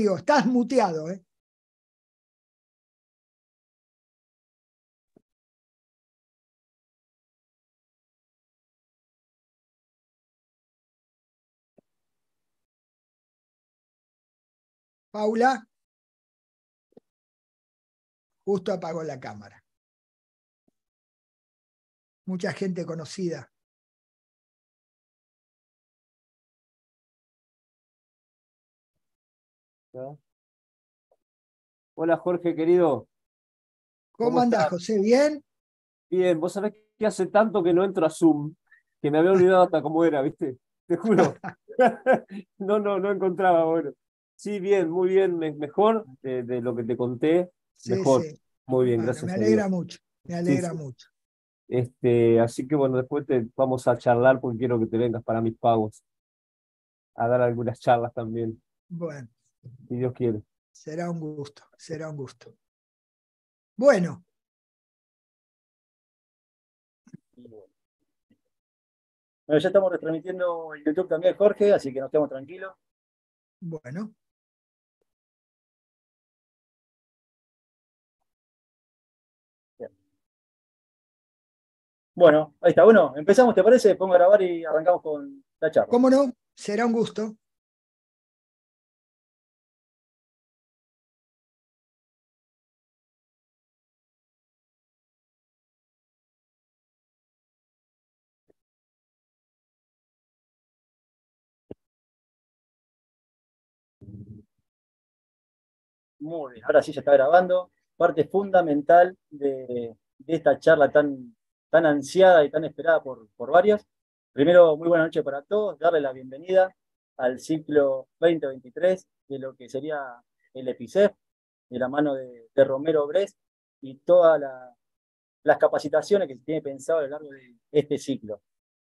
Digo, estás muteado, ¿eh? Paula justo apagó la cámara. Mucha gente conocida Hola Jorge, querido. ¿Cómo, andas andás, José? ¿Bien? Bien, vos sabés que hace tanto que no entro a Zoom, que me había olvidado hasta cómo era, ¿viste? Te juro. no, no, no encontraba, bueno. Sí, bien, muy bien, mejor de, lo que te conté, mejor. Muy bien, gracias. Me alegra mucho, me alegra mucho. Este, así que bueno, después te vamos a charlar porque quiero que te vengas para mis pagos a dar algunas charlas también. Bueno, si Dios quiere. Será un gusto, será un gusto. Bueno. Bueno, ya estamos retransmitiendo el YouTube también, Jorge, así que nos quedamos tranquilos. Bueno. Bueno, ahí está. Bueno, empezamos, ¿te parece? Pongo a grabar y arrancamos con la charla. ¿Cómo no? Será un gusto. ahora sí se está grabando. Parte fundamental de, esta charla tan, tan ansiada y tan esperada por, varios. Primero, muy buena noche para todos, darle la bienvenida al ciclo 2023 de lo que sería el EPICEF, de la mano de, Romero Bres y todas las capacitaciones que se tiene pensado a lo largo de este ciclo.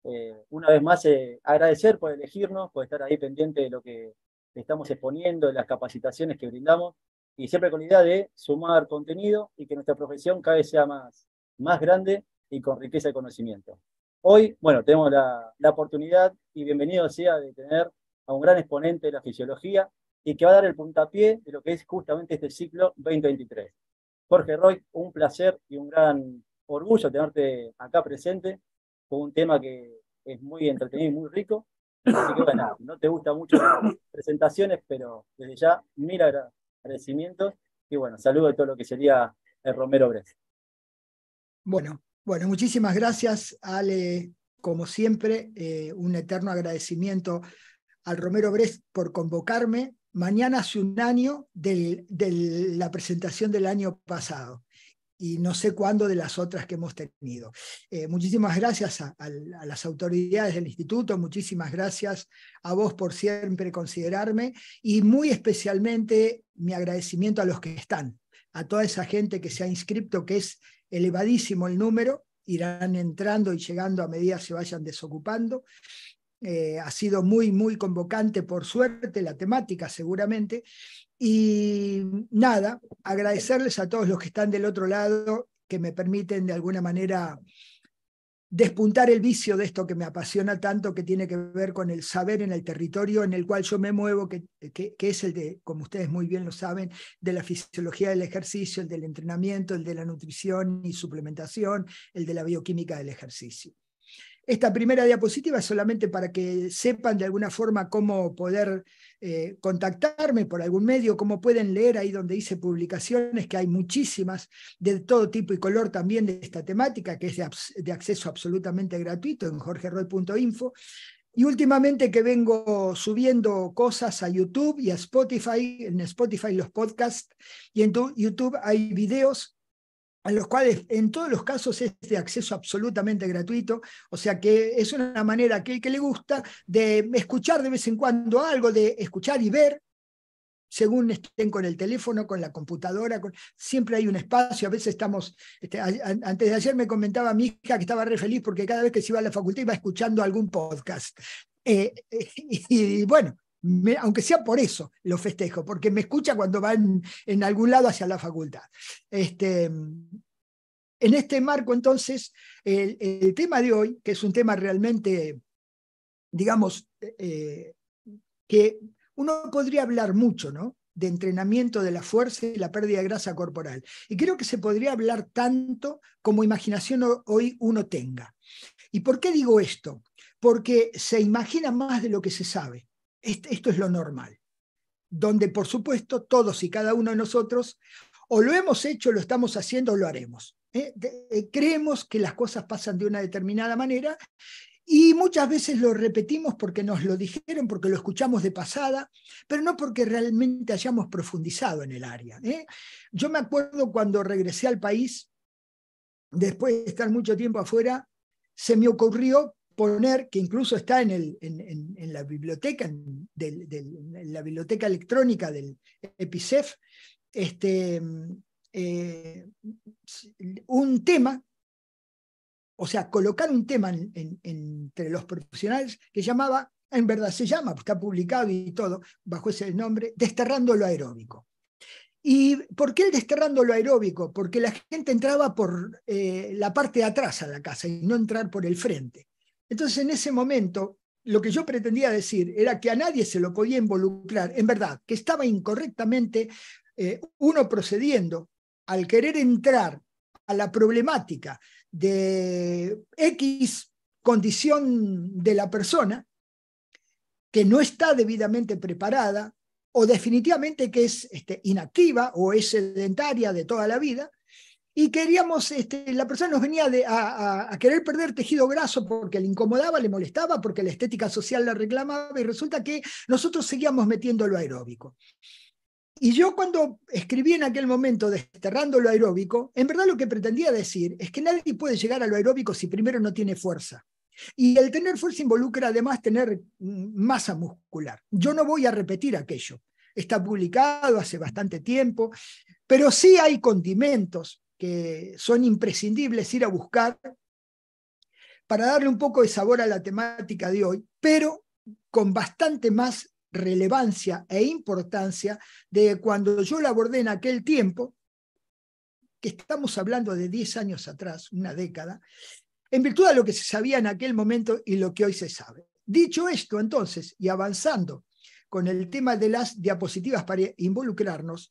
Eh, una vez más, eh, agradecer por elegirnos, por estar ahí pendiente de lo que estamos exponiendo, de las capacitaciones que brindamos y siempre con la idea de sumar contenido y que nuestra profesión cada vez sea más, más grande y con riqueza de conocimiento. Hoy, bueno, tenemos la, oportunidad y bienvenido sea de tener a un gran exponente de la fisiología y que va a dar el puntapié de lo que es justamente este ciclo 2023. Jorge Roy, un placer y un gran orgullo tenerte acá presente con un tema que es muy entretenido y muy rico. Así que bueno, no te gustan mucho las presentaciones, pero desde ya, mira agradecimientos. Y bueno, saludo a todo lo que sería el Romero Bres. Bueno, bueno, muchísimas gracias, Ale. Como siempre, eh, un eterno agradecimiento al Romero Bres por convocarme. Mañana hace un año de la presentación del año pasado y no sé cuándo de las otras que hemos tenido. Eh, muchísimas gracias a, las autoridades del instituto, muchísimas gracias a vos por siempre considerarme y muy especialmente mi agradecimiento a los que están, a toda esa gente que se ha inscrito, que es elevadísimo el número, irán entrando y llegando a medida se vayan desocupando. Eh, ha sido muy, muy convocante, por suerte, la temática seguramente, y nada, agradecerles a todos los que están del otro lado, que me permiten de alguna manera despuntar el vicio de esto que me apasiona tanto, que tiene que ver con el saber en el territorio en el cual yo me muevo, que, es el de, como ustedes muy bien lo saben, de la fisiología del ejercicio, el del entrenamiento, el de la nutrición y suplementación, el de la bioquímica del ejercicio. Esta primera diapositiva es solamente para que sepan de alguna forma cómo poder eh, contactarme por algún medio, como pueden leer ahí donde hice publicaciones, que hay muchísimas de todo tipo y color también de esta temática, que es de, de acceso absolutamente gratuito en jorgeroy.info. Y últimamente que vengo subiendo cosas a YouTube y a Spotify, en Spotify los podcasts, y en YouTube hay videos a los cuales en todos los casos es de acceso absolutamente gratuito, o sea que es una manera que que le gusta de escuchar de vez en cuando algo, de escuchar y ver, según estén con el teléfono, con la computadora, siempre hay un espacio, a veces estamos, este, antes de ayer me comentaba mi hija que estaba re feliz porque cada vez que se iba a la facultad iba escuchando algún podcast. Eh, y bueno, aunque sea por eso, lo festejo, porque me escucha cuando va en, algún lado hacia la facultad. Este, en este marco, entonces, el, tema de hoy, que es un tema realmente, digamos, eh, que uno podría hablar mucho, ¿no? de entrenamiento de la fuerza y la pérdida de grasa corporal. Y creo que se podría hablar tanto como imaginación hoy uno tenga. ¿Y por qué digo esto? Porque se imagina más de lo que se sabe esto es lo normal, donde por supuesto todos y cada uno de nosotros o lo hemos hecho, lo estamos haciendo o lo haremos. ¿eh? Eh, creemos que las cosas pasan de una determinada manera y muchas veces lo repetimos porque nos lo dijeron, porque lo escuchamos de pasada, pero no porque realmente hayamos profundizado en el área. ¿eh? Yo me acuerdo cuando regresé al país, después de estar mucho tiempo afuera, se me ocurrió poner, que incluso está en, la biblioteca, en, la biblioteca electrónica del EPICEF, este, eh, un tema, o sea, colocar un tema entre los profesionales que llamaba, en verdad se llama, está publicado y todo, bajo ese nombre, Desterrando lo aeróbico. ¿Y por qué el desterrando lo aeróbico? Porque la gente entraba por eh, la parte de atrás a la casa y no entrar por el frente. Entonces, en ese momento, lo que yo pretendía decir era que a nadie se lo podía involucrar, en verdad, que estaba incorrectamente eh, uno procediendo al querer entrar a la problemática de X condición de la persona que no está debidamente preparada o definitivamente que es este, inactiva o es sedentaria de toda la vida y queríamos, este, la persona nos venía a, a, querer perder tejido graso porque le incomodaba, le molestaba, porque la estética social la reclamaba y resulta que nosotros seguíamos metiendo lo aeróbico. Y yo cuando escribí en aquel momento desterrando lo aeróbico, en verdad lo que pretendía decir es que nadie puede llegar a lo aeróbico si primero no tiene fuerza. Y el tener fuerza involucra además tener mm, masa muscular. Yo no voy a repetir aquello. Está publicado hace bastante tiempo, pero sí hay condimentos que son imprescindibles ir a buscar para darle un poco de sabor a la temática de hoy, pero con bastante más relevancia e importancia de cuando yo la abordé en aquel tiempo, que estamos hablando de 10 años atrás, una década, en virtud de lo que se sabía en aquel momento y lo que hoy se sabe. Dicho esto, entonces, y avanzando con el tema de las diapositivas para involucrarnos,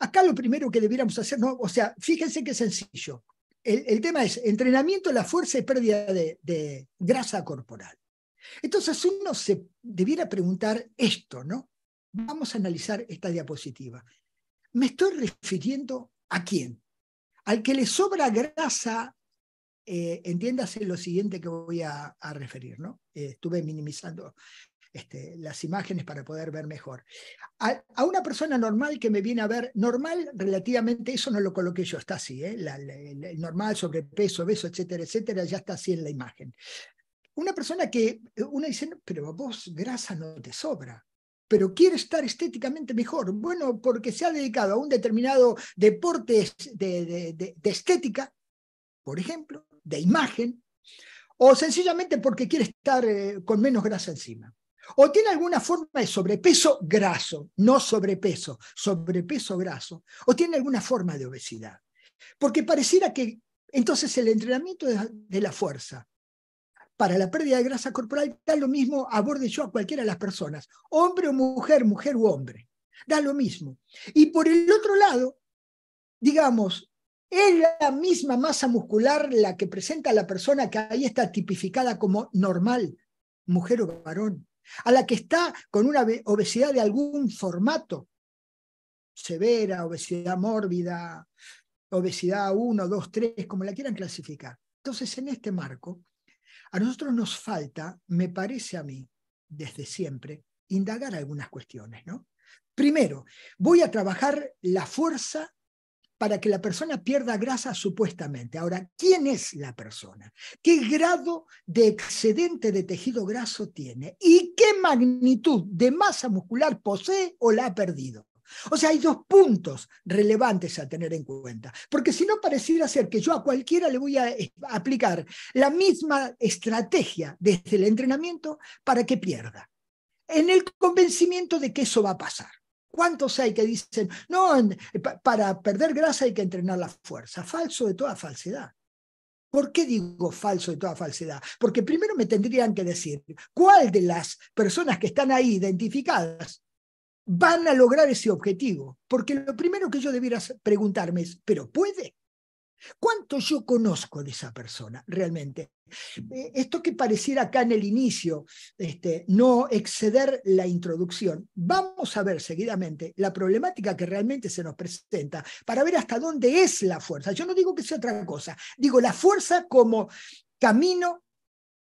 Acá lo primero que debiéramos hacer, no, o sea, fíjense qué sencillo. El, tema es entrenamiento, la fuerza y pérdida de, grasa corporal. Entonces uno se debiera preguntar esto, ¿no? Vamos a analizar esta diapositiva. ¿Me estoy refiriendo a quién? Al que le sobra grasa, eh, entiéndase lo siguiente que voy a, referir, ¿no? Eh, estuve minimizando este, las imágenes para poder ver mejor. A, una persona normal que me viene a ver, normal relativamente, eso no lo coloqué yo, está así, ¿eh? el normal, sobrepeso, beso etcétera, etcétera, ya está así en la imagen. Una persona que una dice, pero vos grasa no te sobra, pero quiere estar estéticamente mejor. Bueno, porque se ha dedicado a un determinado deporte de, estética, por ejemplo, de imagen, o sencillamente porque quiere estar eh, con menos grasa encima o tiene alguna forma de sobrepeso graso, no sobrepeso, sobrepeso graso, o tiene alguna forma de obesidad. Porque pareciera que entonces el entrenamiento de, la fuerza para la pérdida de grasa corporal da lo mismo aborde yo a cualquiera de las personas, hombre o mujer, mujer u hombre, da lo mismo. Y por el otro lado, digamos, es la misma masa muscular la que presenta la persona que ahí está tipificada como normal, mujer o varón a la que está con una obesidad de algún formato, severa, obesidad mórbida, obesidad 1, 2, 3, como la quieran clasificar. Entonces, en este marco, a nosotros nos falta, me parece a mí, desde siempre, indagar algunas cuestiones, ¿no? Primero, voy a trabajar la fuerza para que la persona pierda grasa supuestamente. Ahora, ¿quién es la persona? ¿Qué grado de excedente de tejido graso tiene? ¿Y qué magnitud de masa muscular posee o la ha perdido? O sea, hay dos puntos relevantes a tener en cuenta, porque si no pareciera ser que yo a cualquiera le voy a eh, aplicar la misma estrategia desde el entrenamiento para que pierda, en el convencimiento de que eso va a pasar. ¿Cuántos hay que dicen, no, eh, para perder grasa hay que entrenar la fuerza? Falso de toda falsedad. ¿Por qué digo falso de toda falsedad? Porque primero me tendrían que decir cuál de las personas que están ahí identificadas van a lograr ese objetivo. Porque lo primero que yo debiera preguntarme es, ¿pero puede? ¿Cuánto yo conozco de esa persona realmente? Eh, esto que pareciera acá en el inicio, este, no exceder la introducción, vamos a ver seguidamente la problemática que realmente se nos presenta para ver hasta dónde es la fuerza. Yo no digo que sea otra cosa, digo la fuerza como camino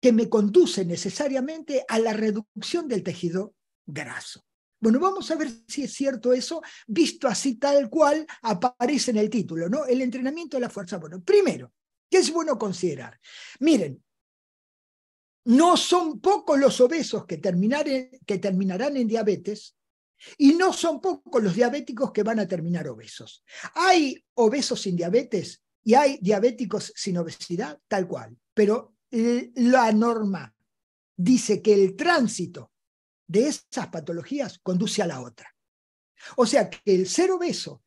que me conduce necesariamente a la reducción del tejido graso. Bueno, vamos a ver si es cierto eso, visto así tal cual aparece en el título, ¿no? El entrenamiento de la fuerza. Bueno, primero, ¿Qué es bueno considerar. Miren, no son pocos los obesos que, que terminarán en diabetes y no son pocos los diabéticos que van a terminar obesos. Hay obesos sin diabetes y hay diabéticos sin obesidad, tal cual, pero la norma dice que el tránsito de esas patologías conduce a la otra. O sea que el ser obeso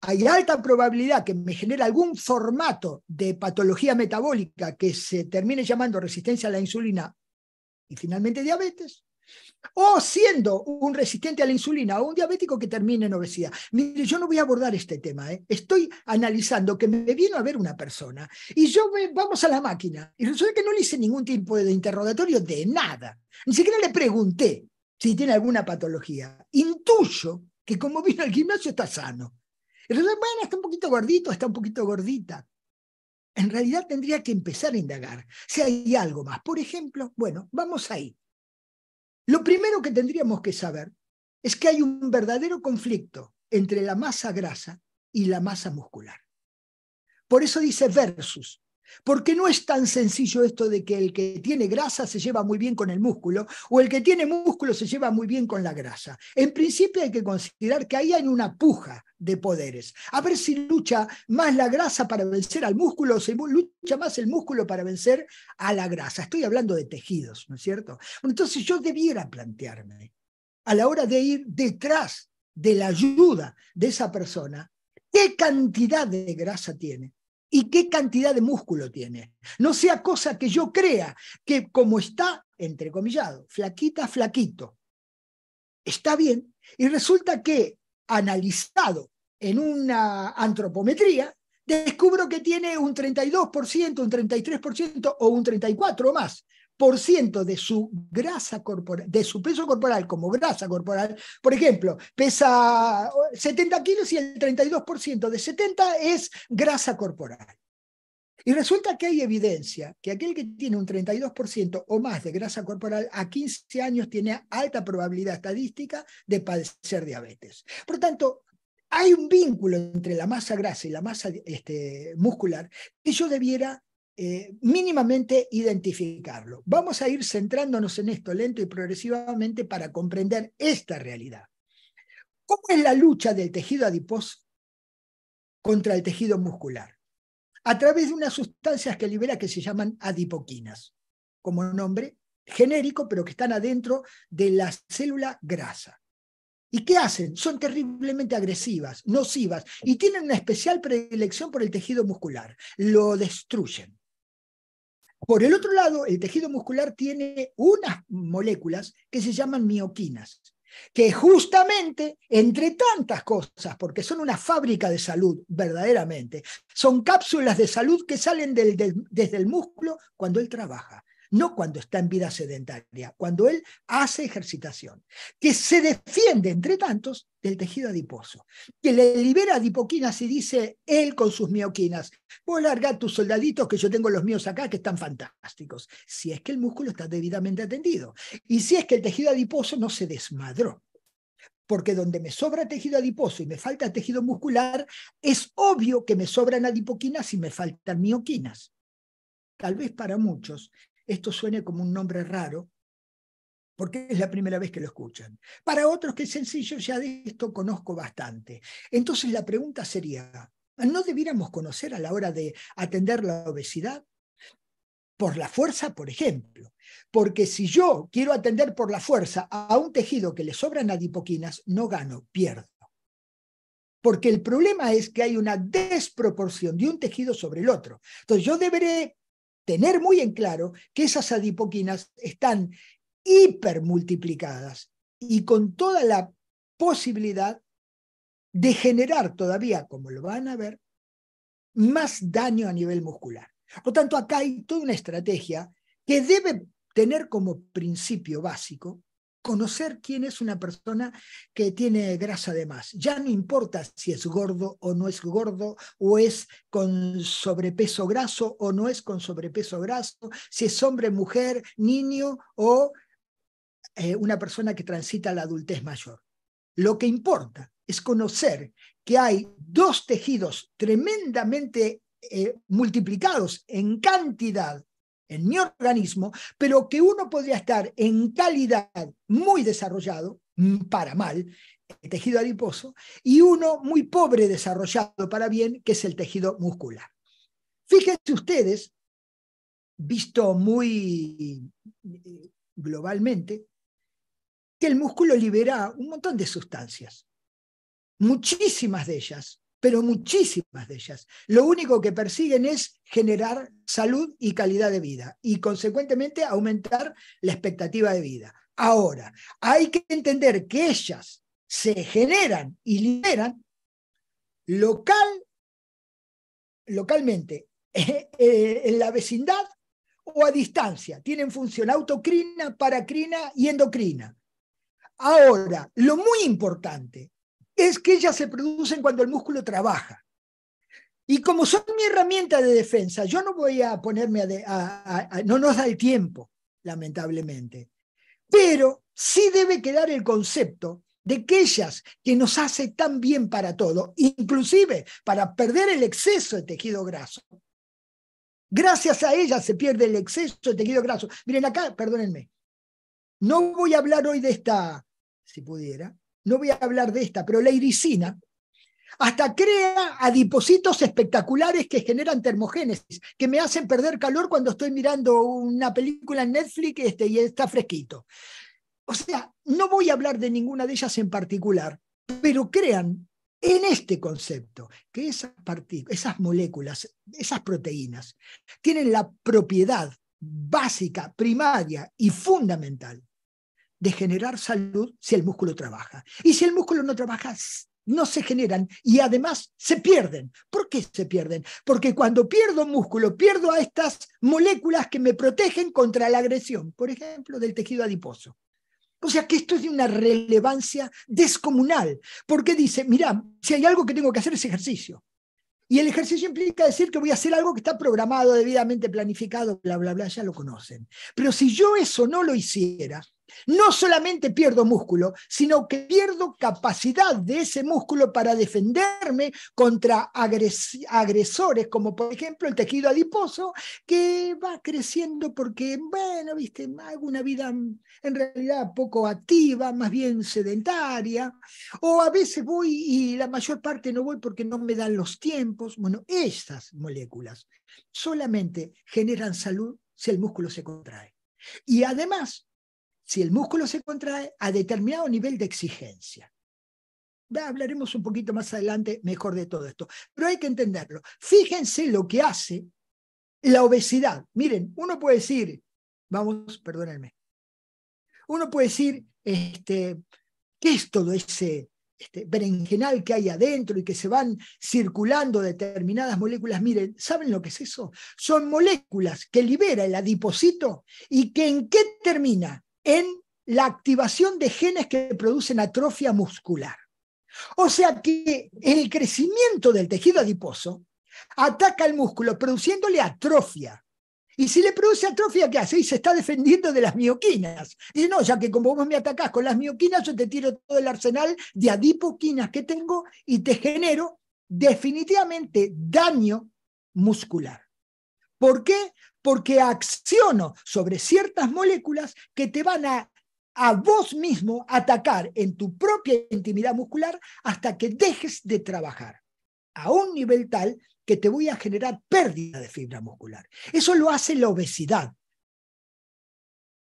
hay alta probabilidad que me genere algún formato de patología metabólica que se termine llamando resistencia a la insulina y finalmente diabetes, o siendo un resistente a la insulina o un diabético que termine en obesidad. Mire, yo no voy a abordar este tema, ¿eh? estoy analizando que me vino a ver una persona y yo me, vamos a la máquina y resulta que no le hice ningún tipo de interrogatorio de nada, ni siquiera le pregunté si tiene alguna patología. Intuyo que como vino al gimnasio está sano bueno, está un poquito gordito, está un poquito gordita. En realidad tendría que empezar a indagar si hay algo más. Por ejemplo, bueno, vamos ahí. Lo primero que tendríamos que saber es que hay un verdadero conflicto entre la masa grasa y la masa muscular. Por eso dice versus, porque no es tan sencillo esto de que el que tiene grasa se lleva muy bien con el músculo o el que tiene músculo se lleva muy bien con la grasa. En principio hay que considerar que ahí hay una puja de poderes. A ver si lucha más la grasa para vencer al músculo o si lucha más el músculo para vencer a la grasa. Estoy hablando de tejidos, ¿no es cierto? Entonces yo debiera plantearme a la hora de ir detrás de la ayuda de esa persona, qué cantidad de grasa tiene y qué cantidad de músculo tiene. No sea cosa que yo crea que como está, entrecomillado, flaquita, flaquito, está bien, y resulta que analizado en una antropometría, descubro que tiene un 32%, un 33% o un 34% o más de su grasa corporal, de su peso corporal como grasa corporal. Por ejemplo, pesa 70 kilos y el 32% de 70 es grasa corporal. Y resulta que hay evidencia que aquel que tiene un 32% o más de grasa corporal a 15 años tiene alta probabilidad estadística de padecer diabetes. Por tanto, hay un vínculo entre la masa grasa y la masa este, muscular que yo debiera eh, mínimamente identificarlo. Vamos a ir centrándonos en esto lento y progresivamente para comprender esta realidad. ¿Cómo es la lucha del tejido adiposo contra el tejido muscular? A través de unas sustancias que libera que se llaman adipoquinas, como nombre genérico, pero que están adentro de la célula grasa. ¿Y qué hacen? Son terriblemente agresivas, nocivas y tienen una especial predilección por el tejido muscular. Lo destruyen. Por el otro lado, el tejido muscular tiene unas moléculas que se llaman mioquinas, que justamente, entre tantas cosas, porque son una fábrica de salud verdaderamente, son cápsulas de salud que salen desde el músculo cuando él trabaja no cuando está en vida sedentaria, cuando él hace ejercitación, que se defiende, entre tantos, del tejido adiposo, que le libera adipoquinas y dice él con sus mioquinas, vos largar tus soldaditos que yo tengo los míos acá que están fantásticos, si es que el músculo está debidamente atendido y si es que el tejido adiposo no se desmadró porque donde me sobra tejido adiposo y me falta tejido muscular, es obvio que me sobran adipoquinas y me faltan mioquinas. Tal vez para muchos esto suene como un nombre raro, porque es la primera vez que lo escuchan. Para otros que es sencillo, ya de esto conozco bastante. Entonces la pregunta sería, ¿no debiéramos conocer a la hora de atender la obesidad? Por la fuerza, por ejemplo. Porque si yo quiero atender por la fuerza a un tejido que le sobran adipoquinas, no gano, pierdo. Porque el problema es que hay una desproporción de un tejido sobre el otro. Entonces yo deberé tener muy en claro que esas adipoquinas están hipermultiplicadas y con toda la posibilidad de generar todavía, como lo van a ver, más daño a nivel muscular. Por tanto, acá hay toda una estrategia que debe tener como principio básico conocer quién es una persona que tiene grasa de más. Ya no importa si es gordo o no es gordo, o es con sobrepeso graso o no es con sobrepeso graso, si es hombre, mujer, niño o eh, una persona que transita la adultez mayor. Lo que importa es conocer que hay dos tejidos tremendamente eh, multiplicados en cantidad en mi organismo, pero que uno podría estar en calidad muy desarrollado, mm, para mal, el tejido adiposo, y uno muy pobre desarrollado para bien, que es el tejido muscular. Fíjense ustedes, visto muy eh, globalmente, que el músculo libera un montón de sustancias, muchísimas de ellas pero muchísimas de ellas. Lo único que persiguen es generar salud y calidad de vida y consecuentemente aumentar la expectativa de vida. Ahora, hay que entender que ellas se generan y liberan local, localmente, eh, eh, en la vecindad o a distancia. Tienen función autocrina, paracrina y endocrina. Ahora, lo muy importante es que ellas se producen cuando el músculo trabaja. Y como son mi herramienta de defensa, yo no voy a ponerme a, No nos da el tiempo, lamentablemente. Pero sí debe quedar el concepto de que ellas que nos hace tan bien para todo, inclusive para perder el exceso de tejido graso. Gracias a ellas se pierde el exceso de tejido graso. Miren acá, perdónenme. No voy a hablar hoy de esta, si pudiera, no voy a hablar de esta, pero la iricina, hasta crea adipositos espectaculares que generan termogénesis, que me hacen perder calor cuando estoy mirando una película en Netflix este, y está fresquito. O sea, no voy a hablar de ninguna de ellas en particular, pero crean en este concepto que esas, esas moléculas, esas proteínas, tienen la propiedad básica, primaria y fundamental de generar salud si el músculo trabaja. Y si el músculo no trabaja, no se generan y además se pierden. ¿Por qué se pierden? Porque cuando pierdo músculo, pierdo a estas moléculas que me protegen contra la agresión, por ejemplo, del tejido adiposo. O sea que esto es de una relevancia descomunal, porque dice, mira, si hay algo que tengo que hacer es ejercicio. Y el ejercicio implica decir que voy a hacer algo que está programado, debidamente planificado, bla, bla, bla, ya lo conocen. Pero si yo eso no lo hiciera, no solamente pierdo músculo, sino que pierdo capacidad de ese músculo para defenderme contra agresores, como por ejemplo el tejido adiposo, que va creciendo porque, bueno, viste, hago una vida mm, en realidad poco activa, más bien sedentaria, o a veces voy y la mayor parte no voy porque no me dan los tiempos. Bueno, estas moléculas solamente generan salud si el músculo se contrae. Y además, si el músculo se contrae a determinado nivel de exigencia. hablaremos un poquito más adelante mejor de todo esto, pero hay que entenderlo. Fíjense lo que hace la obesidad. Miren, uno puede decir, vamos, perdónenme, uno puede decir, este, ¿qué es todo ese este, berenjenal que hay adentro y que se van circulando determinadas moléculas? Miren, ¿saben lo que es eso? Son moléculas que libera el adiposito y que en qué termina? en la activación de genes que producen atrofia muscular. O sea que el crecimiento del tejido adiposo ataca al músculo produciéndole atrofia. Y si le produce atrofia, ¿qué hace? Y se está defendiendo de las mioquinas. Y no, ya que como vos me atacás con las mioquinas, yo te tiro todo el arsenal de adipoquinas que tengo y te genero definitivamente daño muscular. ¿Por qué? porque acciono sobre ciertas moléculas que te van a a vos mismo atacar en tu propia intimidad muscular hasta que dejes de trabajar a un nivel tal que te voy a generar pérdida de fibra muscular. Eso lo hace la obesidad.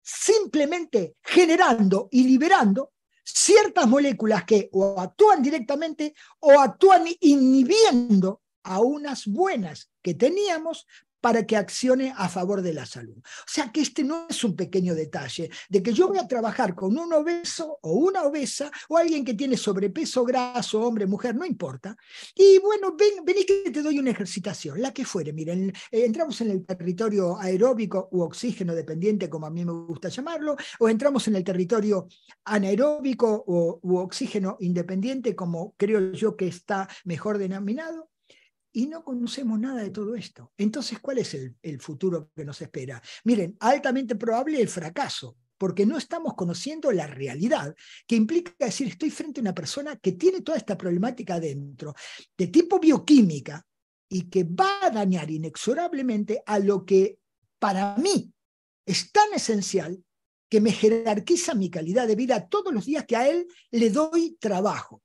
Simplemente generando y liberando ciertas moléculas que o actúan directamente o actúan inhibiendo a unas buenas que teníamos para que accione a favor de la salud. O sea que este no es un pequeño detalle de que yo voy a trabajar con un obeso o una obesa o alguien que tiene sobrepeso, graso, hombre, mujer, no importa. Y bueno, ven, vení que te doy una ejercitación, la que fuere. Miren, eh, entramos en el territorio aeróbico u oxígeno dependiente, como a mí me gusta llamarlo, o entramos en el territorio anaeróbico u oxígeno independiente, como creo yo que está mejor denominado. Y no conocemos nada de todo esto. Entonces, ¿cuál es el, futuro que nos espera? Miren, altamente probable el fracaso, porque no estamos conociendo la realidad, que implica decir, estoy frente a una persona que tiene toda esta problemática dentro, de tipo bioquímica, y que va a dañar inexorablemente a lo que para mí es tan esencial que me jerarquiza mi calidad de vida todos los días que a él le doy trabajo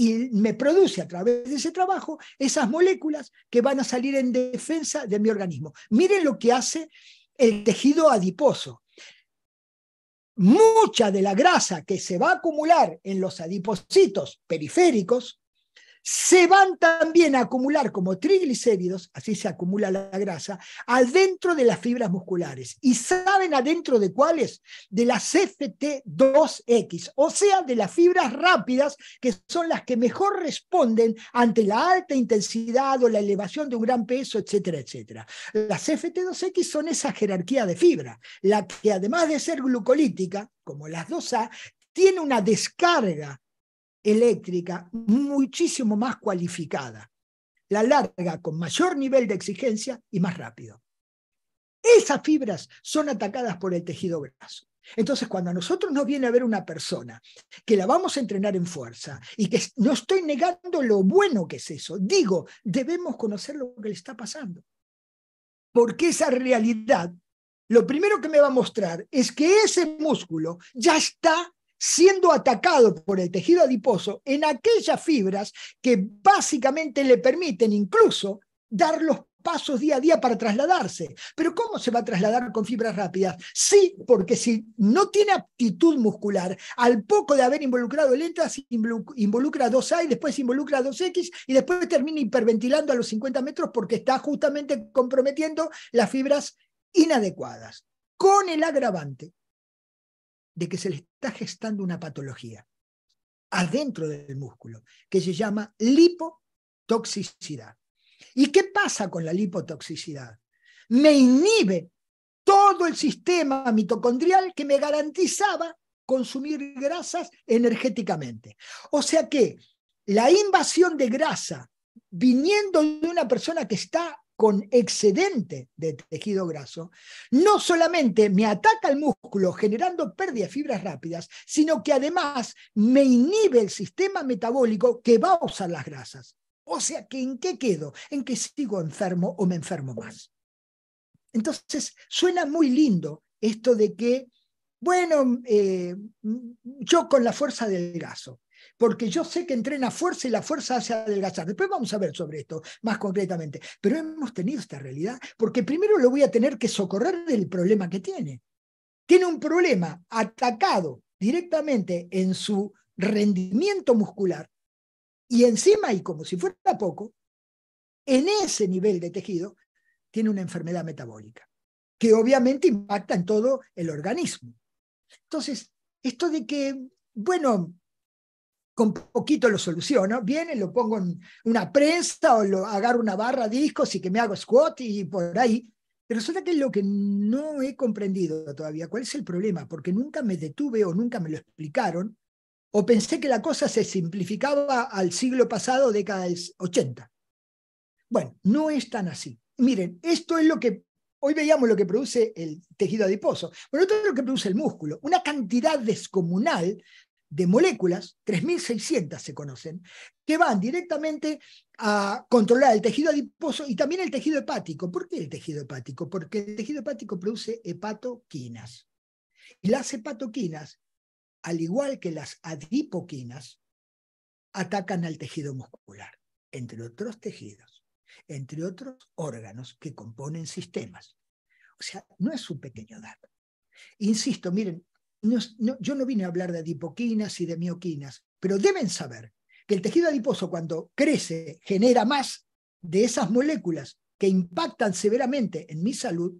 y me produce a través de ese trabajo esas moléculas que van a salir en defensa de mi organismo. Miren lo que hace el tejido adiposo. Mucha de la grasa que se va a acumular en los adipocitos periféricos se van también a acumular como triglicéridos, así se acumula la grasa, adentro de las fibras musculares. ¿Y saben adentro de cuáles? De las FT2X, o sea, de las fibras rápidas, que son las que mejor responden ante la alta intensidad o la elevación de un gran peso, etcétera, etcétera. Las FT2X son esa jerarquía de fibra, la que además de ser glucolítica, como las 2A, tiene una descarga eléctrica muchísimo más cualificada, la larga con mayor nivel de exigencia y más rápido. Esas fibras son atacadas por el tejido graso. Entonces, cuando a nosotros nos viene a ver una persona que la vamos a entrenar en fuerza y que no estoy negando lo bueno que es eso, digo, debemos conocer lo que le está pasando. Porque esa realidad, lo primero que me va a mostrar es que ese músculo ya está siendo atacado por el tejido adiposo en aquellas fibras que básicamente le permiten incluso dar los pasos día a día para trasladarse. Pero ¿cómo se va a trasladar con fibras rápidas? Sí, porque si no tiene aptitud muscular, al poco de haber involucrado el involucra 2A y después involucra 2X y después termina hiperventilando a los 50 metros porque está justamente comprometiendo las fibras inadecuadas, con el agravante de que se le está gestando una patología adentro del músculo que se llama lipotoxicidad. ¿Y qué pasa con la lipotoxicidad? Me inhibe todo el sistema mitocondrial que me garantizaba consumir grasas energéticamente. O sea que la invasión de grasa viniendo de una persona que está con excedente de tejido graso, no solamente me ataca el músculo generando pérdida de fibras rápidas, sino que además me inhibe el sistema metabólico que va a usar las grasas. O sea, que ¿en qué quedo? ¿En que sigo enfermo o me enfermo más? Entonces, suena muy lindo esto de que, bueno, eh, yo con la fuerza del graso, porque yo sé que entrena fuerza y la fuerza hace adelgazar. Después vamos a ver sobre esto más concretamente, pero hemos tenido esta realidad porque primero lo voy a tener que socorrer del problema que tiene. Tiene un problema atacado directamente en su rendimiento muscular y encima, y como si fuera poco, en ese nivel de tejido tiene una enfermedad metabólica que obviamente impacta en todo el organismo. Entonces, esto de que, bueno, con poquito lo soluciono. Viene, lo pongo en una prensa o lo agarro una barra discos y que me hago squat y por ahí. Pero resulta que es lo que no he comprendido todavía. ¿Cuál es el problema? Porque nunca me detuve o nunca me lo explicaron o pensé que la cosa se simplificaba al siglo pasado, década del 80. Bueno, no es tan así. Miren, esto es lo que hoy veíamos lo que produce el tejido adiposo, pero esto es lo que produce el músculo, una cantidad descomunal de moléculas, 3.600 se conocen, que van directamente a controlar el tejido adiposo y también el tejido hepático. ¿Por qué el tejido hepático? Porque el tejido hepático produce hepatoquinas. Y las hepatoquinas, al igual que las adipoquinas, atacan al tejido muscular, entre otros tejidos, entre otros órganos que componen sistemas. O sea, no es un pequeño dato. Insisto, miren, yo no vine a hablar de adipoquinas y de mioquinas, pero deben saber que el tejido adiposo cuando crece genera más de esas moléculas que impactan severamente en mi salud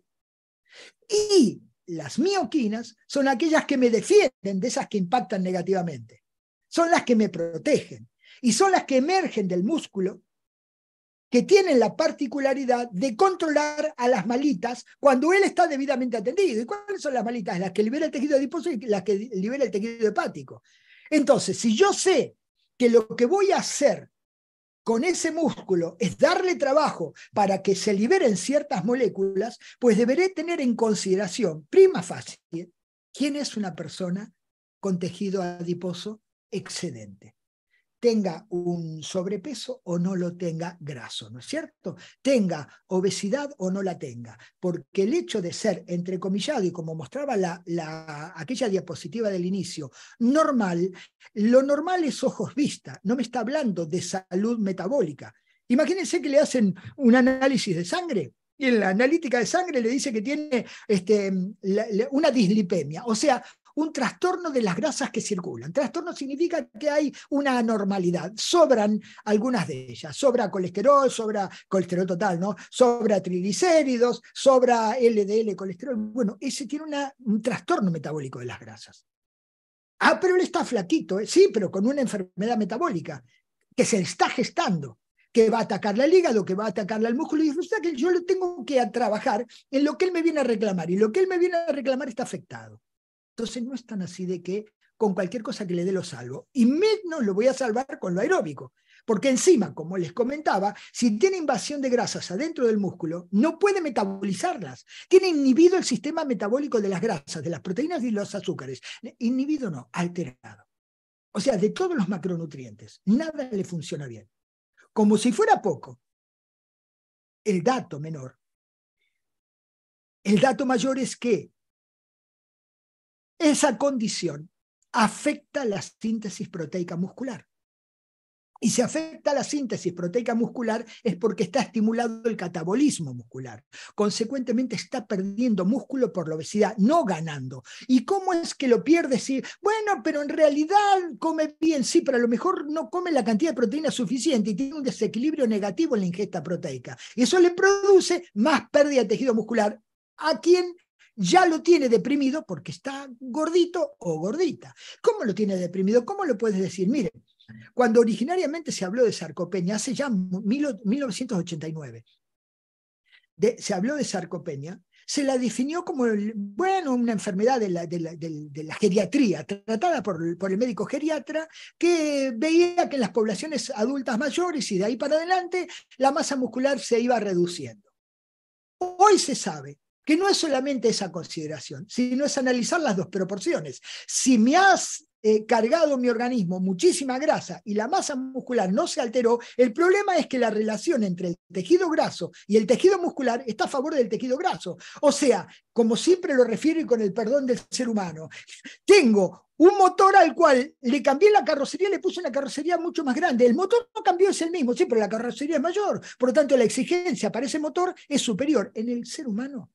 y las mioquinas son aquellas que me defienden de esas que impactan negativamente, son las que me protegen y son las que emergen del músculo que tienen la particularidad de controlar a las malitas cuando él está debidamente atendido. ¿Y cuáles son las malitas? Las que libera el tejido adiposo y las que libera el tejido hepático. Entonces, si yo sé que lo que voy a hacer con ese músculo es darle trabajo para que se liberen ciertas moléculas, pues deberé tener en consideración, prima facie, quién es una persona con tejido adiposo excedente tenga un sobrepeso o no lo tenga graso, ¿no es cierto? Tenga obesidad o no la tenga, porque el hecho de ser entrecomillado y como mostraba la, aquella diapositiva del inicio, normal, lo normal es ojos vista, no me está hablando de salud metabólica. Imagínense que le hacen un análisis de sangre y en la analítica de sangre le dice que tiene este, una dislipemia, o sea, un trastorno de las grasas que circulan. Trastorno significa que hay una anormalidad. Sobran algunas de ellas. Sobra colesterol, sobra colesterol total, ¿no? Sobra triglicéridos, sobra LDL colesterol. Bueno, ese tiene un trastorno metabólico de las grasas. Ah, pero él está flaquito, ¿eh? sí, pero con una enfermedad metabólica que se está gestando que va a atacar al hígado, que va a atacarle al músculo, y resulta que yo lo tengo que trabajar en lo que él me viene a reclamar, y lo que él me viene a reclamar está afectado. Entonces no es tan así de que con cualquier cosa que le dé lo salvo. Y menos lo voy a salvar con lo aeróbico. Porque encima, como les comentaba, si tiene invasión de grasas adentro del músculo, no puede metabolizarlas. Tiene inhibido el sistema metabólico de las grasas, de las proteínas y los azúcares. Inhibido no, alterado. O sea, de todos los macronutrientes, nada le funciona bien. Como si fuera poco, el dato menor. El dato mayor es que esa condición afecta la síntesis proteica muscular. Y si afecta la síntesis proteica muscular es porque está estimulado el catabolismo muscular. Consecuentemente está perdiendo músculo por la obesidad, no ganando. ¿Y cómo es que lo pierde si, bueno, pero en realidad come bien, sí, pero a lo mejor no come la cantidad de proteína suficiente y tiene un desequilibrio negativo en la ingesta proteica? Y eso le produce más pérdida de tejido muscular. ¿A quién? ya lo tiene deprimido porque está gordito o gordita. ¿Cómo lo tiene deprimido? ¿Cómo lo puedes decir? Miren, cuando originariamente se habló de sarcopenia, hace ya 1989, se habló de sarcopenia, se la definió como, bueno, una enfermedad de la, de la geriatría, tratada por, el médico geriatra, que veía que en las poblaciones adultas mayores y de ahí para adelante la masa muscular se iba reduciendo. Hoy se sabe que no es solamente esa consideración, sino es analizar las dos proporciones. Si me has eh, cargado mi organismo muchísima grasa y la masa muscular no se alteró, el problema es que la relación entre el tejido graso y el tejido muscular está a favor del tejido graso. O sea, como siempre lo refiero y con el perdón del ser humano, tengo un motor al cual le cambié la carrocería, le puse una carrocería mucho más grande. El motor no cambió, es el mismo, sí, pero la carrocería es mayor. Por lo tanto, la exigencia para ese motor es superior. En el ser humano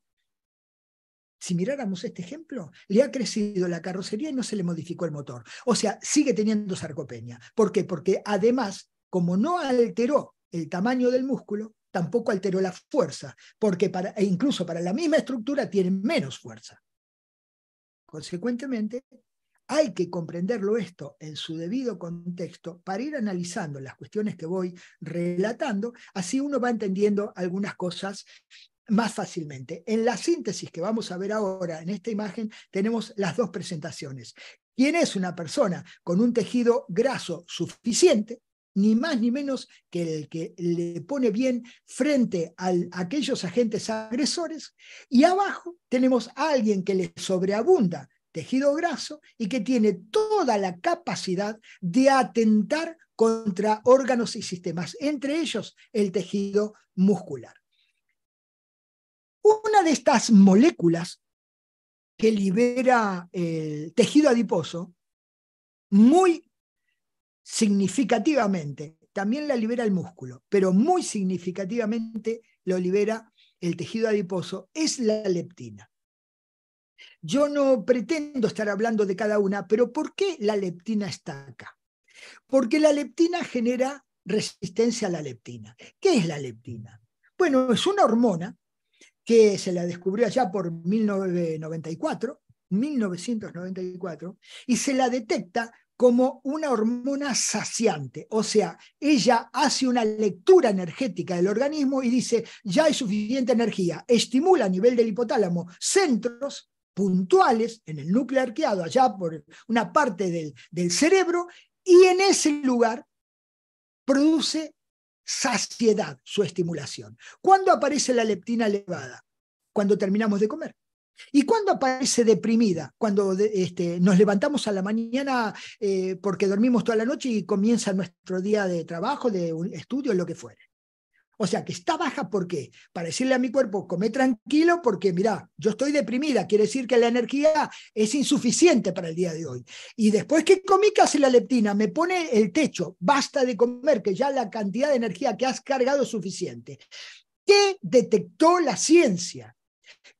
si miráramos este ejemplo, le ha crecido la carrocería y no se le modificó el motor. O sea, sigue teniendo sarcopenia. ¿Por qué? Porque además, como no alteró el tamaño del músculo, tampoco alteró la fuerza, porque e incluso para la misma estructura tiene menos fuerza. Consecuentemente, hay que comprenderlo esto en su debido contexto para ir analizando las cuestiones que voy relatando, así uno va entendiendo algunas cosas más fácilmente. En la síntesis que vamos a ver ahora, en esta imagen, tenemos las dos presentaciones. ¿Quién es una persona con un tejido graso suficiente? ni más ni menos que el que le pone bien frente a aquellos agentes agresores. Y abajo tenemos a alguien que le sobreabunda tejido graso y que tiene toda la capacidad de atentar contra órganos y sistemas, entre ellos el tejido muscular. Una de estas moléculas que libera el tejido adiposo, muy significativamente, también la libera el músculo, pero muy significativamente lo libera el tejido adiposo, es la leptina. Yo no pretendo estar hablando de cada una, pero ¿por qué la leptina está acá? Porque la leptina genera resistencia a la leptina. ¿Qué es la leptina? Bueno, es una hormona que se la descubrió allá por 1994, 1994, y se la detecta como una hormona saciante. O sea, ella hace una lectura energética del organismo y dice, ya hay suficiente energía, estimula a nivel del hipotálamo centros puntuales en el núcleo arqueado, allá por una parte del, del cerebro, y en ese lugar produce saciedad su estimulación. ¿Cuándo aparece la leptina elevada? Cuando terminamos de comer. ¿Y cuándo aparece deprimida? Cuando este, nos levantamos a la mañana eh, porque dormimos toda la noche y comienza nuestro día de trabajo, de estudio, lo que fuere. O sea, que está baja, porque Para decirle a mi cuerpo, come tranquilo porque, mira, yo estoy deprimida, quiere decir que la energía es insuficiente para el día de hoy. Y después que comí casi la leptina, me pone el techo, basta de comer, que ya la cantidad de energía que has cargado es suficiente. ¿Qué detectó la ciencia?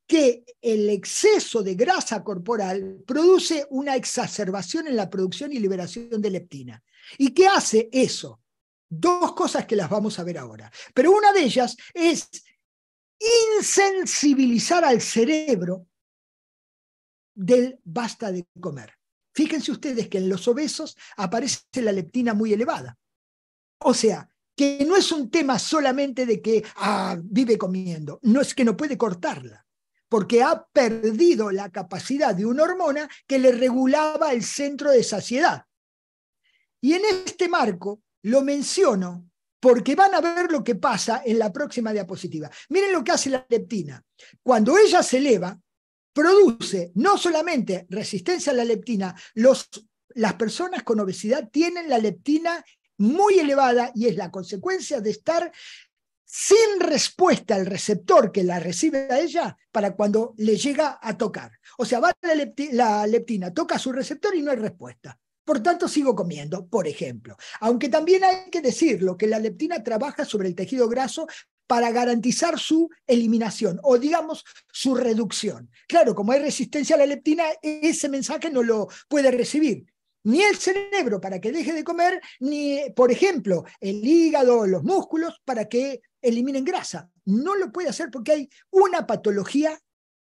que el exceso de grasa corporal produce una exacerbación en la producción y liberación de leptina. ¿Y qué hace eso? dos cosas que las vamos a ver ahora. Pero una de ellas es insensibilizar al cerebro del basta de comer. Fíjense ustedes que en los obesos aparece la leptina muy elevada. O sea, que no es un tema solamente de que ah, vive comiendo, no es que no puede cortarla, porque ha perdido la capacidad de una hormona que le regulaba el centro de saciedad. Y en este marco, lo menciono porque van a ver lo que pasa en la próxima diapositiva. Miren lo que hace la leptina. Cuando ella se eleva, produce no solamente resistencia a la leptina, las personas con obesidad tienen la leptina muy elevada y es la consecuencia de estar sin respuesta al receptor que la recibe a ella para cuando le llega a tocar. O sea, va la, leptina, toca su receptor y no hay respuesta. Por tanto, sigo comiendo, por ejemplo. Aunque también hay que decirlo, que la leptina trabaja sobre el tejido graso para garantizar su eliminación o digamos su reducción. Claro, como hay resistencia a la leptina, ese mensaje no lo puede recibir ni el cerebro para que deje de comer, ni, por ejemplo, el hígado, o los músculos para que eliminen grasa. No lo puede hacer porque hay una patología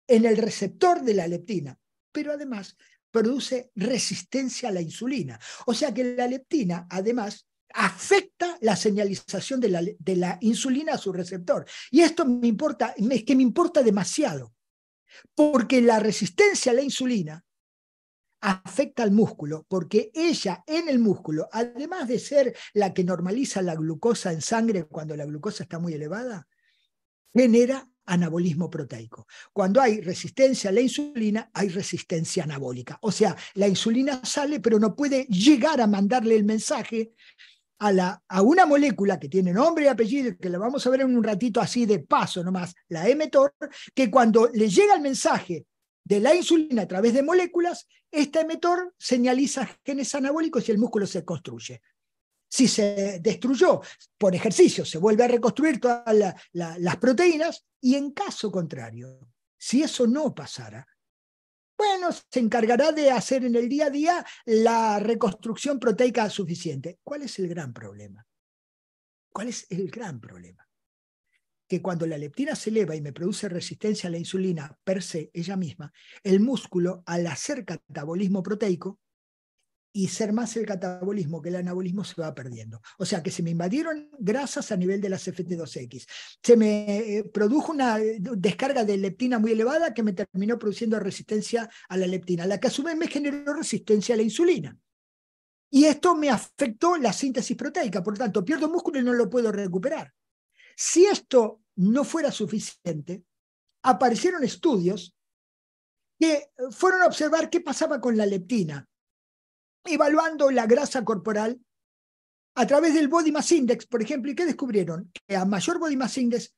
en el receptor de la leptina. Pero además produce resistencia a la insulina. O sea que la leptina, además, afecta la señalización de la, insulina a su receptor. Y esto me importa, es que me importa demasiado, porque la resistencia a la insulina afecta al músculo, porque ella en el músculo, además de ser la que normaliza la glucosa en sangre cuando la glucosa está muy elevada, genera anabolismo proteico. Cuando hay resistencia a la insulina, hay resistencia anabólica. O sea, la insulina sale, pero no puede llegar a mandarle el mensaje a, la, a una molécula que tiene nombre y apellido, que la vamos a ver en un ratito así de paso nomás, la mTOR, que cuando le llega el mensaje de la insulina a través de moléculas, esta mTOR señaliza genes anabólicos y el músculo se construye si se destruyó por ejercicio, se vuelve a reconstruir todas las proteínas y en caso contrario, si eso no pasara, bueno, se encargará de hacer en el día a día la reconstrucción proteica suficiente. ¿Cuál es el gran problema? ¿Cuál es el gran problema? Que cuando la leptina se eleva y me produce resistencia a la insulina per se, ella misma, el músculo al hacer catabolismo proteico y ser más el catabolismo que el anabolismo se va perdiendo. O sea que se me invadieron grasas a nivel de las FT2X. Se me eh, produjo una eh, descarga de leptina muy elevada que me terminó produciendo resistencia a la leptina, la que a su vez me generó resistencia a la insulina. Y esto me afectó la síntesis proteica, por lo tanto, pierdo músculo y no lo puedo recuperar. Si esto no fuera suficiente, aparecieron estudios que fueron a observar qué pasaba con la leptina evaluando la grasa corporal a través del Body Mass Index, por ejemplo, y que descubrieron que a mayor Body Mass Index,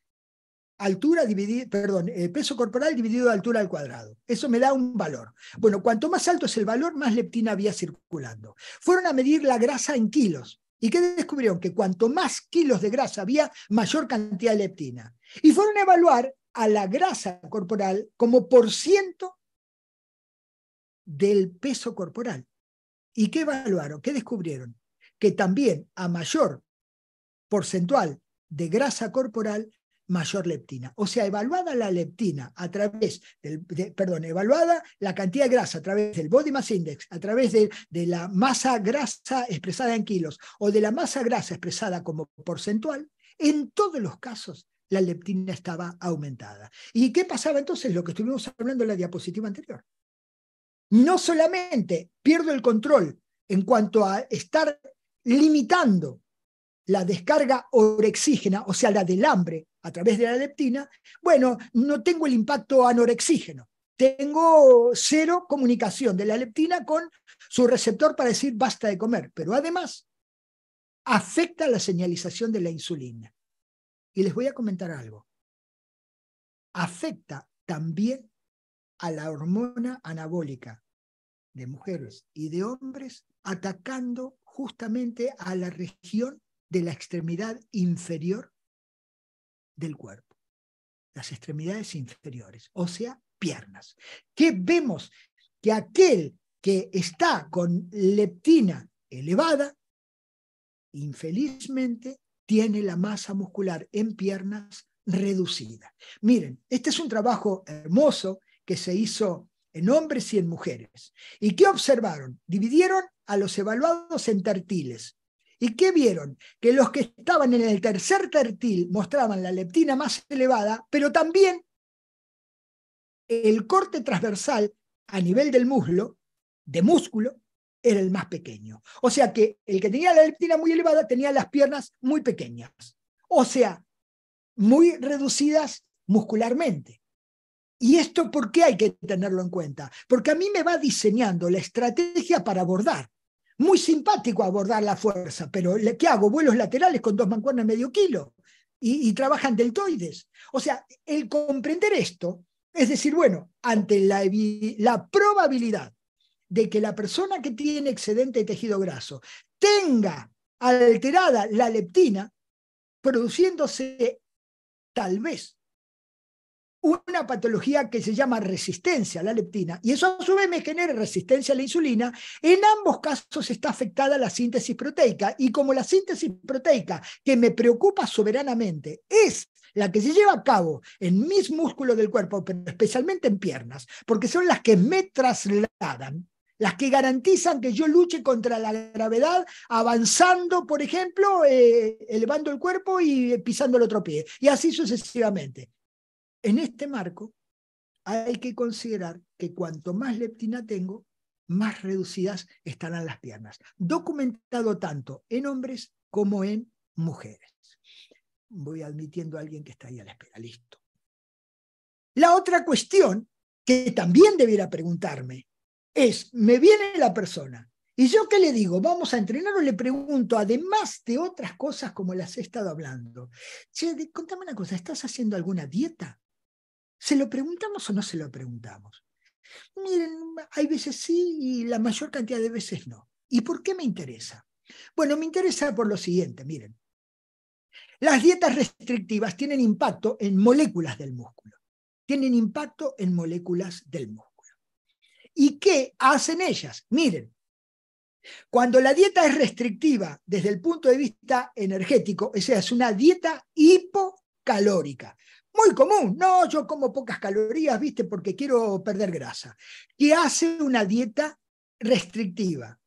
altura perdón, eh, peso corporal dividido de altura al cuadrado. Eso me da un valor. Bueno, cuanto más alto es el valor, más leptina había circulando. Fueron a medir la grasa en kilos. ¿Y qué descubrieron? Que cuanto más kilos de grasa había, mayor cantidad de leptina. Y fueron a evaluar a la grasa corporal como por ciento del peso corporal. ¿Y qué evaluaron? ¿Qué descubrieron? Que también a mayor porcentual de grasa corporal, mayor leptina. O sea, evaluada la leptina a través del, perdón, evaluada la cantidad de grasa a través del body mass index, a través de la masa grasa expresada en kilos o de la masa grasa expresada como porcentual, en todos los casos la leptina estaba aumentada. ¿Y qué pasaba entonces? Lo que estuvimos hablando en la diapositiva anterior no solamente pierdo el control en cuanto a estar limitando la descarga orexígena, o sea, la del hambre a través de la leptina, bueno, no tengo el impacto anorexígeno. Tengo cero comunicación de la leptina con su receptor para decir basta de comer, pero además afecta la señalización de la insulina. Y les voy a comentar algo. Afecta también a la hormona anabólica de mujeres y de hombres atacando justamente a la región de la extremidad inferior del cuerpo, las extremidades inferiores, o sea, piernas. ¿Qué vemos? Que aquel que está con leptina elevada, infelizmente, tiene la masa muscular en piernas reducida. Miren, este es un trabajo hermoso que se hizo en hombres y en mujeres. ¿Y qué observaron? Dividieron a los evaluados en tertiles. ¿Y qué vieron? Que los que estaban en el tercer tertil mostraban la leptina más elevada, pero también el corte transversal a nivel del muslo, de músculo, era el más pequeño. O sea que el que tenía la leptina muy elevada tenía las piernas muy pequeñas. O sea, muy reducidas muscularmente. ¿Y esto por qué hay que tenerlo en cuenta? Porque a mí me va diseñando la estrategia para abordar. Muy simpático abordar la fuerza, pero ¿qué hago? Vuelos laterales con dos mancuernas medio kilo y, trabajan deltoides. O sea, el comprender esto es decir, bueno, ante la, la probabilidad de que la persona que tiene excedente de tejido graso tenga alterada la leptina, produciéndose tal vez una patología que se llama resistencia a la leptina, y eso a su vez me genera resistencia a la insulina, en ambos casos está afectada la síntesis proteica, y como la síntesis proteica que me preocupa soberanamente es la que se lleva a cabo en mis músculos del cuerpo, pero especialmente en piernas, porque son las que me trasladan, las que garantizan que yo luche contra la gravedad avanzando, por ejemplo, eh, elevando el cuerpo y pisando el otro pie, y así sucesivamente. En este marco, hay que considerar que cuanto más leptina tengo, más reducidas estarán las piernas, documentado tanto en hombres como en mujeres. Voy admitiendo a alguien que está ahí a la espera, listo. La otra cuestión que también debiera preguntarme es, me viene la persona y yo qué le digo, vamos a entrenar o le pregunto, además de otras cosas como las he estado hablando, che, contame una cosa, ¿estás haciendo alguna dieta? ¿Se lo preguntamos o no se lo preguntamos? Miren, hay veces sí y la mayor cantidad de veces no. ¿Y por qué me interesa? Bueno, me interesa por lo siguiente, miren. Las dietas restrictivas tienen impacto en moléculas del músculo. Tienen impacto en moléculas del músculo. ¿Y qué hacen ellas? Miren, cuando la dieta es restrictiva desde el punto de vista energético, esa es una dieta hipocalórica. Muy común, no, yo como pocas calorías, viste, porque quiero perder grasa. Que hace una dieta restrictiva,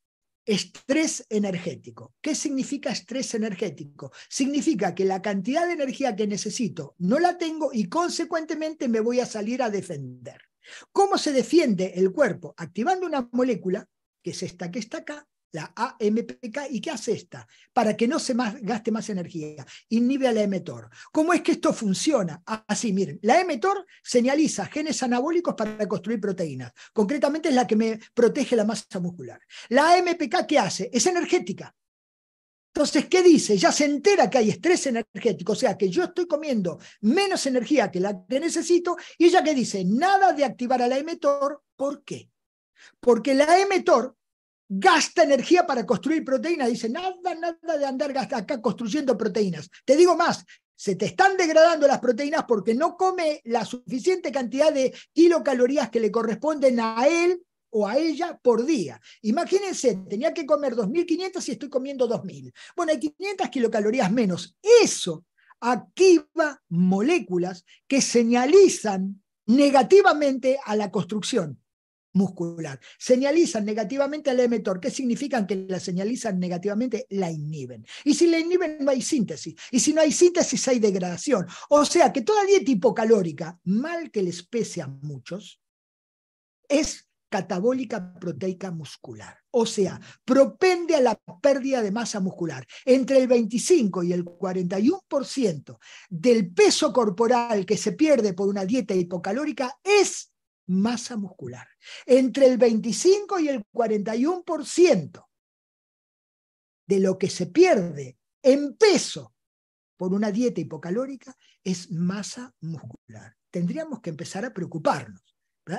estrés energético. ¿Qué significa estrés energético? Significa que la cantidad de energía que necesito no la tengo y consecuentemente me voy a salir a defender. ¿Cómo se defiende el cuerpo? Activando una molécula, que es esta que está acá, la AMPK. ¿Y qué hace esta? Para que no se más, gaste más energía. Inhibe a la mTOR. ¿Cómo es que esto funciona? Así, ah, miren, la mTOR señaliza genes anabólicos para construir proteínas. Concretamente es la que me protege la masa muscular. La AMPK, ¿qué hace? Es energética. Entonces, ¿qué dice? Ya se entera que hay estrés energético, o sea, que yo estoy comiendo menos energía que la que necesito, y ella que dice, nada de activar a la mTOR, ¿por qué? Porque la mTOR gasta energía para construir proteínas. Dice, nada, nada de andar acá construyendo proteínas. Te digo más, se te están degradando las proteínas porque no come la suficiente cantidad de kilocalorías que le corresponden a él o a ella por día. Imagínense, tenía que comer 2.500 y estoy comiendo 2.000. Bueno, hay 500 kilocalorías menos. Eso activa moléculas que señalizan negativamente a la construcción muscular. Señalizan negativamente al emetor. ¿Qué significan que la señalizan negativamente? La inhiben. Y si la inhiben, no hay síntesis. Y si no hay síntesis, hay degradación. O sea que toda dieta hipocalórica, mal que les pese a muchos, es catabólica proteica muscular. O sea, propende a la pérdida de masa muscular. Entre el 25 y el 41% del peso corporal que se pierde por una dieta hipocalórica es masa muscular. Entre el 25 y el 41% de lo que se pierde en peso por una dieta hipocalórica es masa muscular. Tendríamos que empezar a preocuparnos.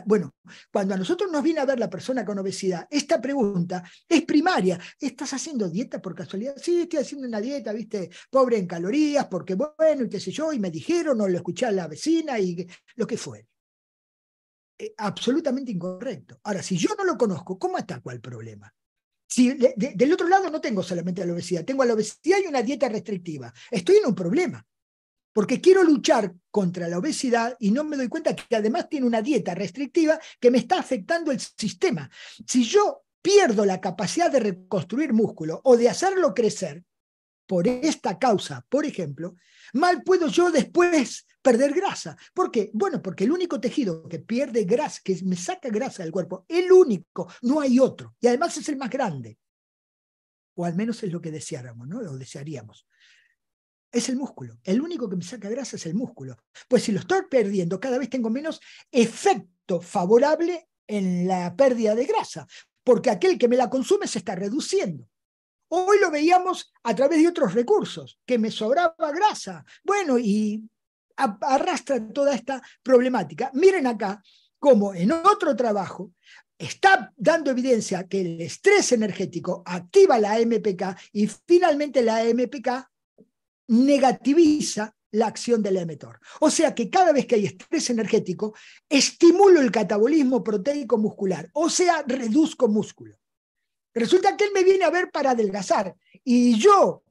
Bueno, cuando a nosotros nos viene a ver la persona con obesidad, esta pregunta es primaria. ¿Estás haciendo dieta por casualidad? Sí, estoy haciendo una dieta, viste, pobre en calorías, porque bueno, y qué sé yo, y me dijeron, o lo escuché a la vecina, y lo que fue. Eh, absolutamente incorrecto. Ahora, si yo no lo conozco, ¿cómo ataco al problema? Si del otro lado no tengo solamente la obesidad, tengo la obesidad y una dieta restrictiva. Estoy en un problema, porque quiero luchar contra la obesidad y no me doy cuenta que además tiene una dieta restrictiva que me está afectando el sistema. Si yo pierdo la capacidad de reconstruir músculo o de hacerlo crecer, por esta causa, por ejemplo, mal puedo yo después perder grasa. ¿Por qué? Bueno, porque el único tejido que pierde grasa, que me saca grasa del cuerpo, el único, no hay otro. Y además es el más grande. O al menos es lo que deseáramos, ¿no? lo desearíamos. Es el músculo. El único que me saca grasa es el músculo. Pues si lo estoy perdiendo, cada vez tengo menos efecto favorable en la pérdida de grasa, porque aquel que me la consume se está reduciendo. Hoy lo veíamos a través de otros recursos, que me sobraba grasa. Bueno, y arrastra toda esta problemática. Miren acá cómo en otro trabajo está dando evidencia que el estrés energético activa la MPK y finalmente la MPK negativiza la acción del emetor. O sea que cada vez que hay estrés energético, estimulo el catabolismo proteico muscular, o sea, reduzco músculo. Resulta que él me viene a ver para adelgazar y yo,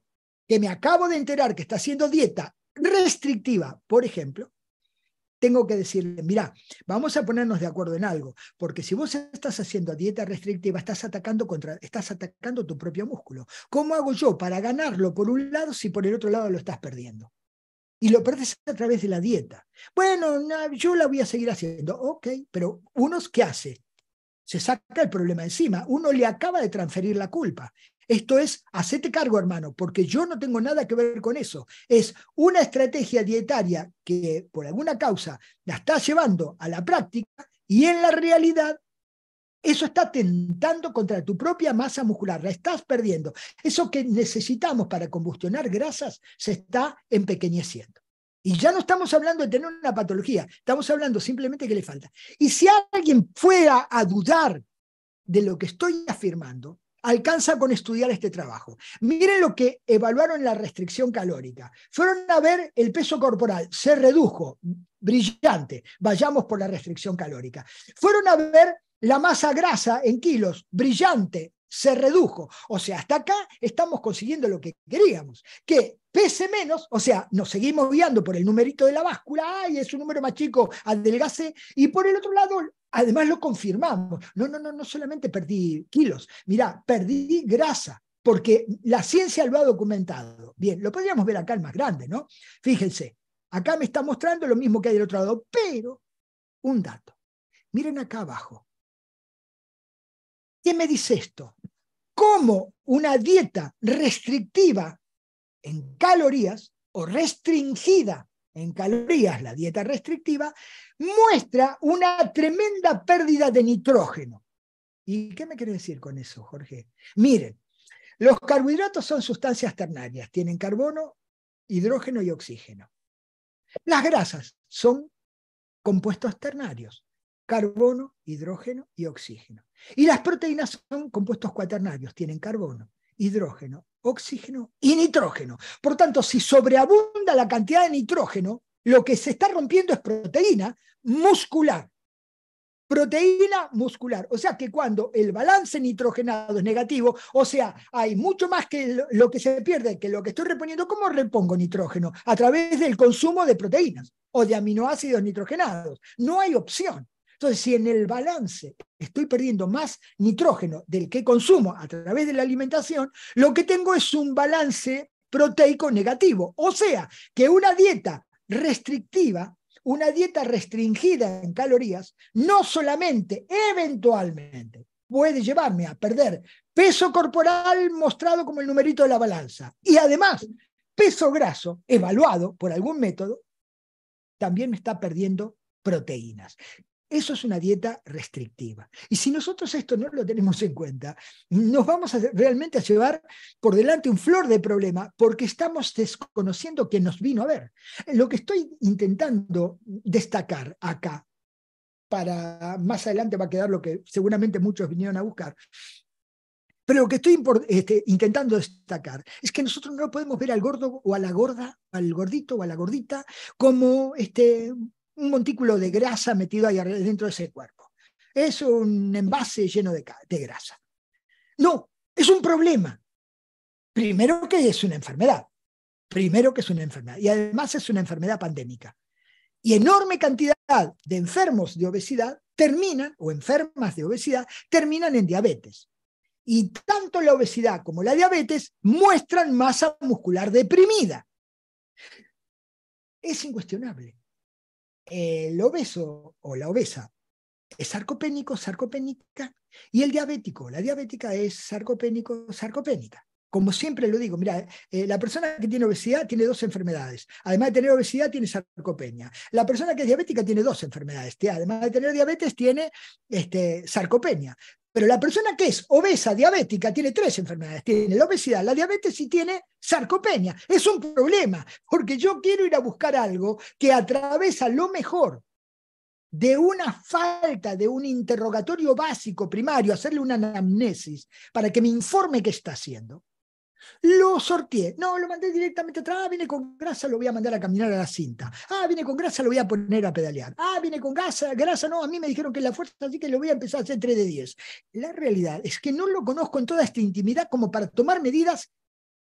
que me acabo de enterar que está haciendo dieta restrictiva, por ejemplo, tengo que decirle, mira, vamos a ponernos de acuerdo en algo, porque si vos estás haciendo dieta restrictiva, estás atacando contra, estás atacando tu propio músculo. ¿Cómo hago yo para ganarlo por un lado si por el otro lado lo estás perdiendo? Y lo perdes a través de la dieta. Bueno, yo la voy a seguir haciendo, ok, pero unos qué hace? se saca el problema encima. Uno le acaba de transferir la culpa. Esto es, hacete cargo, hermano, porque yo no tengo nada que ver con eso. Es una estrategia dietaria que por alguna causa la está llevando a la práctica y en la realidad eso está tentando contra tu propia masa muscular, la estás perdiendo. Eso que necesitamos para combustionar grasas se está empequeñeciendo. Y ya no estamos hablando de tener una patología, estamos hablando simplemente que le falta. Y si alguien fuera a dudar de lo que estoy afirmando, alcanza con estudiar este trabajo. Miren lo que evaluaron la restricción calórica. Fueron a ver el peso corporal, se redujo, brillante, vayamos por la restricción calórica. Fueron a ver la masa grasa en kilos, brillante, se redujo. O sea, hasta acá estamos consiguiendo lo que queríamos, que pese menos, o sea, nos seguimos guiando por el numerito de la báscula, ay, es un número más chico, adelgase, y por el otro lado, además lo confirmamos, no, no, no, no solamente perdí kilos, mirá, perdí grasa, porque la ciencia lo ha documentado. Bien, lo podríamos ver acá el más grande, ¿no? Fíjense, acá me está mostrando lo mismo que hay del otro lado, pero un dato. Miren acá abajo. ¿Qué me dice esto? cómo una dieta restrictiva en calorías o restringida en calorías, la dieta restrictiva, muestra una tremenda pérdida de nitrógeno. ¿Y qué me quiere decir con eso, Jorge? Miren, los carbohidratos son sustancias ternarias, tienen carbono, hidrógeno y oxígeno. Las grasas son compuestos ternarios, carbono, hidrógeno y oxígeno. Y las proteínas son compuestos cuaternarios, tienen carbono, hidrógeno, oxígeno y nitrógeno. Por tanto, si sobreabunda la cantidad de nitrógeno, lo que se está rompiendo es proteína muscular. Proteína muscular. O sea que cuando el balance nitrogenado es negativo, o sea, hay mucho más que lo que se pierde que lo que estoy reponiendo, ¿cómo repongo nitrógeno? A través del consumo de proteínas o de aminoácidos nitrogenados. No hay opción. Entonces, si en el balance estoy perdiendo más nitrógeno del que consumo a través de la alimentación, lo que tengo es un balance proteico negativo. O sea, que una dieta restrictiva, una dieta restringida en calorías, no solamente eventualmente puede llevarme a perder peso corporal mostrado como el numerito de la balanza y además peso graso evaluado por algún método, también me está perdiendo proteínas. Eso es una dieta restrictiva. Y si nosotros esto no lo tenemos en cuenta, nos vamos realmente a llevar por delante un flor de problema porque estamos desconociendo que nos vino a ver. Lo que estoy intentando destacar acá, para más adelante va a quedar lo que seguramente muchos vinieron a buscar, pero lo que estoy este, intentando destacar es que nosotros no podemos ver al gordo o a la gorda, al gordito o a la gordita, como este, un montículo de grasa metido ahí dentro de ese cuerpo. Es un envase lleno de, de grasa. No, es un problema. Primero que es una enfermedad. Primero que es una enfermedad. Y además es una enfermedad pandémica. Y enorme cantidad de enfermos de obesidad terminan, o enfermas de obesidad, terminan en diabetes. Y tanto la obesidad como la diabetes muestran masa muscular deprimida. Es incuestionable. Eh, el obeso o la obesa es sarcopénico, sarcopénica, y el diabético, la diabética es sarcopénico, sarcopénica. Como siempre lo digo, mira, eh, la persona que tiene obesidad tiene dos enfermedades. Además de tener obesidad, tiene sarcopenia. La persona que es diabética tiene dos enfermedades. Además de tener diabetes, tiene este, sarcopenia. Pero la persona que es obesa, diabética, tiene tres enfermedades. Tiene la obesidad, la diabetes y tiene sarcopenia. Es un problema, porque yo quiero ir a buscar algo que atraviesa lo mejor de una falta, de un interrogatorio básico primario, hacerle una anamnesis para que me informe qué está haciendo. Lo sorteé. No, lo mandé directamente atrás. Ah, viene con grasa, lo voy a mandar a caminar a la cinta. Ah, viene con grasa, lo voy a poner a pedalear. Ah, viene con grasa, grasa, no, a mí me dijeron que la fuerza, así que lo voy a empezar a hacer 3 de 10. La realidad es que no lo conozco en toda esta intimidad como para tomar medidas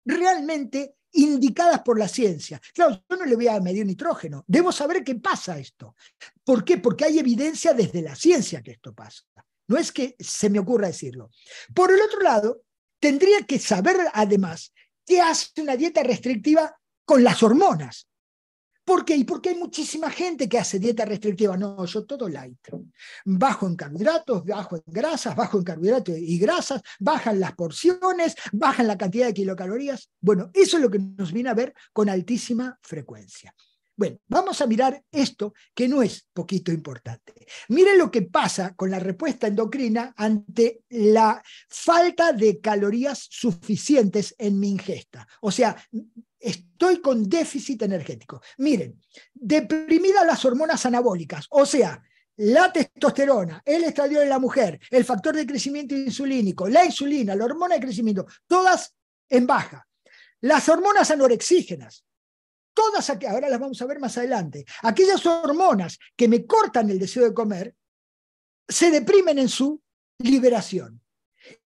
realmente indicadas por la ciencia. Claro, yo no le voy a medir nitrógeno. Debo saber qué pasa esto. ¿Por qué? Porque hay evidencia desde la ciencia que esto pasa. No es que se me ocurra decirlo. Por el otro lado, tendría que saber además qué hace una dieta restrictiva con las hormonas. ¿Por qué? Y porque hay muchísima gente que hace dieta restrictiva. No, yo todo light. Bajo en carbohidratos, bajo en grasas, bajo en carbohidratos y grasas, bajan las porciones, bajan la cantidad de kilocalorías. Bueno, eso es lo que nos viene a ver con altísima frecuencia. Bueno, vamos a mirar esto que no es poquito importante. Miren lo que pasa con la respuesta endocrina ante la falta de calorías suficientes en mi ingesta. O sea, estoy con déficit energético. Miren, deprimidas las hormonas anabólicas, o sea, la testosterona, el estradiol en la mujer, el factor de crecimiento insulínico, la insulina, la hormona de crecimiento, todas en baja. Las hormonas anorexígenas, todas ahora las vamos a ver más adelante, aquellas hormonas que me cortan el deseo de comer, se deprimen en su liberación.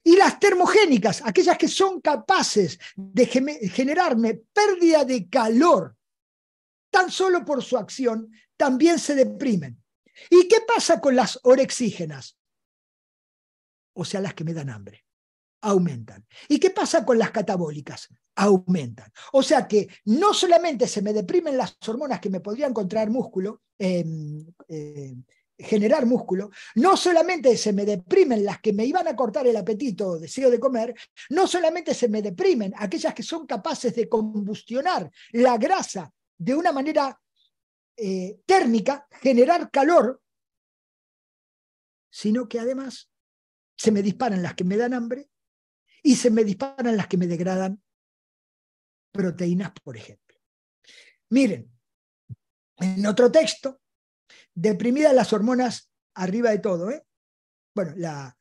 Y las termogénicas, aquellas que son capaces de generarme pérdida de calor, tan solo por su acción, también se deprimen. ¿Y qué pasa con las orexígenas? O sea, las que me dan hambre, aumentan. ¿Y qué pasa con las catabólicas? aumentan. O sea que no solamente se me deprimen las hormonas que me podrían contraer músculo, em, eh, generar músculo, no solamente se me deprimen las que me iban a cortar el apetito o deseo de comer, no solamente se me deprimen aquellas que son capaces de combustionar la grasa de una manera eh, térmica, generar calor, sino que además se me disparan las que me dan hambre y se me disparan las que me degradan proteínas, por ejemplo. Miren, en otro texto, deprimidas las hormonas arriba de todo, ¿eh? Bueno, la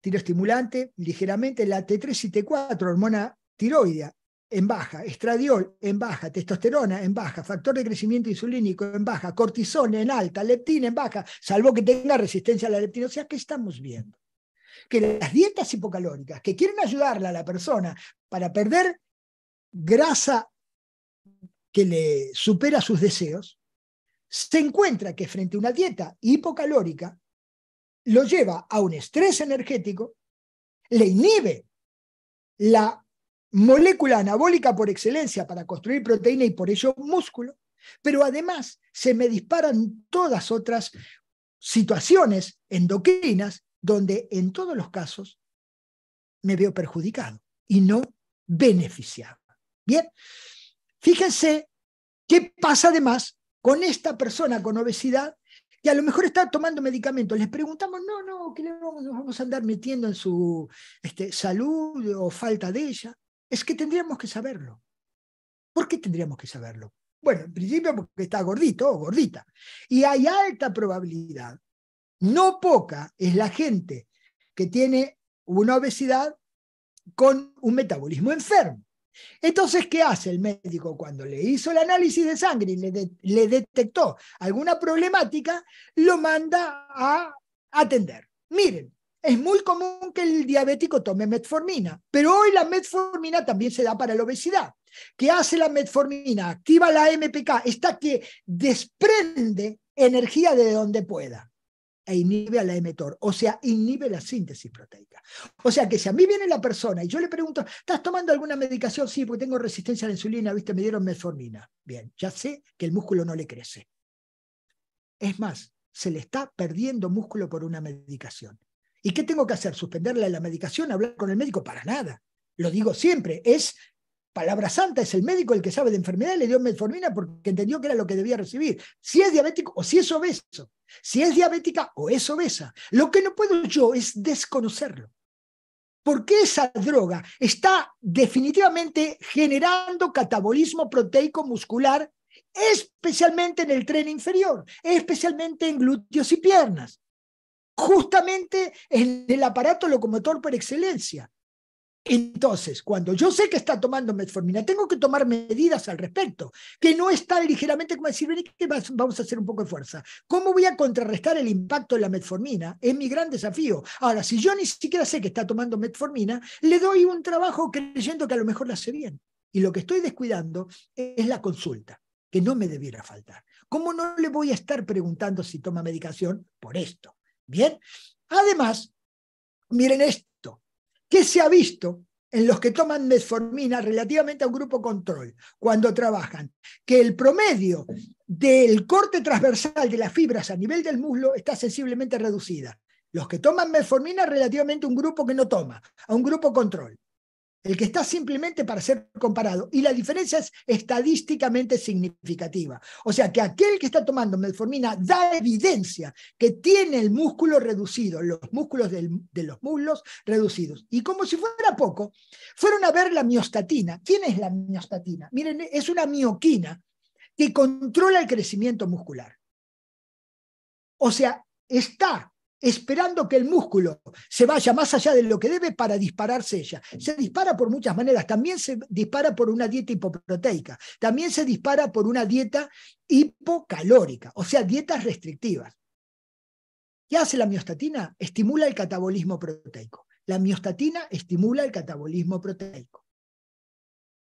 tiroestimulante ligeramente, la T3 y T4, hormona tiroidea en baja, estradiol en baja, testosterona en baja, factor de crecimiento insulínico en baja, cortisona en alta, leptina en baja, salvo que tenga resistencia a la leptina. O sea, ¿qué estamos viendo? Que las dietas hipocalóricas que quieren ayudarle a la persona para perder grasa que le supera sus deseos, se encuentra que frente a una dieta hipocalórica lo lleva a un estrés energético, le inhibe la molécula anabólica por excelencia para construir proteína y por ello músculo, pero además se me disparan todas otras situaciones endocrinas donde en todos los casos me veo perjudicado y no beneficiado. Bien, fíjense qué pasa además con esta persona con obesidad que a lo mejor está tomando medicamentos. Les preguntamos, no, no, ¿qué le vamos, nos vamos a andar metiendo en su este, salud o falta de ella? Es que tendríamos que saberlo. ¿Por qué tendríamos que saberlo? Bueno, en principio porque está gordito o gordita. Y hay alta probabilidad, no poca, es la gente que tiene una obesidad con un metabolismo enfermo. Entonces, ¿qué hace el médico cuando le hizo el análisis de sangre y le, detectó alguna problemática? Lo manda a atender. Miren, es muy común que el diabético tome metformina, pero hoy la metformina también se da para la obesidad. ¿Qué hace la metformina? Activa la MPK, esta que desprende energía de donde pueda e inhibe a la emetor, o sea, inhibe la síntesis proteica. O sea que si a mí viene la persona y yo le pregunto, ¿estás tomando alguna medicación? Sí, porque tengo resistencia a la insulina, viste, me dieron metformina. Bien, ya sé que el músculo no le crece. Es más, se le está perdiendo músculo por una medicación. ¿Y qué tengo que hacer? ¿Suspenderle la medicación? ¿Hablar con el médico? Para nada. Lo digo siempre, es palabra santa, es el médico el que sabe de enfermedad, le dio metformina porque entendió que era lo que debía recibir. Si es diabético o si es obeso si es diabética o es obesa. Lo que no puedo yo es desconocerlo. Porque esa droga está definitivamente generando catabolismo proteico muscular, especialmente en el tren inferior, especialmente en glúteos y piernas, justamente en el aparato locomotor por excelencia. Entonces, cuando yo sé que está tomando metformina, tengo que tomar medidas al respecto, que no es tan ligeramente como decir, vení que vamos a hacer un poco de fuerza. ¿Cómo voy a contrarrestar el impacto de la metformina? Es mi gran desafío. Ahora, si yo ni siquiera sé que está tomando metformina, le doy un trabajo creyendo que a lo mejor la hace bien. Y lo que estoy descuidando es la consulta, que no me debiera faltar. ¿Cómo no le voy a estar preguntando si toma medicación por esto? Bien. Además, miren esto ¿Qué se ha visto en los que toman metformina relativamente a un grupo control cuando trabajan? Que el promedio del corte transversal de las fibras a nivel del muslo está sensiblemente reducida. Los que toman metformina relativamente a un grupo que no toma, a un grupo control el que está simplemente para ser comparado. Y la diferencia es estadísticamente significativa. O sea, que aquel que está tomando melformina da evidencia que tiene el músculo reducido, los músculos de los muslos reducidos. Y como si fuera poco, fueron a ver la miostatina. ¿Quién es la miostatina? Miren, es una mioquina que controla el crecimiento muscular. O sea, está esperando que el músculo se vaya más allá de lo que debe para dispararse ella. Se dispara por muchas maneras, también se dispara por una dieta hipoproteica, también se dispara por una dieta hipocalórica, o sea, dietas restrictivas. ¿Qué hace la miostatina? Estimula el catabolismo proteico. La miostatina estimula el catabolismo proteico.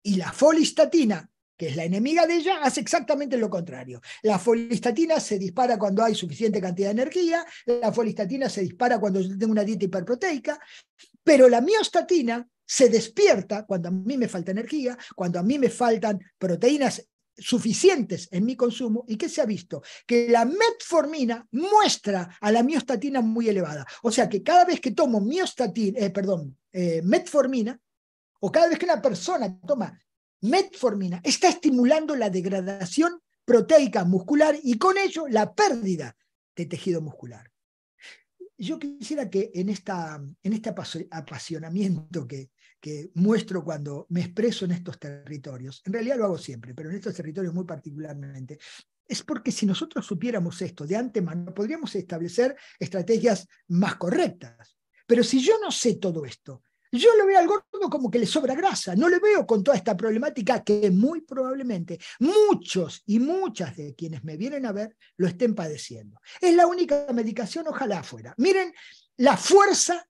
Y la folistatina que es la enemiga de ella, hace exactamente lo contrario. La folistatina se dispara cuando hay suficiente cantidad de energía, la folistatina se dispara cuando yo tengo una dieta hiperproteica, pero la miostatina se despierta cuando a mí me falta energía, cuando a mí me faltan proteínas suficientes en mi consumo y que se ha visto que la metformina muestra a la miostatina muy elevada. O sea que cada vez que tomo miostatina, eh, perdón, eh, metformina, o cada vez que una persona toma metformina está estimulando la degradación proteica muscular y con ello la pérdida de tejido muscular. Yo quisiera que en, este apasionamiento que, que muestro cuando me expreso en estos territorios, en realidad lo hago siempre, pero en estos territorios muy particularmente, es porque si nosotros supiéramos esto de antemano, podríamos establecer estrategias más correctas. Pero si yo no sé todo esto, yo lo veo al gordo como que le sobra grasa, no le veo con toda esta problemática que muy probablemente muchos y muchas de quienes me vienen a ver lo estén padeciendo. Es la única medicación, ojalá fuera. Miren la fuerza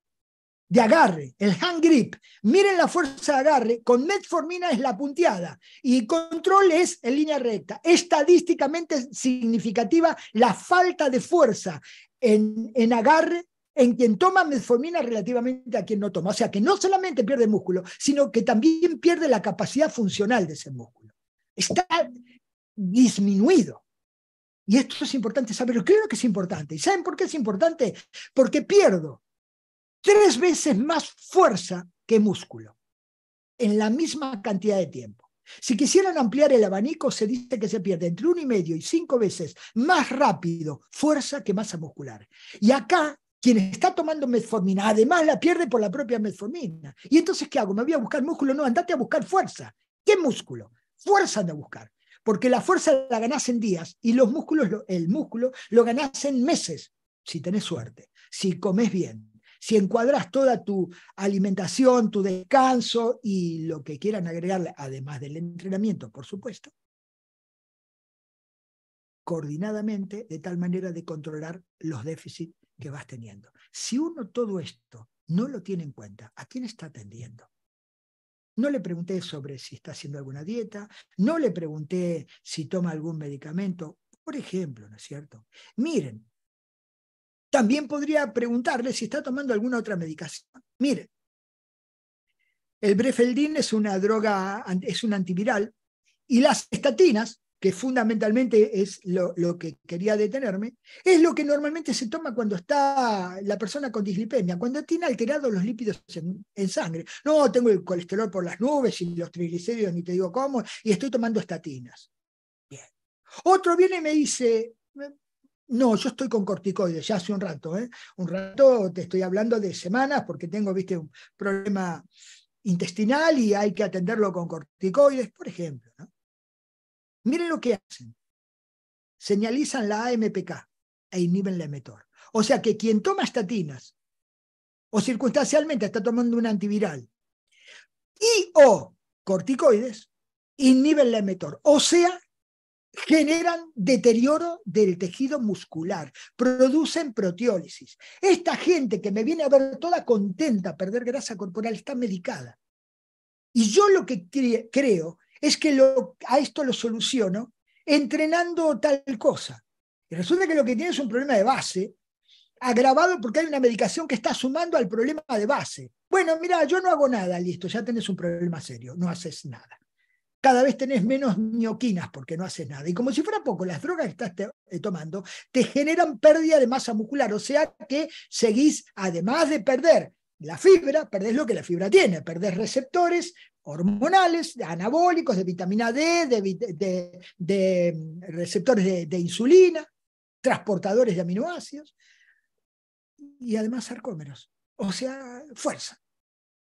de agarre, el hand grip. Miren la fuerza de agarre, con metformina es la punteada y control es en línea recta. Estadísticamente significativa la falta de fuerza en, en agarre en quien toma metformina relativamente a quien no toma. O sea, que no solamente pierde músculo, sino que también pierde la capacidad funcional de ese músculo. Está disminuido. Y esto es importante saberlo. Creo que es importante. ¿Y saben por qué es importante? Porque pierdo tres veces más fuerza que músculo en la misma cantidad de tiempo. Si quisieran ampliar el abanico, se dice que se pierde entre uno y medio y cinco veces más rápido fuerza que masa muscular. Y acá quien está tomando metformina, además la pierde por la propia metformina. ¿Y entonces qué hago? ¿Me voy a buscar músculo? No, andate a buscar fuerza. ¿Qué músculo? Fuerza anda a buscar. Porque la fuerza la ganás en días y los músculos, el músculo lo ganás en meses, si tenés suerte, si comes bien, si encuadras toda tu alimentación, tu descanso y lo que quieran agregarle, además del entrenamiento, por supuesto, coordinadamente, de tal manera de controlar los déficits que vas teniendo. Si uno todo esto no lo tiene en cuenta, ¿a quién está atendiendo? No le pregunté sobre si está haciendo alguna dieta, no le pregunté si toma algún medicamento, por ejemplo, ¿no es cierto? Miren, también podría preguntarle si está tomando alguna otra medicación. Miren, el brefeldin es una droga, es un antiviral, y las estatinas que fundamentalmente es lo, que quería detenerme, es lo que normalmente se toma cuando está la persona con dislipemia, cuando tiene alterados los lípidos en, sangre. No, tengo el colesterol por las nubes y los triglicéridos, ni te digo cómo, y estoy tomando estatinas. Bien. Otro viene y me dice, no, yo estoy con corticoides, ya hace un rato, ¿eh? un rato te estoy hablando de semanas porque tengo, viste, un problema intestinal y hay que atenderlo con corticoides, por ejemplo. ¿no? Miren lo que hacen. Señalizan la AMPK e inhiben la emetor. O sea que quien toma estatinas o circunstancialmente está tomando un antiviral y o corticoides inhiben la emetor. O sea, generan deterioro del tejido muscular, producen proteólisis. Esta gente que me viene a ver toda contenta a perder grasa corporal está medicada. Y yo lo que creo es que a esto lo soluciono entrenando tal cosa. Y resulta que lo que tienes es un problema de base, agravado porque hay una medicación que está sumando al problema de base. Bueno, mira, yo no hago nada, listo, ya tenés un problema serio, no haces nada. Cada vez tenés menos mioquinas porque no haces nada. Y como si fuera poco, las drogas que estás eh, tomando te generan pérdida de masa muscular, o sea que seguís, además de perder la fibra, perdés lo que la fibra tiene, perdés receptores hormonales, anabólicos, de vitamina D, de, mm, receptores de, insulina, transportadores de aminoácidos y además sarcómeros, o sea, fuerza.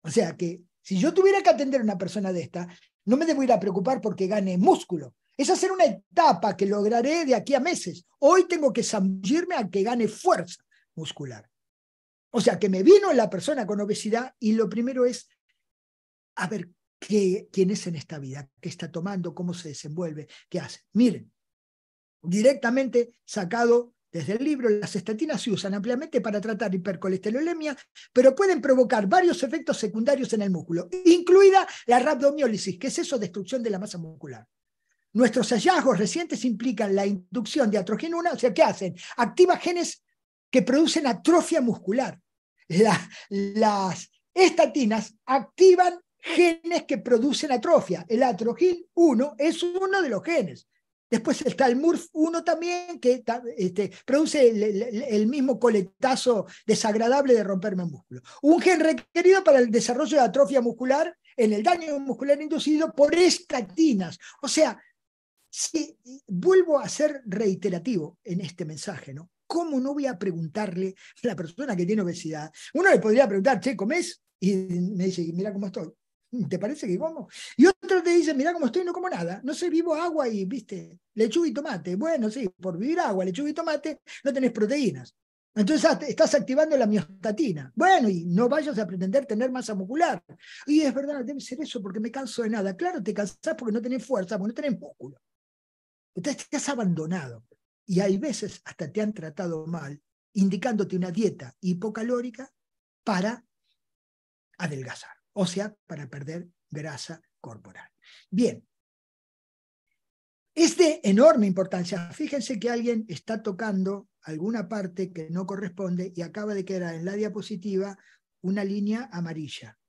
O sea que si yo tuviera que atender a una persona de esta, no me debo ir a preocupar porque gane músculo. Es hacer una etapa que lograré de aquí a meses. Hoy tengo que zambullirme a que gane fuerza muscular. O sea, que me vino la persona con obesidad y lo primero es, a ver, ¿qué, ¿quién es en esta vida? ¿Qué está tomando? ¿Cómo se desenvuelve? ¿Qué hace? Miren, directamente sacado desde el libro, las estatinas se usan ampliamente para tratar hipercolesterolemia, pero pueden provocar varios efectos secundarios en el músculo, incluida la rhabdomiólisis, que es eso, destrucción de la masa muscular. Nuestros hallazgos recientes implican la inducción de atrogenuna, o sea, ¿qué hacen? Activa genes que producen atrofia muscular. las estatinas activan genes que producen atrofia. El atrogil 1 es uno de los genes. Después está el MURF1 también, que este, produce el, mismo coletazo desagradable de romperme el músculo. Un gen requerido para el desarrollo de atrofia muscular en el daño muscular inducido por estatinas. O sea, si, vuelvo a ser reiterativo en este mensaje, ¿no? ¿Cómo no voy a preguntarle a la persona que tiene obesidad? Uno le podría preguntar, che, ¿comés? Y me dice, mira cómo estoy. ¿Te parece que como? Y otro te dice, mira cómo estoy, no como nada. No sé, vivo agua y, viste, lechuga y tomate. Bueno, sí, por vivir agua, lechuga y tomate, no tenés proteínas. Entonces ah, estás activando la miostatina. Bueno, y no vayas a pretender tener masa muscular. Y es verdad, debe ser eso, porque me canso de nada. Claro, te cansas porque no tenés fuerza, porque no tenés músculo. Entonces estás abandonado y hay veces hasta te han tratado mal, indicándote una dieta hipocalórica para adelgazar, o sea, para perder grasa corporal. Bien, es de enorme importancia. Fíjense que alguien está tocando alguna parte que no corresponde y acaba de quedar en la diapositiva una línea amarilla.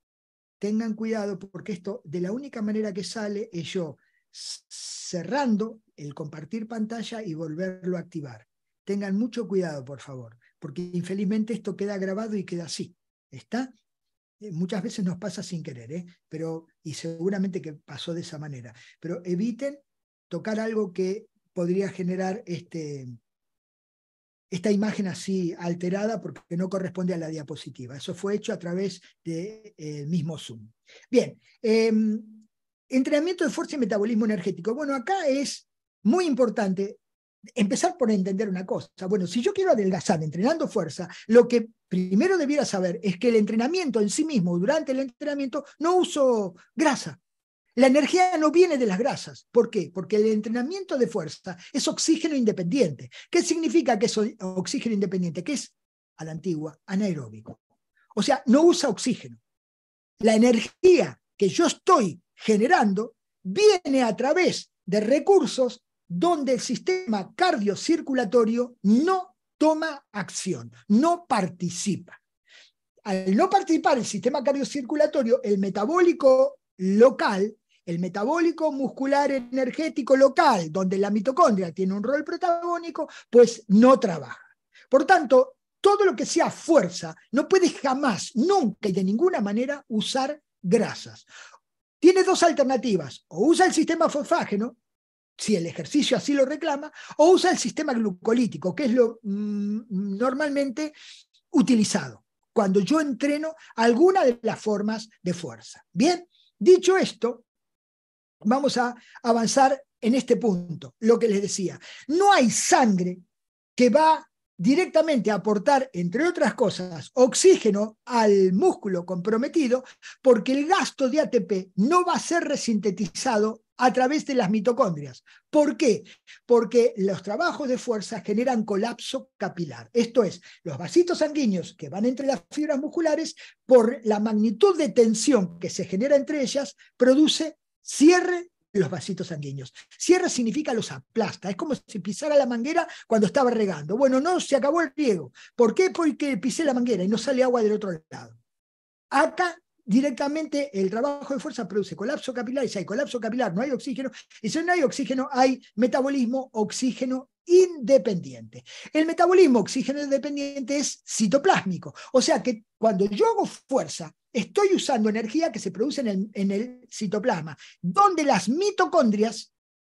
Tengan cuidado porque esto de la única manera que sale es yo cerrando el compartir pantalla y volverlo a activar. Tengan mucho cuidado, por favor, porque infelizmente esto queda grabado y queda así. ¿Está? Eh, muchas veces nos pasa sin querer, ¿eh? pero, y seguramente que pasó de esa manera. Pero eviten tocar algo que podría generar este, esta imagen así alterada porque no corresponde a la diapositiva. Eso fue hecho a través del de, eh, mismo Zoom. Bien, em, Entrenamiento de fuerza y metabolismo energético. Bueno, acá es muy importante empezar por entender una cosa. Bueno, si yo quiero adelgazar entrenando fuerza, lo que primero debiera saber es que el entrenamiento en sí mismo, durante el entrenamiento, no uso grasa. La energía no viene de las grasas. ¿Por qué? Porque el entrenamiento de fuerza es oxígeno independiente. ¿Qué significa que es oxígeno independiente? Que es, a la antigua, anaeróbico. O sea, no usa oxígeno. La energía que yo estoy generando viene a través de recursos donde el sistema cardiocirculatorio no toma acción, no participa. Al no participar el sistema cardiocirculatorio, el metabólico local, el metabólico muscular energético local, donde la mitocondria tiene un rol protagónico, pues no trabaja. Por tanto, todo lo que sea fuerza no puede jamás, nunca y de ninguna manera usar grasas. Tiene dos alternativas, o usa el sistema fosfágeno, si el ejercicio así lo reclama, o usa el sistema glucolítico, que es lo mm, normalmente utilizado cuando yo entreno alguna de las formas de fuerza. Bien, dicho esto, vamos a avanzar en este punto, lo que les decía. No hay sangre que va directamente aportar, entre otras cosas, oxígeno al músculo comprometido, porque el gasto de ATP no va a ser resintetizado a través de las mitocondrias. ¿Por qué? Porque los trabajos de fuerza generan colapso capilar. Esto es, los vasitos sanguíneos que van entre las fibras musculares, por la magnitud de tensión que se genera entre ellas, produce cierre los vasitos sanguíneos. Cierra significa los aplasta, es como si pisara la manguera cuando estaba regando. Bueno, no, se acabó el riego. ¿Por qué? Porque pisé la manguera y no sale agua del otro lado. Acá directamente el trabajo de fuerza produce colapso capilar y si hay colapso capilar no hay oxígeno y si no hay oxígeno hay metabolismo, oxígeno independiente. El metabolismo oxígeno dependiente es citoplásmico, o sea que cuando yo hago fuerza, estoy usando energía que se produce en el, citoplasma, donde las mitocondrias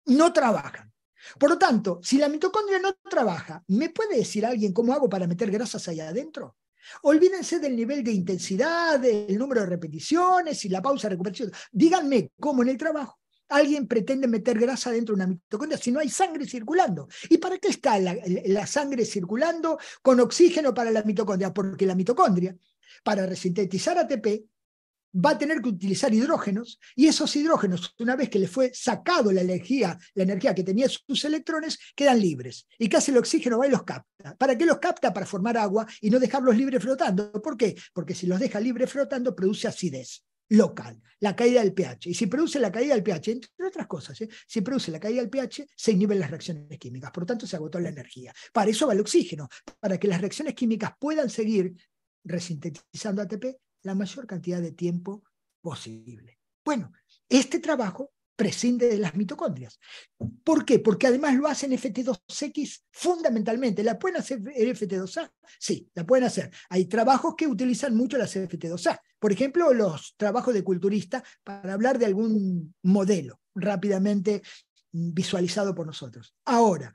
no trabajan. Por lo tanto, si la mitocondria no trabaja, ¿me puede decir alguien cómo hago para meter grasas allá adentro? Olvídense del nivel de intensidad, del número de repeticiones y la pausa de recuperación. Díganme cómo en el trabajo alguien pretende meter grasa dentro de una mitocondria si no hay sangre circulando. ¿Y para qué está la, sangre circulando con oxígeno para la mitocondria? Porque la mitocondria, para resintetizar ATP, va a tener que utilizar hidrógenos y esos hidrógenos, una vez que le fue sacado la energía, la energía que tenía sus electrones, quedan libres. ¿Y qué hace el oxígeno? Va y los capta. ¿Para qué los capta? Para formar agua y no dejarlos libres flotando. ¿Por qué? Porque si los deja libres flotando produce acidez local, la caída del pH. Y si produce la caída del pH, entre otras cosas, ¿eh? si produce la caída del pH, se inhiben las reacciones químicas, por lo tanto se agotó la energía. Para eso va el oxígeno, para que las reacciones químicas puedan seguir resintetizando ATP la mayor cantidad de tiempo posible. Bueno, este trabajo prescinde de las mitocondrias. ¿Por qué? Porque además lo hacen FT2X fundamentalmente. ¿La pueden hacer FT2A? Sí, la pueden hacer. Hay trabajos que utilizan mucho las FT2A. Por ejemplo, los trabajos de culturista para hablar de algún modelo rápidamente visualizado por nosotros. Ahora,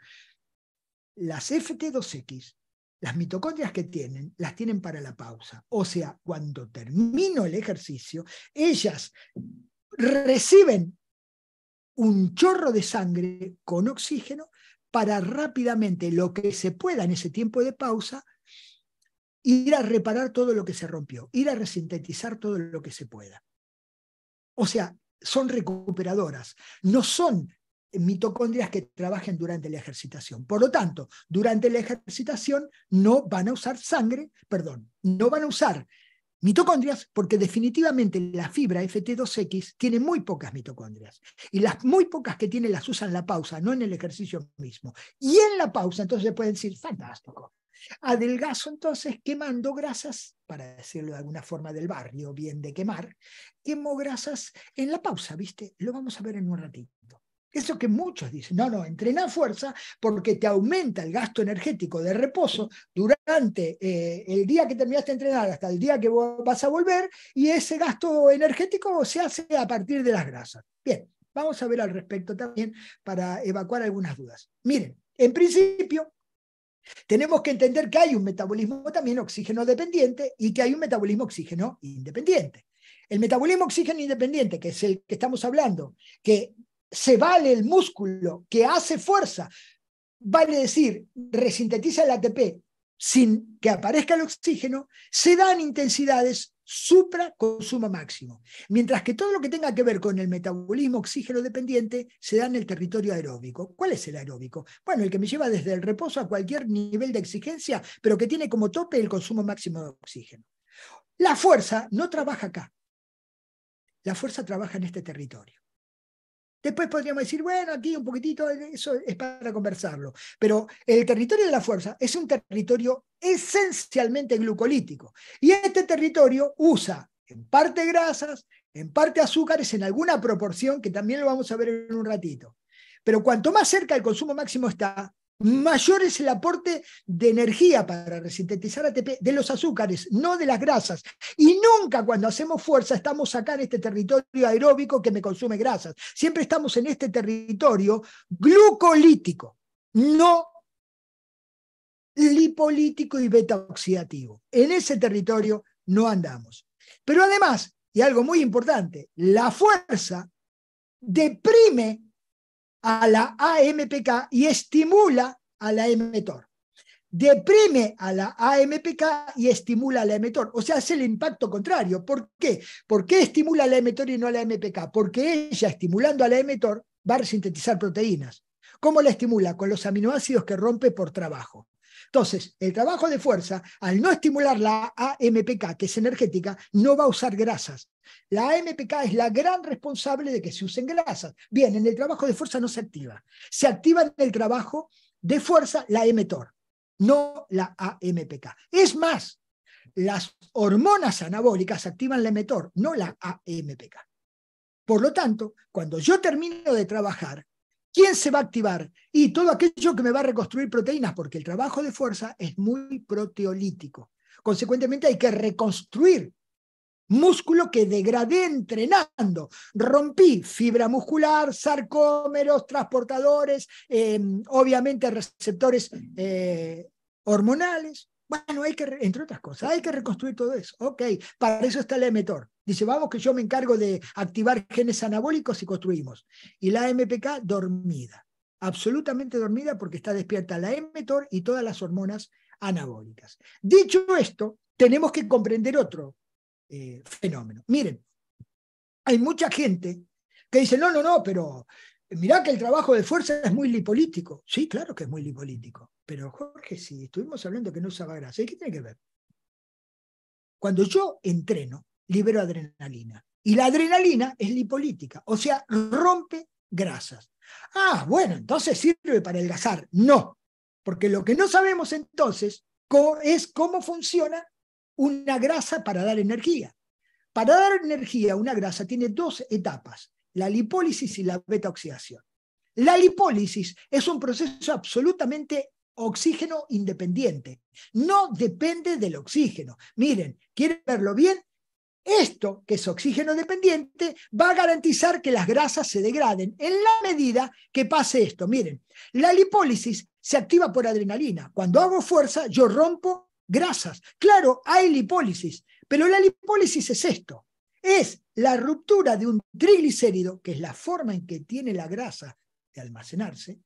las FT2X las mitocondrias que tienen, las tienen para la pausa. O sea, cuando termino el ejercicio, ellas reciben un chorro de sangre con oxígeno para rápidamente, lo que se pueda en ese tiempo de pausa, ir a reparar todo lo que se rompió, ir a resintetizar todo lo que se pueda. O sea, son recuperadoras, no son mitocondrias que trabajen durante la ejercitación. Por lo tanto, durante la ejercitación no van a usar sangre, perdón, no van a usar Mitocondrias, porque definitivamente la fibra FT2X tiene muy pocas mitocondrias. Y las muy pocas que tiene las usan en la pausa, no en el ejercicio mismo. Y en la pausa, entonces se pueden decir, fantástico. Adelgazo entonces quemando grasas, para decirlo de alguna forma del barrio, bien de quemar, quemo grasas en la pausa, ¿viste? Lo vamos a ver en un ratito. Eso que muchos dicen, no, no, entrena fuerza porque te aumenta el gasto energético de reposo durante eh, el día que terminaste de entrenar hasta el día que vas a volver y ese gasto energético se hace a partir de las grasas. Bien, vamos a ver al respecto también para evacuar algunas dudas. Miren, en principio tenemos que entender que hay un metabolismo también oxígeno dependiente y que hay un metabolismo oxígeno independiente. El metabolismo oxígeno independiente, que es el que estamos hablando, que se vale el músculo que hace fuerza, vale decir, resintetiza el ATP sin que aparezca el oxígeno, se dan intensidades supra consumo máximo, mientras que todo lo que tenga que ver con el metabolismo oxígeno dependiente se da en el territorio aeróbico. ¿Cuál es el aeróbico? Bueno, el que me lleva desde el reposo a cualquier nivel de exigencia, pero que tiene como tope el consumo máximo de oxígeno. La fuerza no trabaja acá. La fuerza trabaja en este territorio. Después podríamos decir, bueno, aquí un poquitito, eso es para conversarlo. Pero el territorio de la fuerza es un territorio esencialmente glucolítico. Y este territorio usa en parte grasas, en parte azúcares, en alguna proporción, que también lo vamos a ver en un ratito. Pero cuanto más cerca el consumo máximo está, mayor es el aporte de energía para resintetizar ATP de los azúcares, no de las grasas. Y nunca cuando hacemos fuerza estamos acá en este territorio aeróbico que me consume grasas. Siempre estamos en este territorio glucolítico, no lipolítico y beta-oxidativo. En ese territorio no andamos. Pero además, y algo muy importante, la fuerza deprime a la AMPK y estimula a la mTOR. Deprime a la AMPK y estimula a la mTOR. O sea, hace el impacto contrario. ¿Por qué? ¿Por qué estimula a la mTOR y no a la MPK? Porque ella, estimulando a la mTOR, va a sintetizar proteínas. ¿Cómo la estimula? Con los aminoácidos que rompe por trabajo. Entonces, el trabajo de fuerza, al no estimular la AMPK, que es energética, no va a usar grasas. La AMPK es la gran responsable de que se usen grasas. Bien, en el trabajo de fuerza no se activa. Se activa en el trabajo de fuerza la mTOR, no la AMPK. Es más, las hormonas anabólicas activan la mTOR, no la AMPK. Por lo tanto, cuando yo termino de trabajar, ¿Quién se va a activar? Y todo aquello que me va a reconstruir proteínas, porque el trabajo de fuerza es muy proteolítico. Consecuentemente hay que reconstruir músculo que degradé entrenando. Rompí fibra muscular, sarcómeros, transportadores, em, obviamente receptores eh, hormonales. Bueno, hay que, entre otras cosas, hay que reconstruir todo eso. Ok, para eso está la mTOR. Dice, vamos que yo me encargo de activar genes anabólicos y construimos. Y la MPK dormida, absolutamente dormida porque está despierta la mTOR y todas las hormonas anabólicas. Dicho esto, tenemos que comprender otro eh, fenómeno. Miren, hay mucha gente que dice, no, no, no, pero Mirá que el trabajo de fuerza es muy lipolítico. Sí, claro que es muy lipolítico. Pero Jorge, si estuvimos hablando que no usaba grasa, ¿qué tiene que ver? Cuando yo entreno, libero adrenalina. Y la adrenalina es lipolítica, o sea, rompe grasas. Ah, bueno, entonces sirve para adelgazar. No, porque lo que no sabemos entonces es cómo funciona una grasa para dar energía. Para dar energía, una grasa tiene dos etapas la lipólisis y la beta-oxidación. La lipólisis es un proceso absolutamente oxígeno independiente. No depende del oxígeno. Miren, ¿quieren verlo bien? Esto, que es oxígeno dependiente, va a garantizar que las grasas se degraden en la medida que pase esto. Miren, la lipólisis se activa por adrenalina. Cuando hago fuerza, yo rompo grasas. Claro, hay lipólisis, pero la lipólisis es esto. Es la ruptura de un triglicérido, que es la forma en que tiene la grasa de almacenarse,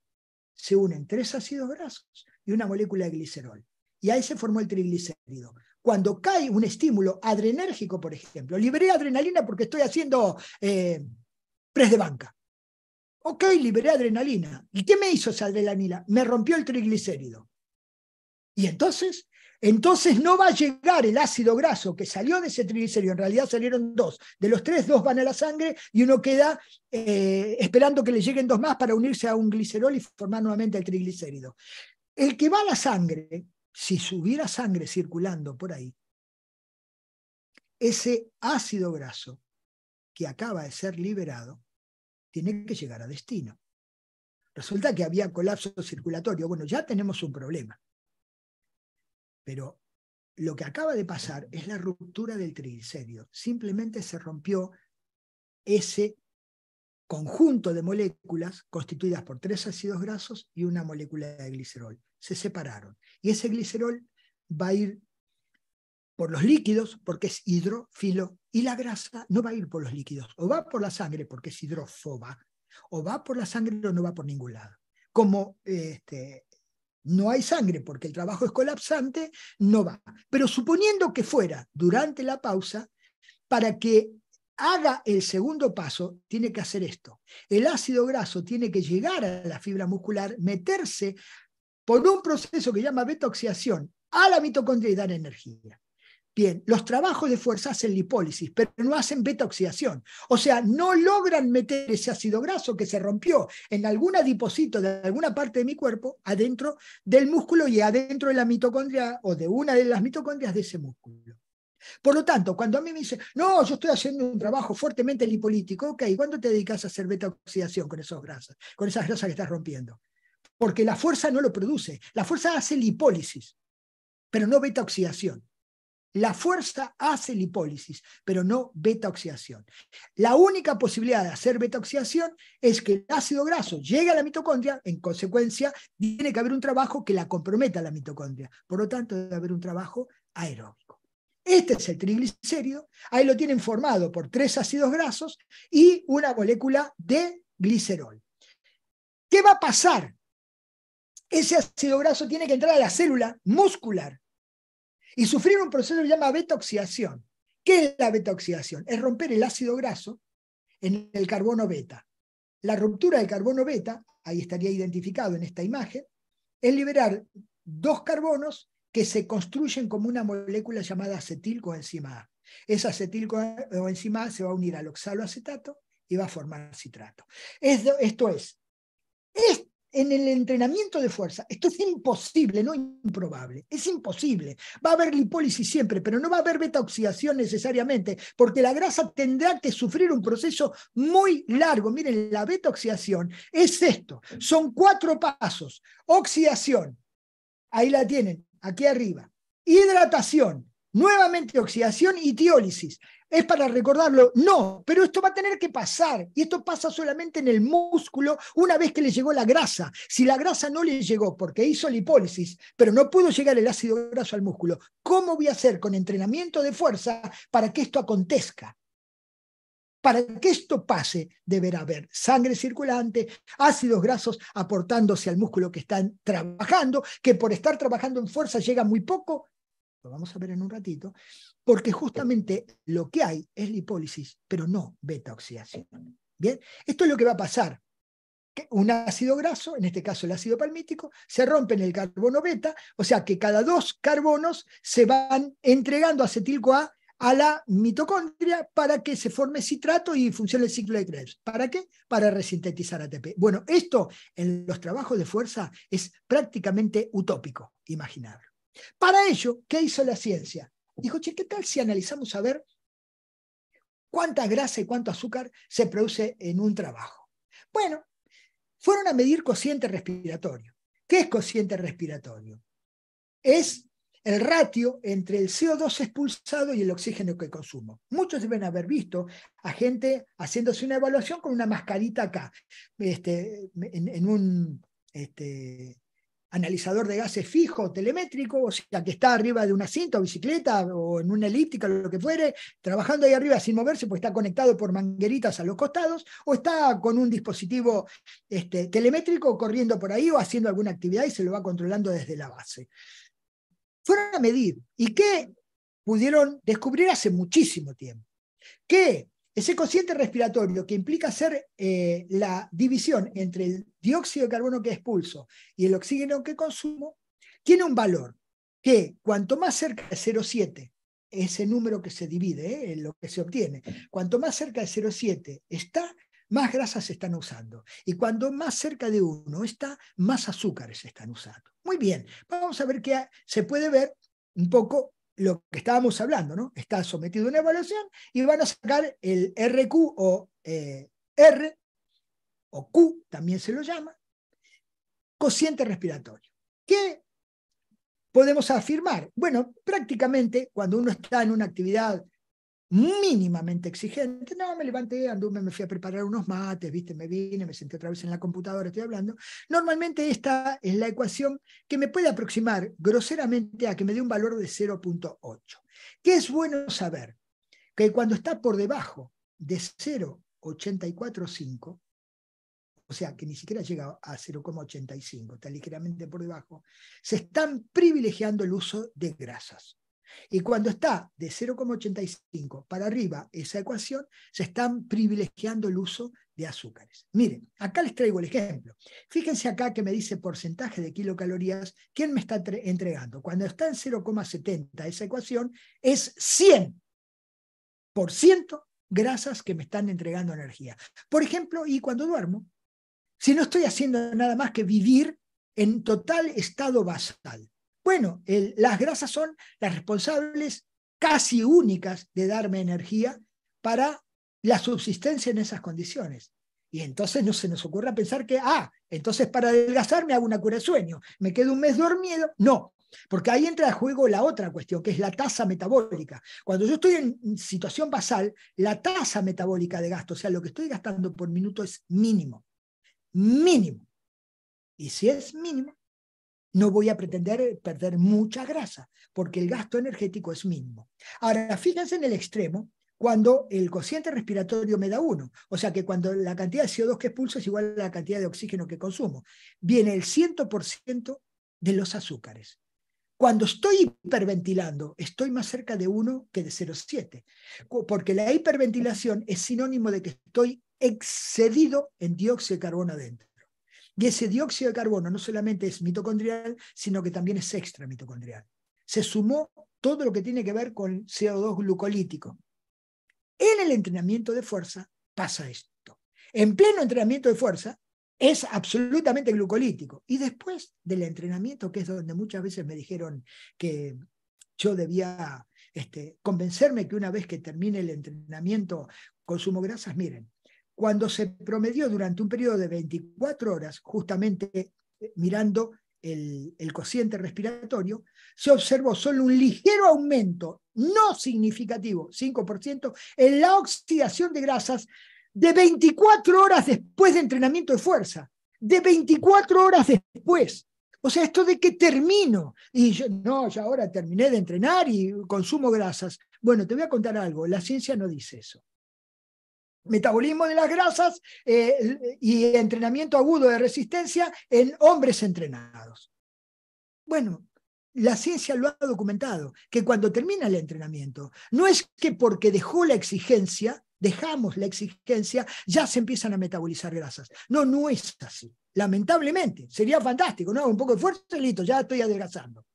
se unen tres ácidos grasos y una molécula de glicerol. Y ahí se formó el triglicérido. Cuando cae un estímulo adrenérgico, por ejemplo, liberé adrenalina porque estoy haciendo eh, pres de banca. Ok, liberé adrenalina. ¿Y qué me hizo esa adrenalina? Me rompió el triglicérido. Y entonces entonces no va a llegar el ácido graso que salió de ese triglicérido, en realidad salieron dos. De los tres, dos van a la sangre y uno queda eh, esperando que le lleguen dos más para unirse a un glicerol y formar nuevamente el triglicérido. El que va a la sangre, si subiera sangre circulando por ahí, ese ácido graso que acaba de ser liberado tiene que llegar a destino. Resulta que había colapso circulatorio. Bueno, ya tenemos un problema. Pero lo que acaba de pasar es la ruptura del triglicerio. Simplemente se rompió ese conjunto de moléculas constituidas por tres ácidos grasos y una molécula de glicerol. Se separaron. Y ese glicerol va a ir por los líquidos porque es hidrofilo y la grasa no va a ir por los líquidos. O va por la sangre porque es hidrófoba. O va por la sangre o no va por ningún lado. Como este, no hay sangre porque el trabajo es colapsante, no va. Pero suponiendo que fuera durante la pausa, para que haga el segundo paso, tiene que hacer esto. El ácido graso tiene que llegar a la fibra muscular, meterse por un proceso que llama beta a la mitocondria y dar energía. Bien, los trabajos de fuerza hacen lipólisis, pero no hacen beta oxidación. O sea, no logran meter ese ácido graso que se rompió en algún adiposito de alguna parte de mi cuerpo adentro del músculo y adentro de la mitocondria o de una de las mitocondrias de ese músculo. Por lo tanto, cuando a mí me dicen, no, yo estoy haciendo un trabajo fuertemente lipolítico, ok, ¿cuándo te dedicas a hacer beta oxidación con esos grasas, con esas grasas que estás rompiendo? Porque la fuerza no lo produce, la fuerza hace lipólisis, pero no beta oxidación. La fuerza hace lipólisis, pero no beta oxidación. La única posibilidad de hacer beta oxidación es que el ácido graso llegue a la mitocondria, en consecuencia, tiene que haber un trabajo que la comprometa a la mitocondria. Por lo tanto, debe haber un trabajo aeróbico. Este es el triglicérido, ahí lo tienen formado por tres ácidos grasos y una molécula de glicerol. ¿Qué va a pasar? Ese ácido graso tiene que entrar a la célula muscular y sufrir un proceso que se llama beta-oxidación. ¿Qué es la beta-oxidación? Es romper el ácido graso en el carbono beta. La ruptura del carbono beta, ahí estaría identificado en esta imagen, es liberar dos carbonos que se construyen como una molécula llamada acetilcoenzima A. Esa acetilcoenzima A se va a unir al oxaloacetato y va a formar citrato. Esto, es, en el entrenamiento de fuerza. Esto es imposible, no improbable, es imposible. Va a haber lipólisis siempre, pero no va a haber beta oxidación necesariamente, porque la grasa tendrá que sufrir un proceso muy largo. Miren, la beta oxidación es esto, son cuatro pasos. Oxidación, ahí la tienen, aquí arriba. Hidratación, Nuevamente oxidación y tiólisis. Es para recordarlo, no, pero esto va a tener que pasar y esto pasa solamente en el músculo una vez que le llegó la grasa. Si la grasa no le llegó porque hizo lipólisis, pero no pudo llegar el ácido graso al músculo, ¿cómo voy a hacer con entrenamiento de fuerza para que esto acontezca? Para que esto pase, deberá haber sangre circulante, ácidos grasos aportándose al músculo que están trabajando, que por estar trabajando en fuerza llega muy poco lo vamos a ver en un ratito, porque justamente lo que hay es lipólisis, pero no beta-oxidación. Bien, esto es lo que va a pasar. un ácido graso, en este caso el ácido palmítico, se rompe en el carbono beta, o sea que cada dos carbonos se van entregando acetil-CoA a la mitocondria para que se forme citrato y funcione el ciclo de Krebs. ¿Para qué? Para resintetizar ATP. Bueno, esto en los trabajos de fuerza es prácticamente utópico imaginarlo. Para ello, ¿qué hizo la ciencia? Dijo, che, ¿qué tal si analizamos a ver cuánta grasa y cuánto azúcar se produce en un trabajo? Bueno, fueron a medir cociente respiratorio. ¿Qué es cociente respiratorio? Es el ratio entre el CO2 expulsado y el oxígeno que consumo. Muchos deben haber visto a gente haciéndose una evaluación con una mascarita acá, este, en, un, este, analizador de gases fijo, telemétrico, o sea, que está arriba de una cinta o bicicleta o en una elíptica, lo que fuere, trabajando ahí arriba sin moverse, pues está conectado por mangueritas a los costados, o está con un dispositivo este, telemétrico corriendo por ahí o haciendo alguna actividad y se lo va controlando desde la base. Fueron a medir y qué pudieron descubrir hace muchísimo tiempo ¿Qué? Ese cociente respiratorio que implica hacer eh, la división entre el dióxido de carbono que expulso y el oxígeno que consumo, tiene un valor que cuanto más cerca de 0,7, ese número que se divide, eh, en lo que se obtiene, cuanto más cerca de 0,7 está, más grasas se están usando. Y cuando más cerca de 1 está, más azúcares se están usando. Muy bien, vamos a ver que se puede ver un poco lo que estábamos hablando, ¿no? Está sometido a una evaluación y van a sacar el RQ o eh, R, o Q también se lo llama, cociente respiratorio. ¿Qué podemos afirmar? Bueno, prácticamente cuando uno está en una actividad mínimamente exigente, no, me levanté, anduve, me fui a preparar unos mates, viste, me vine, me senté otra vez en la computadora, estoy hablando. Normalmente esta es la ecuación que me puede aproximar groseramente a que me dé un valor de 0.8. ¿Qué es bueno saber que cuando está por debajo de 0.845, o sea, que ni siquiera llega a 0,85, está ligeramente por debajo, se están privilegiando el uso de grasas. Y cuando está de 0,85 para arriba esa ecuación, se están privilegiando el uso de azúcares. Miren, acá les traigo el ejemplo. Fíjense acá que me dice porcentaje de kilocalorías, ¿quién me está entregando? Cuando está en 0,70 esa ecuación, es 100% grasas que me están entregando energía. Por ejemplo, y cuando duermo, si no estoy haciendo nada más que vivir en total estado basal, bueno, las grasas son las responsables casi únicas de darme energía para la subsistencia en esas condiciones. Y entonces no se nos ocurra pensar que, ah, entonces para adelgazar me hago una cura de sueño, me quedo un mes dormido. No, porque ahí entra en juego la otra cuestión, que es la tasa metabólica. Cuando yo estoy en situación basal, la tasa metabólica de gasto, o sea, lo que estoy gastando por minuto es mínimo. Mínimo. Y si es mínimo, no voy a pretender eh, perder mucha grasa, porque el gasto energético es mínimo. Ahora, fíjense en el extremo cuando el cociente respiratorio me da 1, o sea que cuando la cantidad de CO2 que expulso es igual a la cantidad de oxígeno que consumo, viene el 100% de los azúcares. Cuando estoy hiperventilando, estoy más cerca de 1 que de 0,7, porque la hiperventilación es sinónimo de que estoy excedido en dióxido de carbono adentro. Y ese dióxido de carbono no solamente es mitocondrial, sino que también es extra mitocondrial. Se sumó todo lo que tiene que ver con CO2 glucolítico. En el entrenamiento de fuerza pasa esto. En pleno entrenamiento de fuerza es absolutamente glucolítico. Y después del entrenamiento, que es donde muchas veces me dijeron que yo debía este, convencerme que una vez que termine el entrenamiento consumo grasas, miren, cuando se promedió durante un periodo de 24 horas, justamente eh, mirando el, cociente respiratorio, se observó solo un ligero aumento, no significativo, 5%, en la oxidación de grasas de 24 horas después de entrenamiento de fuerza, de 24 horas después. O sea, esto de que termino y yo, no, ya ahora terminé de entrenar y consumo grasas. Bueno, te voy a contar algo, la ciencia no dice eso metabolismo de las grasas eh, y entrenamiento agudo de resistencia en hombres entrenados. Bueno, la ciencia lo ha documentado, que cuando termina el entrenamiento, no es que porque dejó la exigencia, dejamos la exigencia, ya se empiezan a metabolizar grasas. No, no es así. Lamentablemente, sería fantástico, ¿no? Un poco de fuerza listo, ya estoy adelgazando.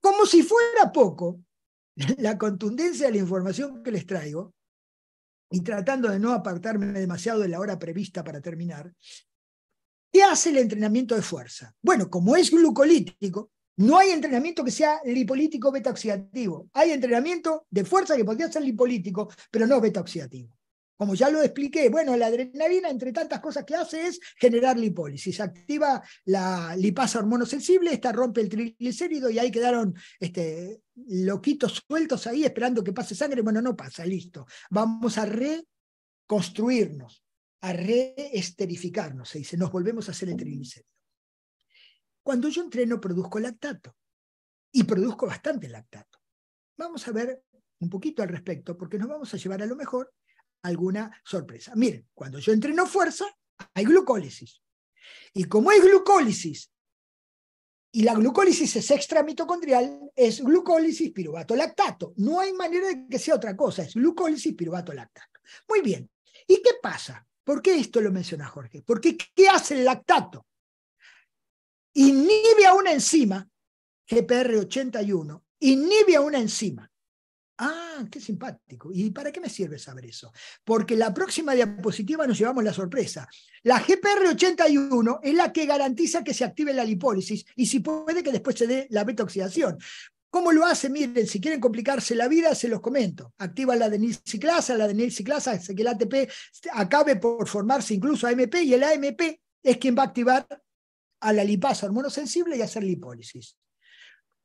Como si fuera poco, la contundencia de la información que les traigo, y tratando de no apartarme demasiado de la hora prevista para terminar, ¿qué hace el entrenamiento de fuerza? Bueno, como es glucolítico, no hay entrenamiento que sea lipolítico beta oxidativo. Hay entrenamiento de fuerza que podría ser lipolítico, pero no beta oxidativo. Como ya lo expliqué, bueno, la adrenalina, entre tantas cosas que hace, es generar lipólisis. Activa la lipasa hormonosensible, esta rompe el triglicérido y ahí quedaron este, loquitos sueltos ahí esperando que pase sangre. Bueno, no pasa, listo. Vamos a reconstruirnos, a reesterificarnos, se dice. Nos volvemos a hacer el triglicérido. Cuando yo entreno, produzco lactato y produzco bastante lactato. Vamos a ver un poquito al respecto, porque nos vamos a llevar a lo mejor alguna sorpresa. Miren, cuando yo entreno fuerza, hay glucólisis. Y como hay glucólisis, y la glucólisis es extra mitocondrial, es glucólisis piruvato lactato. No hay manera de que sea otra cosa, es glucólisis piruvato lactato. Muy bien. ¿Y qué pasa? ¿Por qué esto lo menciona Jorge? Porque ¿qué hace el lactato? Inhibe a una enzima, GPR81, inhibe a una enzima Ah, qué simpático. ¿Y para qué me sirve saber eso? Porque la próxima diapositiva nos llevamos la sorpresa. La GPR81 es la que garantiza que se active la lipólisis y si puede que después se dé la beta oxidación. ¿Cómo lo hace? Miren, si quieren complicarse la vida, se los comento. Activa la denilciclasa, la denilciclasa hace que el ATP acabe por formarse incluso AMP y el AMP es quien va a activar a la lipasa hormonosensible y hacer lipólisis.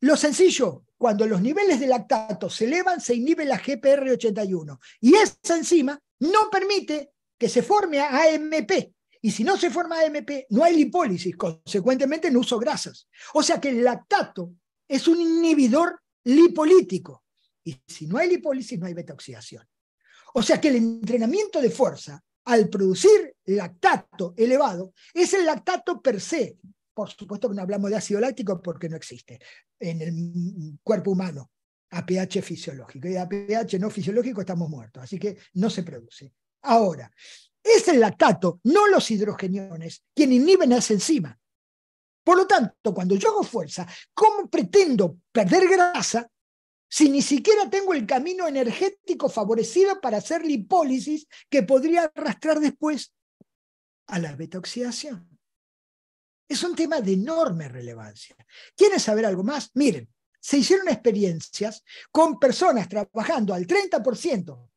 Lo sencillo, cuando los niveles de lactato se elevan, se inhibe la GPR81 y esa enzima no permite que se forme AMP. Y si no se forma AMP, no hay lipólisis, consecuentemente no uso grasas. O sea que el lactato es un inhibidor lipolítico. Y si no hay lipólisis, no hay beta-oxidación. O sea que el entrenamiento de fuerza al producir lactato elevado es el lactato per se, por supuesto que no hablamos de ácido láctico porque no existe en el cuerpo humano a pH fisiológico. Y a pH no fisiológico estamos muertos, así que no se produce. Ahora, es el lactato, no los hidrogeniones, quien inhiben las enzima. Por lo tanto, cuando yo hago fuerza, ¿cómo pretendo perder grasa si ni siquiera tengo el camino energético favorecido para hacer lipólisis que podría arrastrar después a la beta oxidación? Es un tema de enorme relevancia. ¿Quieren saber algo más? Miren, se hicieron experiencias con personas trabajando al 30%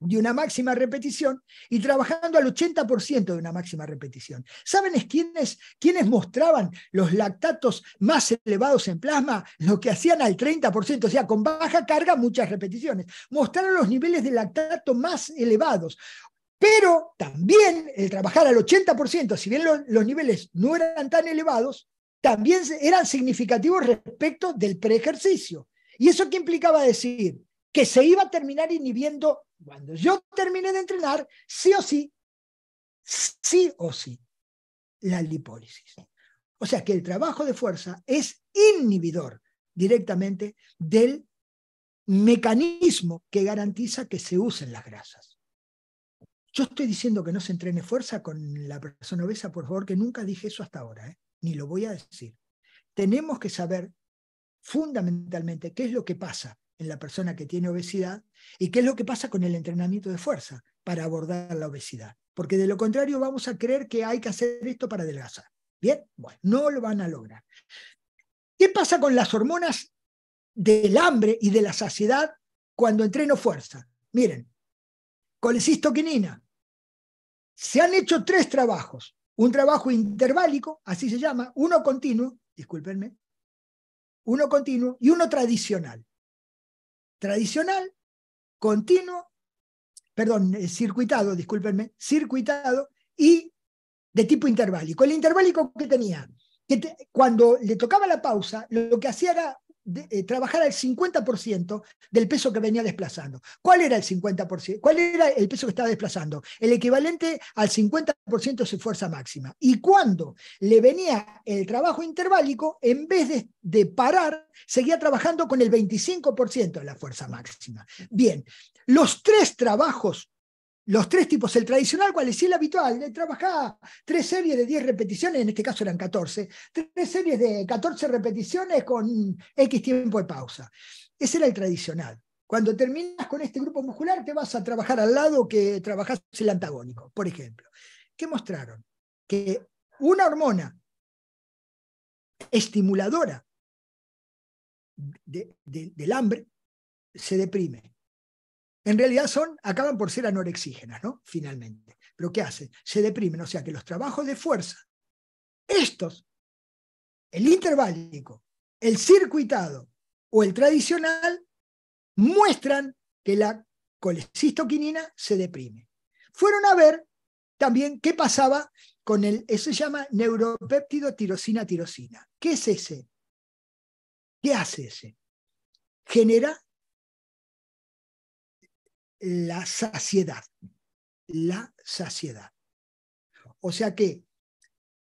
de una máxima repetición y trabajando al 80% de una máxima repetición. ¿Saben quiénes, mostraban los lactatos más elevados en plasma? Lo que hacían al 30%, o sea, con baja carga muchas repeticiones. Mostraron los niveles de lactato más elevados. Pero también el trabajar al 80%, si bien los niveles no eran tan elevados, también eran significativos respecto del preejercicio. ¿Y eso qué implicaba decir? Que se iba a terminar inhibiendo cuando yo terminé de entrenar, sí o sí, sí o sí, la lipólisis. O sea que el trabajo de fuerza es inhibidor directamente del mecanismo que garantiza que se usen las grasas. Yo estoy diciendo que no se entrene fuerza con la persona obesa, por favor, que nunca dije eso hasta ahora, ¿eh? ni lo voy a decir. Tenemos que saber fundamentalmente qué es lo que pasa en la persona que tiene obesidad y qué es lo que pasa con el entrenamiento de fuerza para abordar la obesidad. Porque de lo contrario vamos a creer que hay que hacer esto para adelgazar. Bien, bueno, no lo van a lograr. ¿Qué pasa con las hormonas del hambre y de la saciedad cuando entreno fuerza? Miren, colecistoquinina, se han hecho tres trabajos. Un trabajo interválico, así se llama, uno continuo, discúlpenme, uno continuo y uno tradicional. Tradicional, continuo, perdón, eh, circuitado, discúlpenme, circuitado y de tipo interválico. El interválico que tenía, que cuando le tocaba la pausa, lo que hacía era eh, trabajar al el 50% del peso que venía desplazando. ¿Cuál era el ¿Cuál era el peso que estaba desplazando? El equivalente al 50% de su fuerza máxima. Y cuando le venía el trabajo interválico, en vez de, de parar, seguía trabajando con el 25% de la fuerza máxima. Bien, los tres trabajos los tres tipos, el tradicional, ¿cuál es? el habitual, eh, trabajaba tres series de 10 repeticiones, en este caso eran 14, tres series de 14 repeticiones con X tiempo de pausa. Ese era el tradicional. Cuando terminas con este grupo muscular, te vas a trabajar al lado que trabajas el antagónico, por ejemplo. ¿Qué mostraron? Que una hormona estimuladora del hambre se deprime en realidad son, acaban por ser anorexígenas, ¿no? Finalmente. Pero ¿qué hacen? Se deprimen, o sea que los trabajos de fuerza, estos, el intervalico, el circuitado o el tradicional, muestran que la colecistoquinina se deprime. Fueron a ver también qué pasaba con el, eso se llama neuropéptido tirosina tirosina. ¿Qué es ese? ¿Qué hace ese? Genera la saciedad. La saciedad. O sea que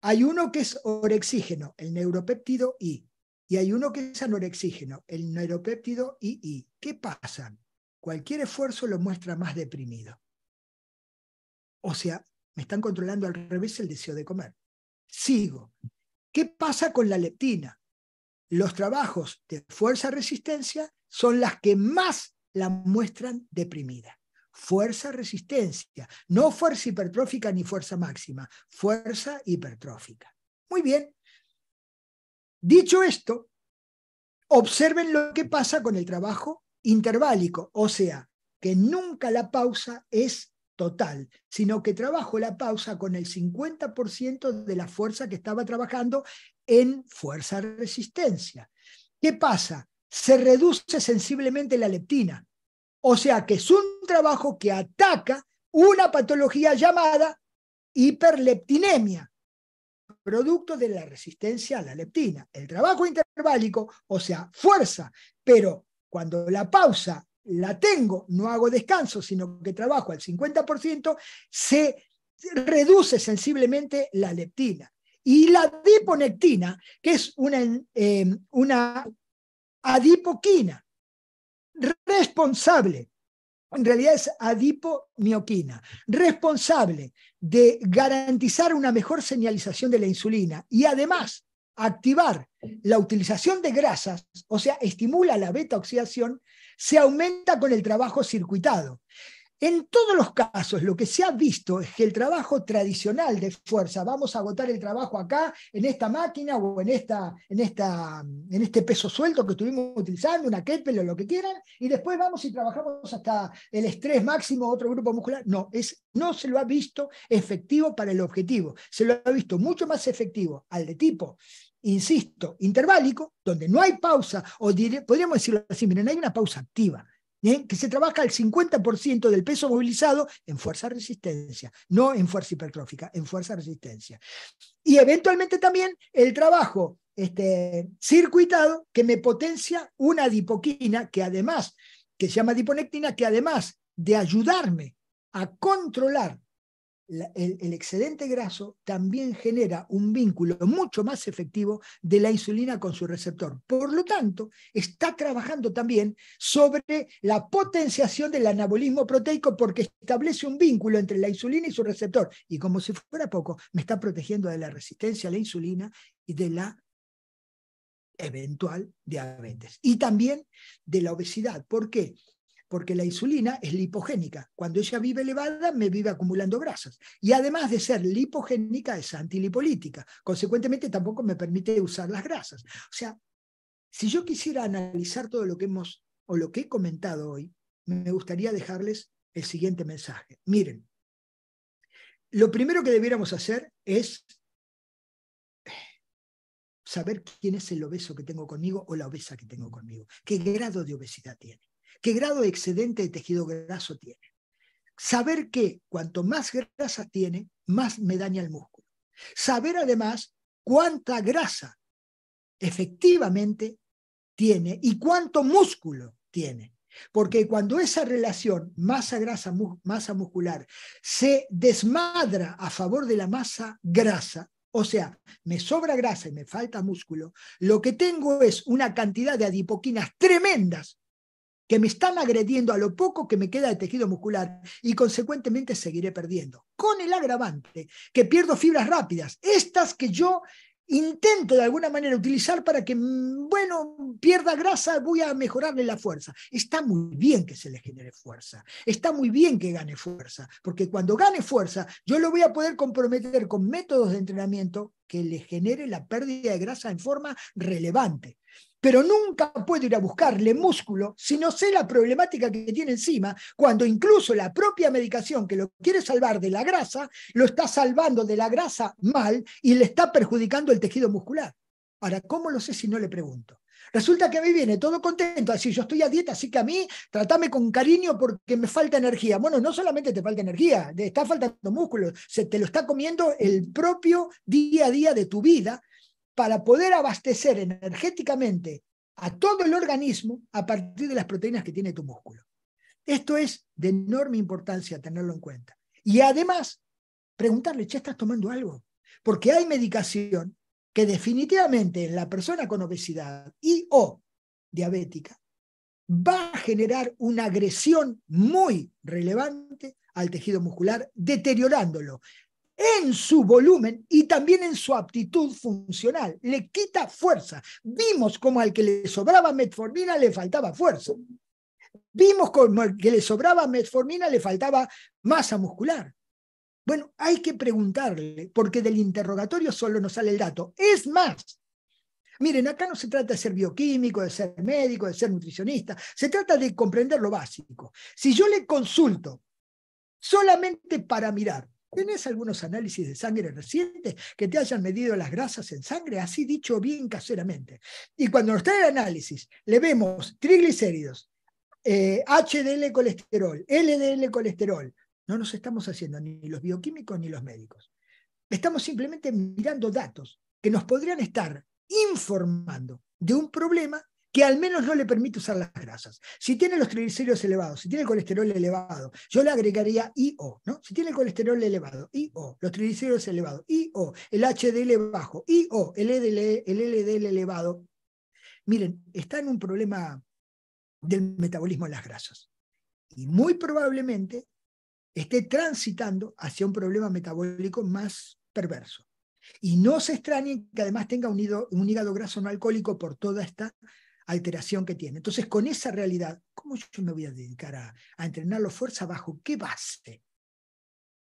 hay uno que es orexígeno, el neuropéptido I, y hay uno que es anorexígeno, el neuropéptido II. ¿Qué pasa? Cualquier esfuerzo lo muestra más deprimido. O sea, me están controlando al revés el deseo de comer. Sigo. ¿Qué pasa con la leptina? Los trabajos de fuerza-resistencia son las que más la muestran deprimida. Fuerza, resistencia. No fuerza hipertrófica ni fuerza máxima. Fuerza hipertrófica. Muy bien. Dicho esto, observen lo que pasa con el trabajo interválico, o sea, que nunca la pausa es total, sino que trabajo la pausa con el 50% de la fuerza que estaba trabajando en fuerza resistencia. ¿Qué pasa? se reduce sensiblemente la leptina. O sea que es un trabajo que ataca una patología llamada hiperleptinemia, producto de la resistencia a la leptina. El trabajo interválico, o sea, fuerza, pero cuando la pausa la tengo, no hago descanso, sino que trabajo al 50%, se reduce sensiblemente la leptina. Y la diponectina, que es una, eh, una adipoquina, responsable, en realidad es adipomioquina, responsable de garantizar una mejor señalización de la insulina y además activar la utilización de grasas, o sea, estimula la beta oxidación, se aumenta con el trabajo circuitado. En todos los casos, lo que se ha visto es que el trabajo tradicional de fuerza, vamos a agotar el trabajo acá, en esta máquina o en, esta, en, esta, en este peso suelto que estuvimos utilizando, una Keppel o lo que quieran, y después vamos y trabajamos hasta el estrés máximo, otro grupo muscular. No, es, no se lo ha visto efectivo para el objetivo. Se lo ha visto mucho más efectivo al de tipo insisto, interválico, donde no hay pausa, o podríamos decirlo así, miren, hay una pausa activa. ¿eh? que se trabaja el 50% del peso movilizado en fuerza-resistencia, no en fuerza hipertrófica, en fuerza-resistencia. Y eventualmente también el trabajo este, circuitado que me potencia una dipoquina que además, que se llama diponectina, que además de ayudarme a controlar el, el excedente graso también genera un vínculo mucho más efectivo de la insulina con su receptor. Por lo tanto, está trabajando también sobre la potenciación del anabolismo proteico porque establece un vínculo entre la insulina y su receptor. Y como si fuera poco, me está protegiendo de la resistencia a la insulina y de la eventual diabetes. Y también de la obesidad. ¿Por qué? porque la insulina es lipogénica. Cuando ella vive elevada, me vive acumulando grasas. Y además de ser lipogénica, es antilipolítica. Consecuentemente, tampoco me permite usar las grasas. O sea, si yo quisiera analizar todo lo que hemos o lo que he comentado hoy, me gustaría dejarles el siguiente mensaje. Miren, lo primero que debiéramos hacer es saber quién es el obeso que tengo conmigo o la obesa que tengo conmigo, qué grado de obesidad tiene qué grado de excedente de tejido graso tiene. Saber que cuanto más grasa tiene, más me daña el músculo. Saber además cuánta grasa efectivamente tiene y cuánto músculo tiene. Porque cuando esa relación masa grasa masa muscular se desmadra a favor de la masa grasa, o sea, me sobra grasa y me falta músculo, lo que tengo es una cantidad de adipoquinas tremendas que me están agrediendo a lo poco que me queda de tejido muscular y consecuentemente seguiré perdiendo. Con el agravante que pierdo fibras rápidas, estas que yo intento de alguna manera utilizar para que, mm, bueno, pierda grasa, voy a mejorarle la fuerza. Está muy bien que se le genere fuerza, está muy bien que gane fuerza, porque cuando gane fuerza, yo lo voy a poder comprometer con métodos de entrenamiento que le genere la pérdida de grasa en forma relevante pero nunca puedo ir a buscarle músculo si no sé la problemática que tiene encima, cuando incluso la propia medicación que lo quiere salvar de la grasa, lo está salvando de la grasa mal y le está perjudicando el tejido muscular. Ahora, ¿cómo lo sé si no le pregunto? Resulta que a mí viene todo contento, así yo estoy a dieta, así que a mí tratame con cariño porque me falta energía. Bueno, no solamente te falta energía, te está faltando músculo, se te lo está comiendo el propio día a día de tu vida para poder abastecer energéticamente a todo el organismo a partir de las proteínas que tiene tu músculo. Esto es de enorme importancia tenerlo en cuenta. Y además, preguntarle, ¿ya estás tomando algo? Porque hay medicación que definitivamente en la persona con obesidad y o diabética va a generar una agresión muy relevante al tejido muscular, deteriorándolo en su volumen y también en su aptitud funcional. Le quita fuerza. Vimos como al que le sobraba metformina le faltaba fuerza. Vimos como al que le sobraba metformina le faltaba masa muscular. Bueno, hay que preguntarle, porque del interrogatorio solo nos sale el dato. Es más, miren, acá no se trata de ser bioquímico, de ser médico, de ser nutricionista, se trata de comprender lo básico. Si yo le consulto solamente para mirar ¿Tienes algunos análisis de sangre recientes que te hayan medido las grasas en sangre? Así dicho bien caseramente. Y cuando nos trae el análisis, le vemos triglicéridos, HDL eh, colesterol, LDL colesterol. No nos estamos haciendo ni los bioquímicos ni los médicos. Estamos simplemente mirando datos que nos podrían estar informando de un problema que al menos no le permite usar las grasas. Si tiene los triglicéridos elevados, si tiene el colesterol elevado, yo le agregaría IO, ¿no? Si tiene el colesterol elevado, IO, los triglicéridos elevados, IO, el HDL bajo, IO, el LDL, el LDL elevado. Miren, está en un problema del metabolismo de las grasas. Y muy probablemente esté transitando hacia un problema metabólico más perverso. Y no se extrañen que además tenga un hígado graso no alcohólico por toda esta alteración que tiene. Entonces, con esa realidad, ¿cómo yo me voy a dedicar a, entrenar fuerza bajo qué base?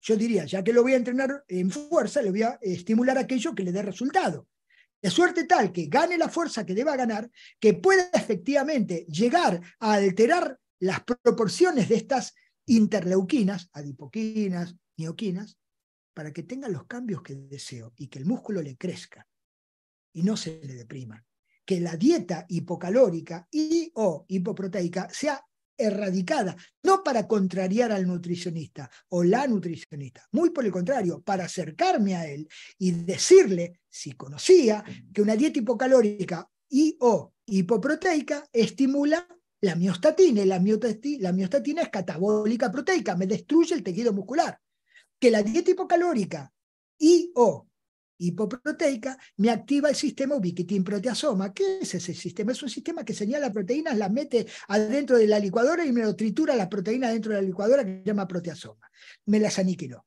Yo diría, ya que lo voy a entrenar en fuerza, le voy a eh, estimular aquello que le dé resultado. De suerte tal que gane la fuerza que deba ganar, que pueda efectivamente llegar a alterar las proporciones de estas interleuquinas, adipoquinas, mioquinas, para que tenga los cambios que deseo y que el músculo le crezca y no se le deprima que la dieta hipocalórica y o hipoproteica sea erradicada, no para contrariar al nutricionista o la nutricionista, muy por el contrario, para acercarme a él y decirle, si conocía, que una dieta hipocalórica y o hipoproteica estimula la miostatina y la miostatina, la miostatina es catabólica proteica, me destruye el tejido muscular. Que la dieta hipocalórica y o hipoproteica, me activa el sistema ubiquitin proteasoma. ¿Qué es ese sistema? Es un sistema que señala proteínas, las mete adentro de la licuadora y me lo tritura las proteínas dentro de la licuadora que se llama proteasoma. Me las aniquiló.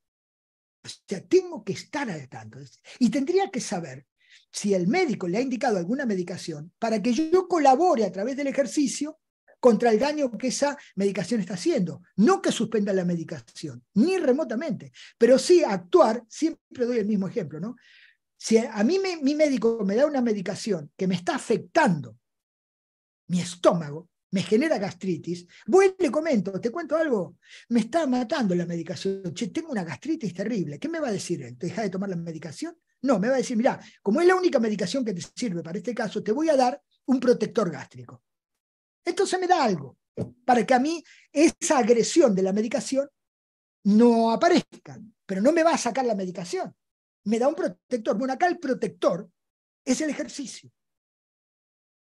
O sea, tengo que estar al tanto. Y tendría que saber si el médico le ha indicado alguna medicación para que yo colabore a través del ejercicio contra el daño que esa medicación está haciendo. No que suspenda la medicación, ni remotamente, pero sí actuar, siempre doy el mismo ejemplo, ¿no? Si a mí mi médico me da una medicación que me está afectando mi estómago, me genera gastritis, voy y le comento, te cuento algo, me está matando la medicación, che, tengo una gastritis terrible, ¿qué me va a decir él? ¿Te deja de tomar la medicación? No, me va a decir, mira, como es la única medicación que te sirve para este caso, te voy a dar un protector gástrico. Entonces me da algo para que a mí esa agresión de la medicación no aparezca, pero no me va a sacar la medicación me da un protector. Bueno, acá el protector es el ejercicio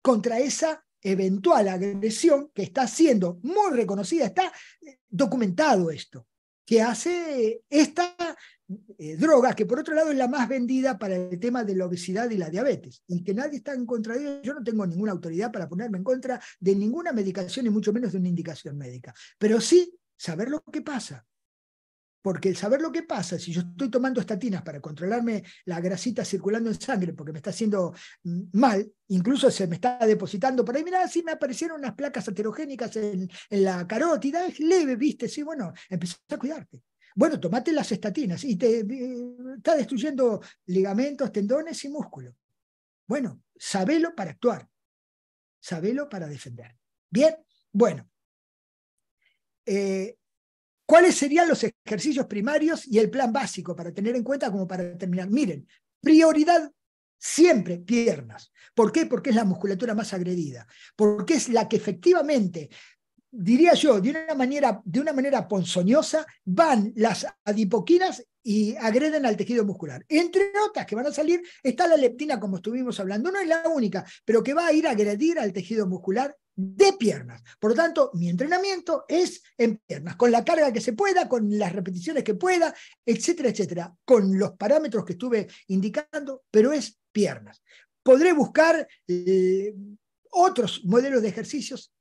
contra esa eventual agresión que está siendo muy reconocida, está eh, documentado esto, que hace esta eh, droga, que por otro lado es la más vendida para el tema de la obesidad y la diabetes, y que nadie está en contra de ello. Yo no tengo ninguna autoridad para ponerme en contra de ninguna medicación y mucho menos de una indicación médica, pero sí saber lo que pasa, porque el saber lo que pasa, si yo estoy tomando estatinas para controlarme la grasita circulando en sangre porque me está haciendo mm, mal, incluso se me está depositando por ahí, mirá, sí me aparecieron unas placas aterogénicas en, la carótida, es leve, viste, sí, bueno, empezás a cuidarte. Bueno, tomate las estatinas y te eh, está destruyendo ligamentos, tendones y músculo. Bueno, sabelo para actuar, sabelo para defender. Bien, bueno. Eh, ¿Cuáles serían los ejercicios primarios y el plan básico para tener en cuenta como para terminar? Miren, prioridad siempre piernas. ¿Por qué? Porque es la musculatura más agredida, porque es la que efectivamente diría yo, de una manera, de una manera ponzoñosa, van las adipoquinas y agreden al tejido muscular. Entre otras que van a salir está la leptina, como estuvimos hablando. No es la única, pero que va a ir a agredir al tejido muscular de piernas. Por lo tanto, mi entrenamiento es en piernas, con la carga que se pueda, con las repeticiones que pueda, etcétera, etcétera, con los parámetros que estuve indicando, pero es piernas. Podré buscar eh, otros modelos de ejercicios,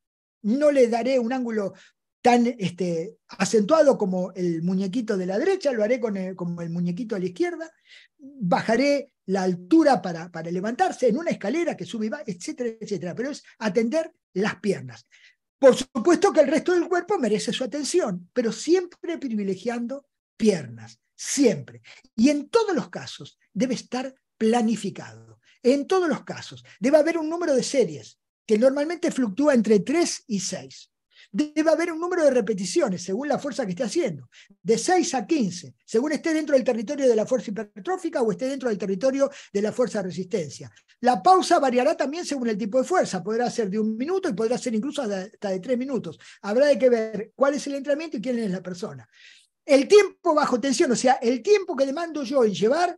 no le daré un ángulo tan este, acentuado como el muñequito de la derecha, lo haré con el, como el muñequito a la izquierda, bajaré la altura para, para levantarse en una escalera que sube y va, etcétera, etcétera. Pero es atender las piernas. Por supuesto que el resto del cuerpo merece su atención, pero siempre privilegiando piernas, siempre. Y en todos los casos debe estar planificado. En todos los casos debe haber un número de series que normalmente fluctúa entre 3 y 6 debe haber un número de repeticiones según la fuerza que esté haciendo, de 6 a 15, según esté dentro del territorio de la fuerza hipertrófica o esté dentro del territorio de la fuerza de resistencia. La pausa variará también según el tipo de fuerza, podrá ser de un minuto y podrá ser incluso hasta de tres minutos. Habrá de que ver cuál es el entrenamiento y quién es la persona. El tiempo bajo tensión, o sea, el tiempo que demando yo en llevar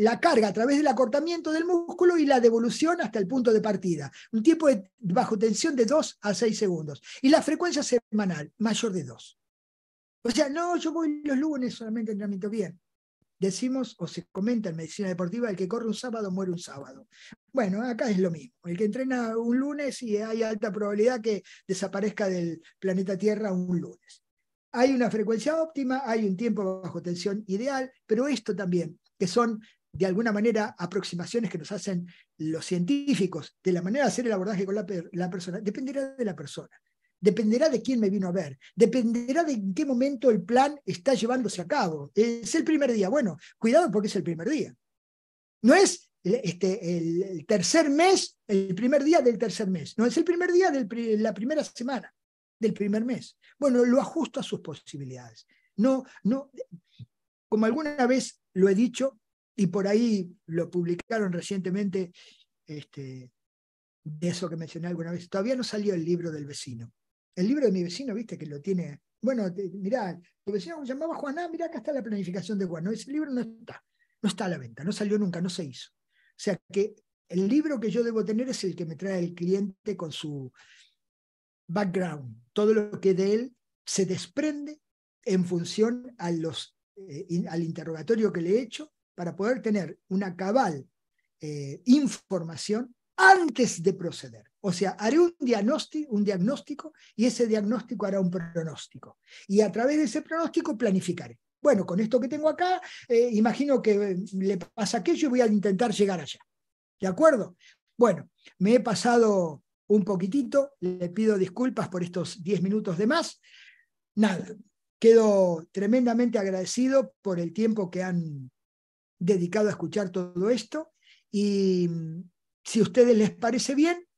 la, carga a través del acortamiento del músculo y la devolución hasta el punto de partida. Un tiempo de, bajo tensión de 2 a 6 segundos. Y la frecuencia semanal, mayor de 2. O sea, no, yo voy los lunes solamente entrenamiento bien. Decimos o se comenta en medicina deportiva, el que corre un sábado muere un sábado. Bueno, acá es lo mismo. El que entrena un lunes y hay alta probabilidad que desaparezca del planeta Tierra un lunes. Hay una frecuencia óptima, hay un tiempo bajo tensión ideal, pero esto también, que son de alguna manera aproximaciones que nos hacen los científicos de la manera de hacer el abordaje con la, persona, dependerá de la persona, dependerá de quién me vino a ver, dependerá de en qué momento el plan está llevándose a cabo. Es el primer día, bueno, cuidado porque es el primer día. No es eh, este, el, tercer mes, el primer día del tercer mes, no es el primer día de la primera semana del primer mes. Bueno, lo ajusto a sus posibilidades. No, no, como alguna vez lo he dicho, y por ahí lo publicaron recientemente, este, de eso que mencioné alguna vez, todavía no salió el libro del vecino. El libro de mi vecino, viste, que lo tiene. Bueno, mirá, tu vecino llamaba Juaná, ah, mirá, acá está la planificación de Juan. No, ese libro no está, no está a la venta, no salió nunca, no se hizo. O sea que el libro que yo debo tener es el que me trae el cliente con su background, todo lo que de él se desprende en función a los eh, al interrogatorio que le he hecho para poder tener una cabal eh, información antes de proceder. O sea, haré un diagnóstico, y ese diagnóstico hará un pronóstico. Y a través de ese pronóstico planificaré. Bueno, con esto que tengo acá, eh, imagino que le pasa aquello y voy a intentar llegar allá. ¿De acuerdo? Bueno, me he pasado un poquitito, le pido disculpas por estos 10 minutos de más. Nada, Quedo tremendamente agradecido por el tiempo que han dedicado a escuchar todo esto y mm, si a ustedes les parece bien,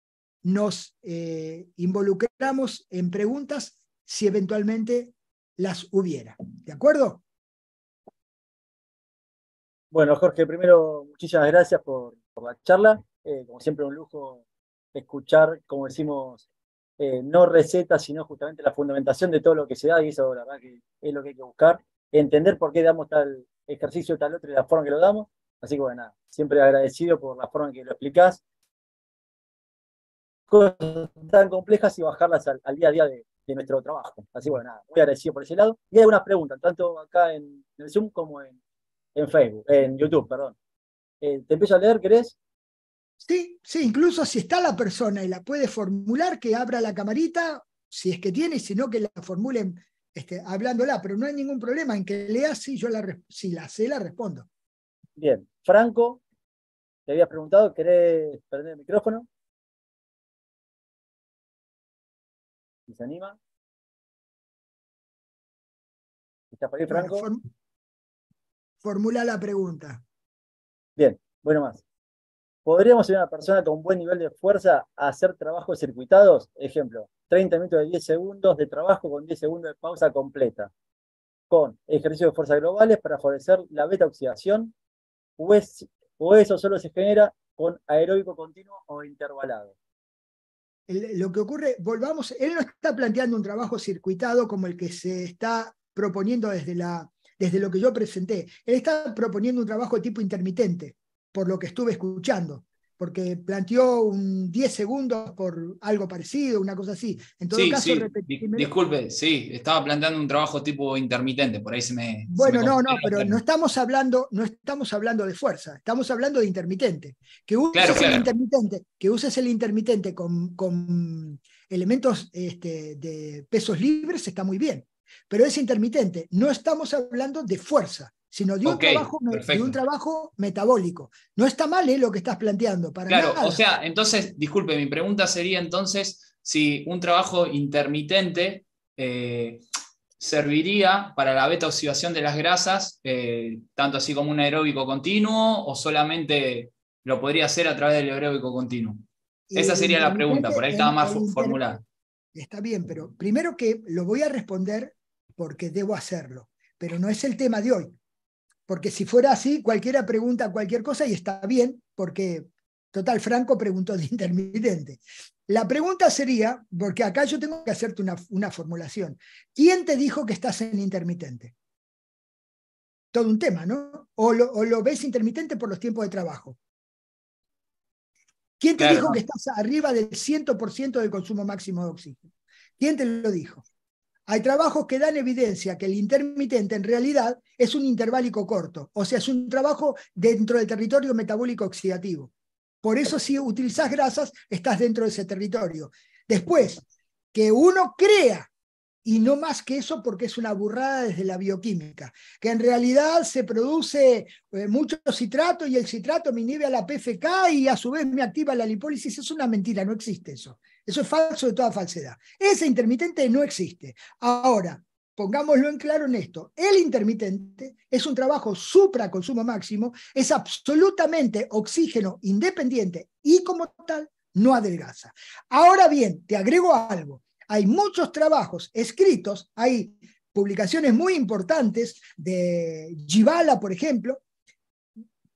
nos eh, involucramos en preguntas si eventualmente las hubiera. ¿De acuerdo? Bueno, Jorge, primero muchísimas gracias por, la charla. Eh, como siempre, un lujo escuchar, como decimos, eh, no recetas, sino justamente la fundamentación de todo lo que se da, y eso que es lo que hay que buscar, entender por qué damos tal ejercicio, tal otro y la forma en que lo damos. Así que bueno, nada, siempre agradecido por la forma en que lo explicás. Cosas tan complejas y bajarlas al, día a día de, nuestro trabajo. Así bueno, nada, muy agradecido por ese lado. Y hay algunas preguntas, tanto acá en, el Zoom como en, en Facebook, en YouTube, perdón. Eh, te empiezo a leer, ¿querés? Sí, sí, incluso si está la persona y la puede formular, que abra la camarita, si es que tiene, si no que la formulen este, hablándola, pero no hay ningún problema en que lea si yo la, si la sé, la respondo. Bien, Franco, te había preguntado, ¿querés perder el micrófono? se anima? Está por ahí, Franco? formula la pregunta. Bien, bueno más. ¿Podríamos ser una persona con buen nivel de fuerza hacer trabajos circuitados? Ejemplo, 30 minutos de 10 segundos de trabajo con 10 segundos de pausa completa, con ejercicios de fuerza globales para favorecer la beta oxidación, o, eso solo se genera con aeróbico continuo o intervalado lo que ocurre, volvamos, él no está planteando un trabajo circuitado como el que se está proponiendo desde, la, desde lo que yo presenté, él está proponiendo un trabajo de tipo intermitente por lo que estuve escuchando, porque planteó un 10 segundos por algo parecido, una cosa así. En sí, disculpe, sí, estaba planteando un trabajo tipo intermitente, por ahí se me... Bueno, no, no, pero no estamos, hablando, no estamos hablando de fuerza, estamos hablando de intermitente. Que uses, El, intermitente, que uses el intermitente con, elementos este, de pesos libres está muy bien, pero es intermitente, no estamos hablando de fuerza, sino de un, trabajo, metabólico. No está mal eh, lo que estás planteando. Para claro, o sea, entonces, disculpe, mi pregunta sería entonces si un trabajo intermitente eh, serviría para la beta oxidación de las grasas, eh, tanto así como un aeróbico continuo, o solamente lo podría hacer a través del aeróbico continuo. Esa sería la pregunta, por ahí estaba más formulada. Está bien, pero primero que lo voy a responder porque debo hacerlo, pero no es el tema de hoy. Porque si fuera así, cualquiera pregunta cualquier cosa y está bien, porque total, Franco preguntó de intermitente. La pregunta sería, porque acá yo tengo que hacerte una, formulación. ¿Quién te dijo que estás en intermitente? Todo un tema, ¿no? O lo, ves intermitente por los tiempos de trabajo. ¿Quién te dijo que estás arriba del 100% del consumo máximo de oxígeno? ¿Quién te lo dijo? Hay trabajos que dan evidencia que el intermitente en realidad es un interválico corto, o sea, es un trabajo dentro del territorio metabólico oxidativo. Por eso si utilizas grasas, estás dentro de ese territorio. Después, que uno crea, y no más que eso porque es una burrada desde la bioquímica, que en realidad se produce eh, mucho citrato y el citrato me inhibe a la PFK y a su vez me activa la lipólisis, es una mentira, no existe eso. Eso es falso de toda falsedad. Ese intermitente no existe. Ahora, pongámoslo en claro en esto, el intermitente es un trabajo supra consumo máximo, es absolutamente oxígeno independiente y como tal no adelgaza. Ahora bien, te agrego algo, hay muchos trabajos escritos, hay publicaciones muy importantes de Givala, por ejemplo,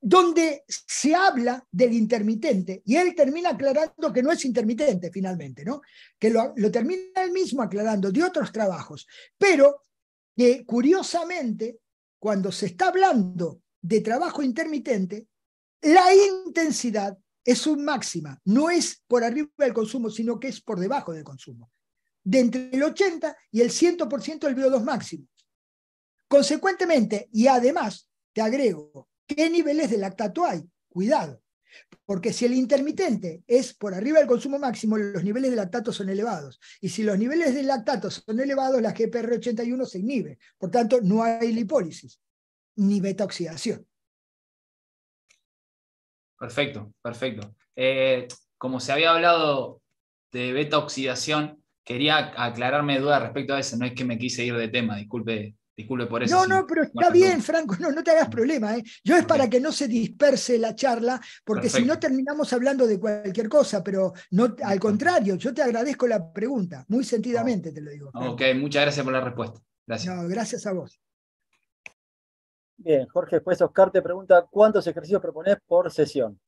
donde se habla del intermitente y él termina aclarando que no es intermitente finalmente, ¿no? Que lo, termina él mismo aclarando de otros trabajos, pero que eh, curiosamente, cuando se está hablando de trabajo intermitente, la intensidad es un máxima, no es por arriba del consumo, sino que es por debajo del consumo, de entre el 80 y el 100% del bo 2 máximo. Consecuentemente, y además, te agrego, ¿Qué niveles de lactato hay? Cuidado, porque si el intermitente es por arriba del consumo máximo, los niveles de lactato son elevados. Y si los niveles de lactato son elevados, la GPR81 se inhibe. Por tanto, no hay lipólisis ni beta oxidación. Perfecto, perfecto. Eh, como se había hablado de beta oxidación, quería aclararme dudas respecto a eso. No es que me quise ir de tema, disculpe Disculpe por eso. No, no, pero está bien, Franco, no, no te hagas mm. problema. ¿eh? Yo es para que no se disperse la charla, porque si no terminamos hablando de cualquier cosa, pero no, al contrario, yo te agradezco la pregunta, muy sentidamente te lo digo. Ok, muchas gracias por la respuesta. Gracias. gracias a vos. Bien, Jorge después Oscar te pregunta, ¿cuántos ejercicios propones por sesión?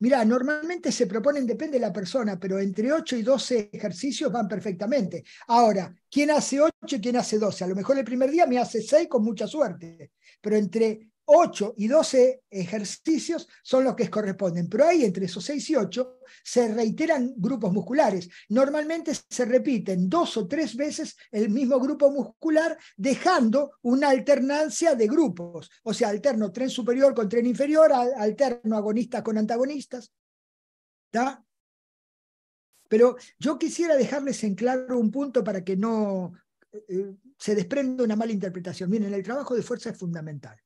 Mirá, normalmente se proponen, depende de la persona, pero entre 8 y 12 ejercicios van perfectamente. Ahora, ¿quién hace 8 y quién hace 12? A lo mejor el primer día me hace 6 con mucha suerte, pero entre 8 y 12 ejercicios son los que corresponden, pero ahí entre esos 6 y 8 se reiteran grupos musculares. Normalmente se repiten dos o tres veces el mismo grupo muscular, dejando una alternancia de grupos. O sea, alterno tren superior con tren inferior, alterno agonistas con antagonistas. Pero yo quisiera dejarles en claro un punto para que no eh, eh, se desprenda una mala interpretación. Miren, el trabajo de fuerza es fundamental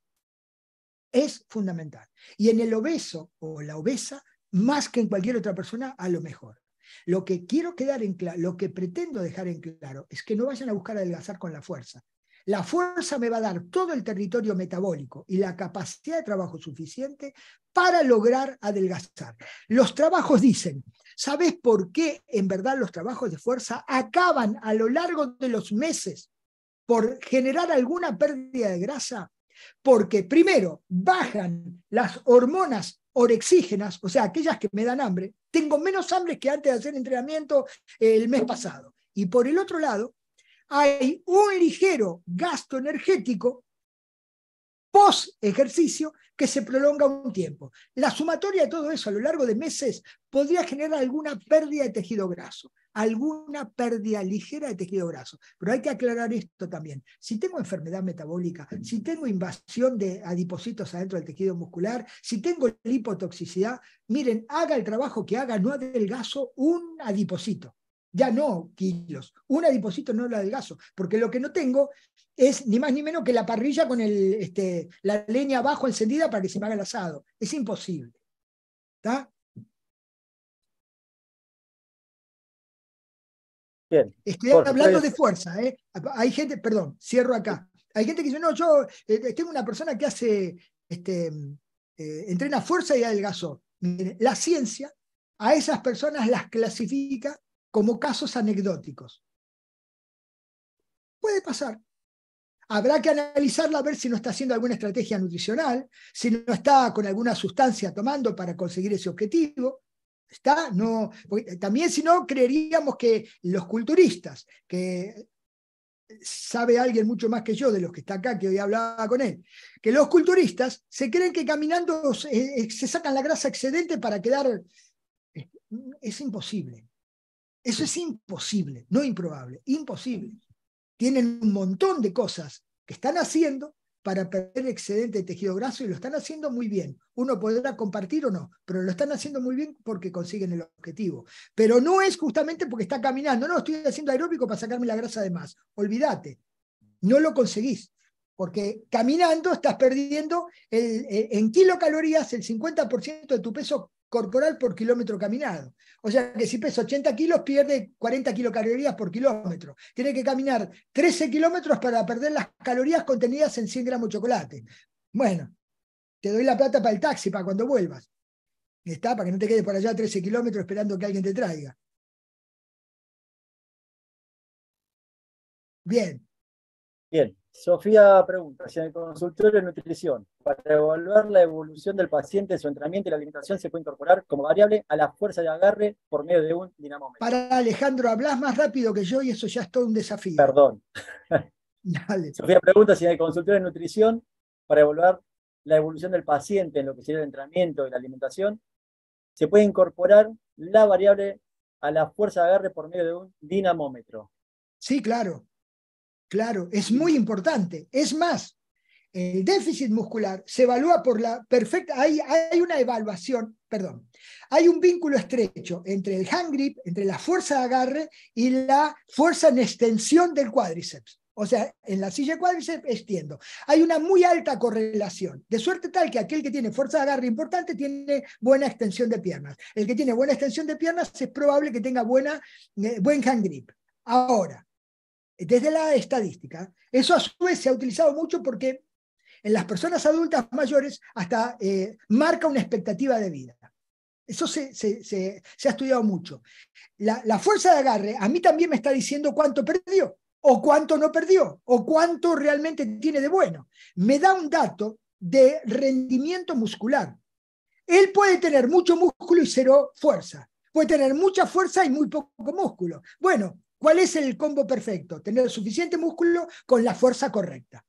es fundamental. Y en el obeso o la obesa, más que en cualquier otra persona, a lo mejor. Lo que quiero quedar en claro, lo que pretendo dejar en claro, es que no vayan a buscar adelgazar con la fuerza. La fuerza me va a dar todo el territorio metabólico y la capacidad de trabajo suficiente para lograr adelgazar. Los trabajos dicen, ¿sabes por qué en verdad los trabajos de fuerza acaban a lo largo de los meses por generar alguna pérdida de grasa? porque primero bajan las hormonas orexígenas, o sea, aquellas que me dan hambre, tengo menos hambre que antes de hacer entrenamiento eh, el mes pasado. Y por el otro lado, hay un ligero gasto energético post ejercicio que se prolonga un tiempo. La sumatoria de todo eso a lo largo de meses podría generar alguna pérdida de tejido graso alguna pérdida ligera de tejido graso. Pero hay que aclarar esto también. Si tengo enfermedad metabólica, si tengo invasión de adipocitos adentro del tejido muscular, si tengo lipotoxicidad, miren, haga el trabajo que haga, no adelgazo un adipocito. Ya no kilos, un adipocito no lo adelgazo, porque lo que no tengo es ni más ni menos que la parrilla con este, la leña abajo encendida para que se me haga el asado. Es imposible. ¿Está? Bien. hablando de fuerza, ¿eh? Hay gente, perdón, cierro acá. Hay gente que dice, no, yo eh, eh, tengo una persona que hace, este, entrena fuerza y adelgazó. La ciencia a esas personas las clasifica como casos anecdóticos. Puede pasar. Habrá que analizarla a ver si no está haciendo alguna estrategia nutricional, si no está con alguna sustancia tomando para conseguir ese objetivo. ¿Está? No, eh, también si no, creeríamos que los culturistas, que eh, sabe alguien mucho más que yo de los que está acá, que hoy hablaba con él, que los culturistas se creen que caminando se eh, sacan la grasa excedente para quedar... Es imposible. Eso es imposible, no improbable, imposible. Tienen un montón de cosas que están haciendo para perder excedente de tejido graso y lo están haciendo muy bien. Uno podrá compartir o no, pero lo están haciendo muy bien porque consiguen el objetivo. Pero no es justamente porque está caminando, no, estoy haciendo aeróbico para sacarme la grasa de más. Olvídate, no lo conseguís, porque caminando estás perdiendo eh, en kilocalorías el 50% de tu peso corporal por kilómetro caminado. O sea que si pesa 80 kilos, pierde 40 kilocalorías por kilómetro. Tiene que caminar 13 kilómetros para perder las calorías contenidas en 100 gramos de chocolate. Bueno, te doy la plata para el taxi, para cuando vuelvas. Está, para que no te quedes por allá 13 kilómetros esperando que alguien te traiga. Bien. Bien. Sofía pregunta, si en el consultorio de nutrición, para evaluar la evolución del paciente, En su entrenamiento y la alimentación, se puede incorporar como variable a la fuerza de agarre por medio de un dinamómetro. Para Alejandro, hablas más rápido que yo y eso ya es todo un desafío. Perdón. Sofía pregunta si en el consultorio de nutrición, para evaluar la evolución del paciente en lo que sería el entrenamiento y la alimentación, se puede incorporar la variable a la fuerza de agarre por medio de un dinamómetro. Sí, claro. Claro, es muy importante. Es más, el déficit muscular se evalúa por la perfecta, hay, una evaluación, perdón, hay un vínculo estrecho entre el hand grip, entre la fuerza de agarre y la fuerza en extensión del cuádriceps. O sea, en la silla de cuádriceps extiendo. Hay una muy alta correlación, de suerte tal que aquel que tiene fuerza de agarre importante tiene buena extensión de piernas. El que tiene buena extensión de piernas es probable que tenga buena, eh, buen hand grip. Ahora, desde la estadística. Eso a su vez se ha utilizado mucho porque en las personas adultas mayores hasta eh, marca una expectativa de vida. Eso se, ha estudiado mucho. La, la, fuerza de agarre a mí también me está diciendo cuánto perdió, o cuánto no perdió, o cuánto realmente tiene de bueno. Me da un dato de rendimiento muscular. Él puede tener mucho músculo y cero fuerza. Puede tener mucha fuerza y muy poco músculo. Bueno, ¿Cuál es el combo perfecto? Tener suficiente músculo con la fuerza correcta.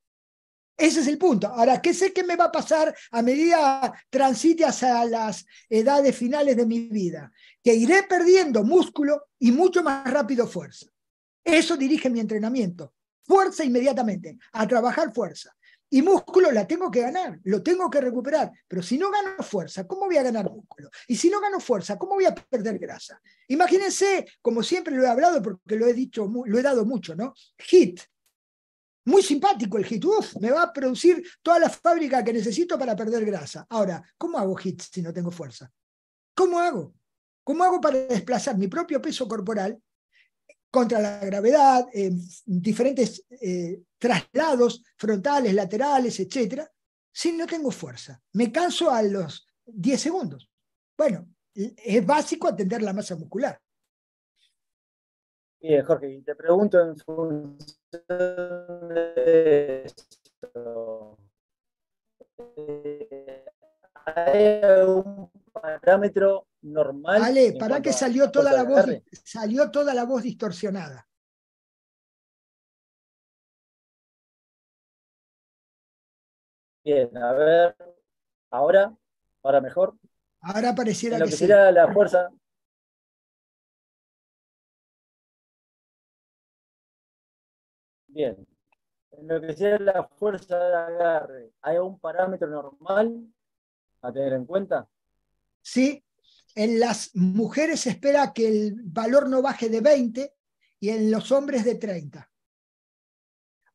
Ese es el punto. Ahora, ¿qué sé que me va a pasar a medida transite hacia las edades finales de mi vida? Que iré perdiendo músculo y mucho más rápido fuerza. Eso dirige mi entrenamiento. Fuerza inmediatamente, a trabajar fuerza. Y músculo la tengo que ganar, lo tengo que recuperar. Pero si no gano fuerza, ¿cómo voy a ganar músculo? Y si no gano fuerza, ¿cómo voy a perder grasa? Imagínense, como siempre lo he hablado porque lo he dicho, lo he dado mucho, ¿no? Hit. Muy simpático el hit. me va a producir toda la fábrica que necesito para perder grasa. Ahora, ¿cómo hago hit si no tengo fuerza? ¿Cómo hago? ¿Cómo hago para desplazar mi propio peso corporal contra la gravedad, en eh, diferentes eh, traslados frontales, laterales, etc. Si no tengo fuerza, me canso a los 10 segundos. Bueno, es básico atender la masa muscular. Bien, Jorge, te pregunto en función de ¿hay parámetro normal. Vale, para que salió toda la voz, salió toda la voz distorsionada. Bien, a ver, ahora, ahora mejor. Ahora pareciera lo que, la fuerza. Bien, en lo que sea la fuerza de agarre, ¿hay un parámetro normal a tener en cuenta? Sí, en las mujeres se espera que el valor no baje de 20 y en los hombres de 30.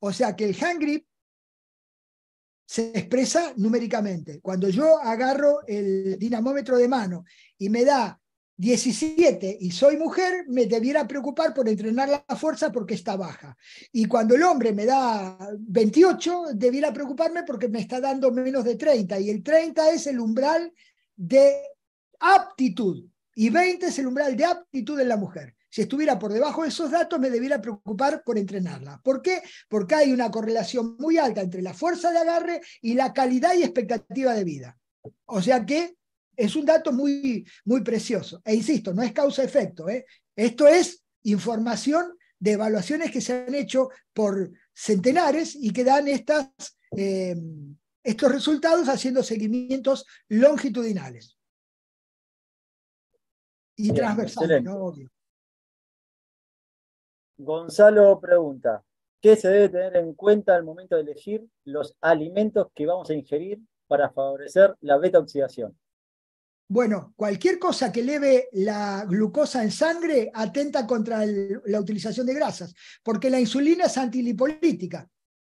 O sea que el hand grip se expresa numéricamente. Cuando yo agarro el dinamómetro de mano y me da 17 y soy mujer, me debiera preocupar por entrenar la fuerza porque está baja. Y cuando el hombre me da 28, debiera preocuparme porque me está dando menos de 30. Y el 30 es el umbral de aptitud. Y 20 es el umbral de aptitud en la mujer. Si estuviera por debajo de esos datos, me debiera preocupar por entrenarla. ¿Por qué? Porque hay una correlación muy alta entre la fuerza de agarre y la calidad y expectativa de vida. O sea que es un dato muy, muy precioso. E insisto, no es causa-efecto. ¿eh? Esto es información de evaluaciones que se han hecho por centenares y que dan estas, eh, estos resultados haciendo seguimientos longitudinales y transversal, no obvio. Gonzalo pregunta, ¿qué se debe tener en cuenta al momento de elegir los alimentos que vamos a ingerir para favorecer la beta oxidación? Bueno, cualquier cosa que eleve la glucosa en sangre atenta contra la utilización de grasas, porque la insulina es antilipolítica.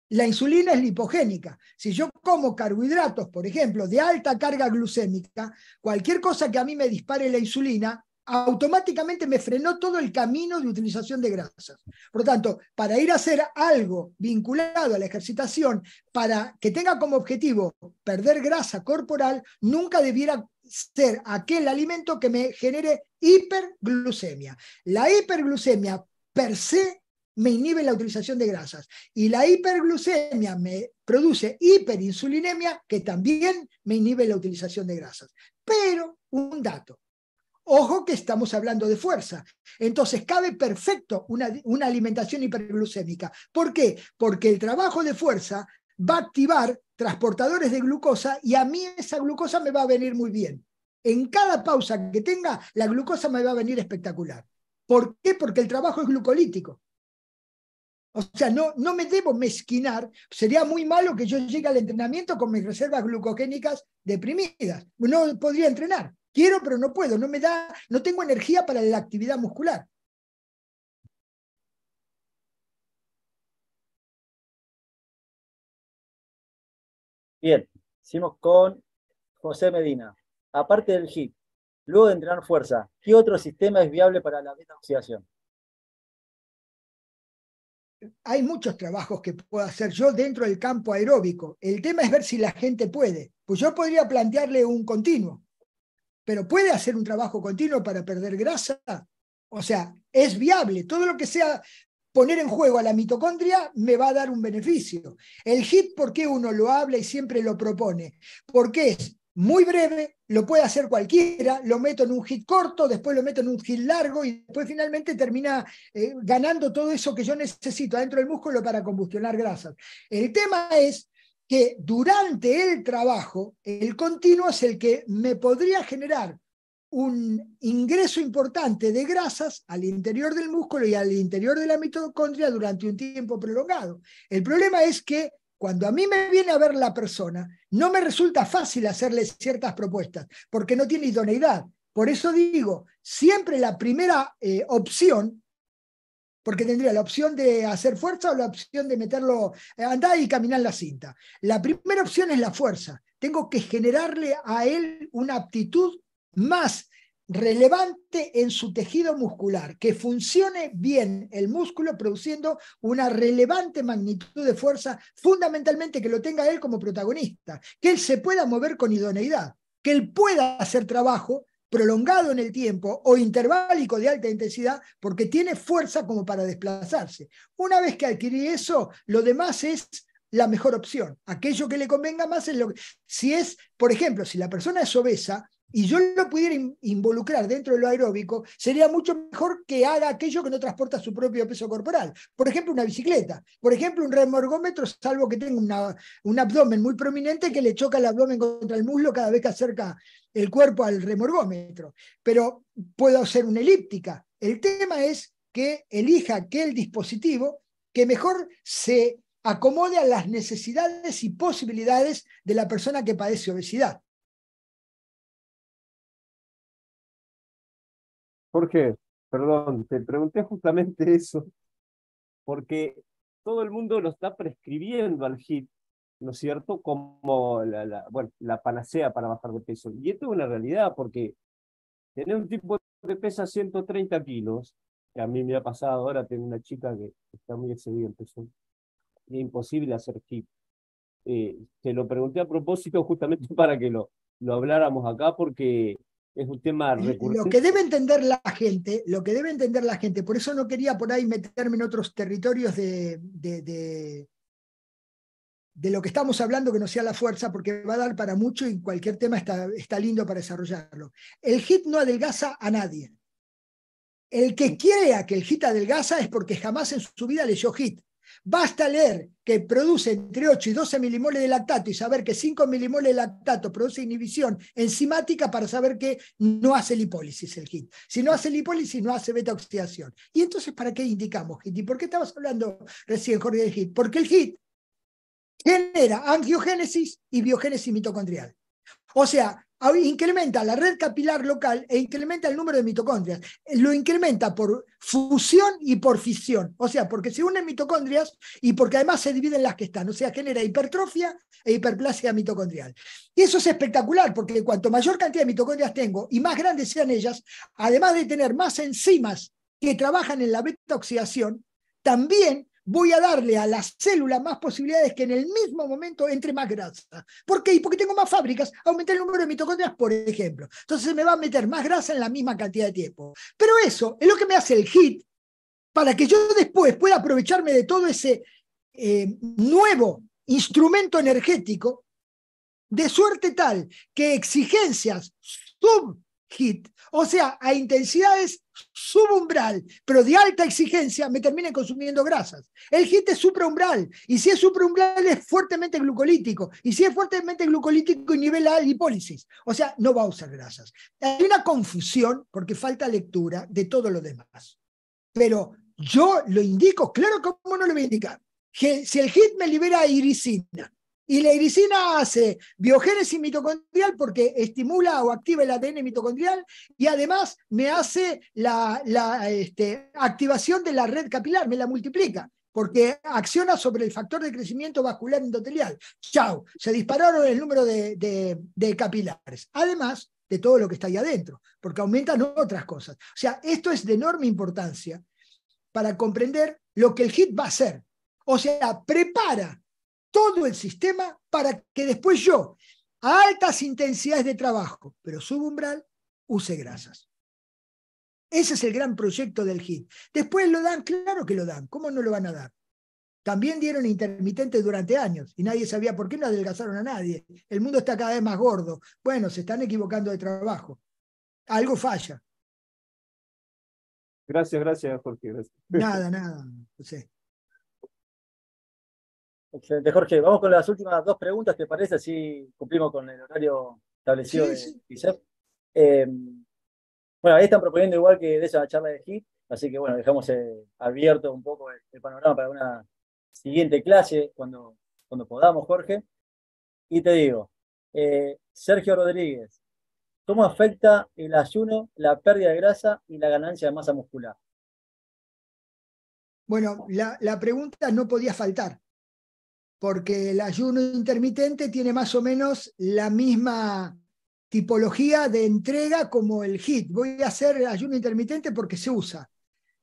La insulina es lipogénica. Si yo como carbohidratos, por ejemplo, de alta carga glucémica, cualquier cosa que a mí me dispare la insulina automáticamente me frenó todo el camino de utilización de grasas. Por lo tanto, para ir a hacer algo vinculado a la ejercitación, para que tenga como objetivo perder grasa corporal, nunca debiera ser aquel alimento que me genere hiperglucemia. La hiperglucemia per se me inhibe la utilización de grasas y la hiperglucemia me produce hiperinsulinemia que también me inhibe la utilización de grasas. Pero un dato, Ojo que estamos hablando de fuerza. Entonces, cabe perfecto una, alimentación hiperglucémica. ¿Por qué? Porque el trabajo de fuerza va a activar transportadores de glucosa y a mí esa glucosa me va a venir muy bien. En cada pausa que tenga, la glucosa me va a venir espectacular. ¿Por qué? Porque el trabajo es glucolítico. O sea, no, no me debo mezquinar. Sería muy malo que yo llegue al entrenamiento con mis reservas glucogénicas deprimidas. No podría entrenar. Quiero, pero no puedo, no me da, no tengo energía para la actividad muscular. Bien, seguimos con José Medina. Aparte del HIIT, luego de entrenar fuerza, ¿qué otro sistema es viable para la beta oxidación? Hay muchos trabajos que puedo hacer yo dentro del campo aeróbico. El tema es ver si la gente puede. Pues yo podría plantearle un continuo pero puede hacer un trabajo continuo para perder grasa. O sea, es viable. Todo lo que sea poner en juego a la mitocondria me va a dar un beneficio. El HIT, ¿por qué uno lo habla y siempre lo propone? Porque es muy breve, lo puede hacer cualquiera, lo meto en un hit corto, después lo meto en un hit largo y después finalmente termina eh, ganando todo eso que yo necesito adentro del músculo para combustionar grasas. El tema es que durante el trabajo, el continuo es el que me podría generar un ingreso importante de grasas al interior del músculo y al interior de la mitocondria durante un tiempo prolongado. El problema es que cuando a mí me viene a ver la persona, no me resulta fácil hacerle ciertas propuestas porque no tiene idoneidad. Por eso digo, siempre la primera eh, opción porque tendría la opción de hacer fuerza o la opción de meterlo, eh, andar y caminar la cinta. La primera opción es la fuerza. Tengo que generarle a él una aptitud más relevante en su tejido muscular, que funcione bien el músculo produciendo una relevante magnitud de fuerza, fundamentalmente que lo tenga él como protagonista, que él se pueda mover con idoneidad, que él pueda hacer trabajo prolongado en el tiempo o interválico de alta intensidad porque tiene fuerza como para desplazarse. Una vez que adquirí eso, lo demás es la mejor opción. Aquello que le convenga más es lo que... Si es, por ejemplo, si la persona es obesa, y yo lo pudiera involucrar dentro de lo aeróbico, sería mucho mejor que haga aquello que no transporta su propio peso corporal. Por ejemplo, una bicicleta, por ejemplo, un remorgómetro, salvo que tenga un abdomen muy prominente que le choca el abdomen contra el muslo cada vez que acerca el cuerpo al remorgómetro. Pero puedo hacer una elíptica. El tema es que elija aquel dispositivo que mejor se acomode a las necesidades y posibilidades de la persona que padece obesidad. Jorge, perdón, te pregunté justamente eso, porque todo el mundo lo está prescribiendo al HIT, ¿no es cierto? Como la, bueno, la panacea para bajar de peso. Y esto es una realidad, porque tener un tipo de pesa 130 kilos, que a mí me ha pasado ahora, tengo una chica que está muy excedida en peso, es imposible hacer HIT. Eh, te lo pregunté a propósito justamente para que lo, lo habláramos acá, porque es un tema recurrente. Lo que debe entender la gente, lo que debe entender la gente, por eso no quería por ahí meterme en otros territorios de, lo que estamos hablando que no sea la fuerza, porque va a dar para mucho y cualquier tema está, está lindo para desarrollarlo. El hit no adelgaza a nadie. El que quiera que el hit adelgaza es porque jamás en su vida leyó hit. Basta leer que produce entre 8 y 12 milimoles de lactato y saber que 5 milimoles de lactato produce inhibición enzimática para saber que no hace lipólisis el HIT. Si no hace lipólisis, no hace beta oxidación. ¿Y entonces para qué indicamos HIT? ¿Y por qué estabas hablando recién, Jorge, del HIT? Porque el HIT genera angiogénesis y biogénesis mitocondrial. O sea, Ah, incrementa la red capilar local e incrementa el número de mitocondrias. Lo incrementa por fusión y por fisión, o sea, porque se unen mitocondrias y porque además se dividen las que están, o sea, genera hipertrofia e hiperplasia mitocondrial. Y eso es espectacular, porque cuanto mayor cantidad de mitocondrias tengo y más grandes sean ellas, además de tener más enzimas que trabajan en la beta oxidación, también voy a darle a la célula más posibilidades que en el mismo momento entre más grasa. ¿Por qué? Porque tengo más fábricas, aumentar el número de mitocondrias, por ejemplo. Entonces me va a meter más grasa en la misma cantidad de tiempo. Pero eso es lo que me hace el HIT para que yo después pueda aprovecharme de todo ese eh, nuevo instrumento energético, de suerte tal que exigencias sub hit, o sea, a intensidades subumbral, pero de alta exigencia, me terminan consumiendo grasas. El hit es supraumbral, y si es supraumbral es fuertemente glucolítico, y si es fuertemente glucolítico y nivela hipólisis. o sea, no va a usar grasas. Hay una confusión, porque falta lectura de todo lo demás, pero yo lo indico, claro, ¿cómo no lo voy a indicar? si el hit me libera iricina, y la irisina hace biogénesis mitocondrial porque estimula o activa el ADN mitocondrial y además me hace la, este, activación de la red capilar, me la multiplica porque acciona sobre el factor de crecimiento vascular endotelial. Chao, se dispararon el número de, de capilares. Además de todo lo que está ahí adentro, porque aumentan otras cosas. O sea, esto es de enorme importancia para comprender lo que el HIT va a hacer. O sea, prepara todo el sistema para que después yo, a altas intensidades de trabajo, pero subumbral, use grasas. Ese es el gran proyecto del HIT. Después lo dan, claro que lo dan, ¿cómo no lo van a dar? También dieron intermitentes durante años y nadie sabía por qué no adelgazaron a nadie. El mundo está cada vez más gordo. Bueno, se están equivocando de trabajo. Algo falla. Gracias, gracias, Jorge. Nada, nada. Jorge. Vamos con las últimas dos preguntas, ¿te parece? Si cumplimos con el horario establecido de em, bueno, ahí están proponiendo igual que de esa charla de HIT, así que bueno, dejamos eh, abierto un poco el, panorama para una siguiente clase cuando, cuando podamos, Jorge. Y te digo, eh, Sergio Rodríguez, ¿cómo afecta el ayuno, la pérdida de grasa y la ganancia de masa muscular? Bueno, la pregunta no podía faltar porque el ayuno intermitente tiene más o menos la misma tipología de entrega como el HIT. Voy a hacer el ayuno intermitente porque se usa.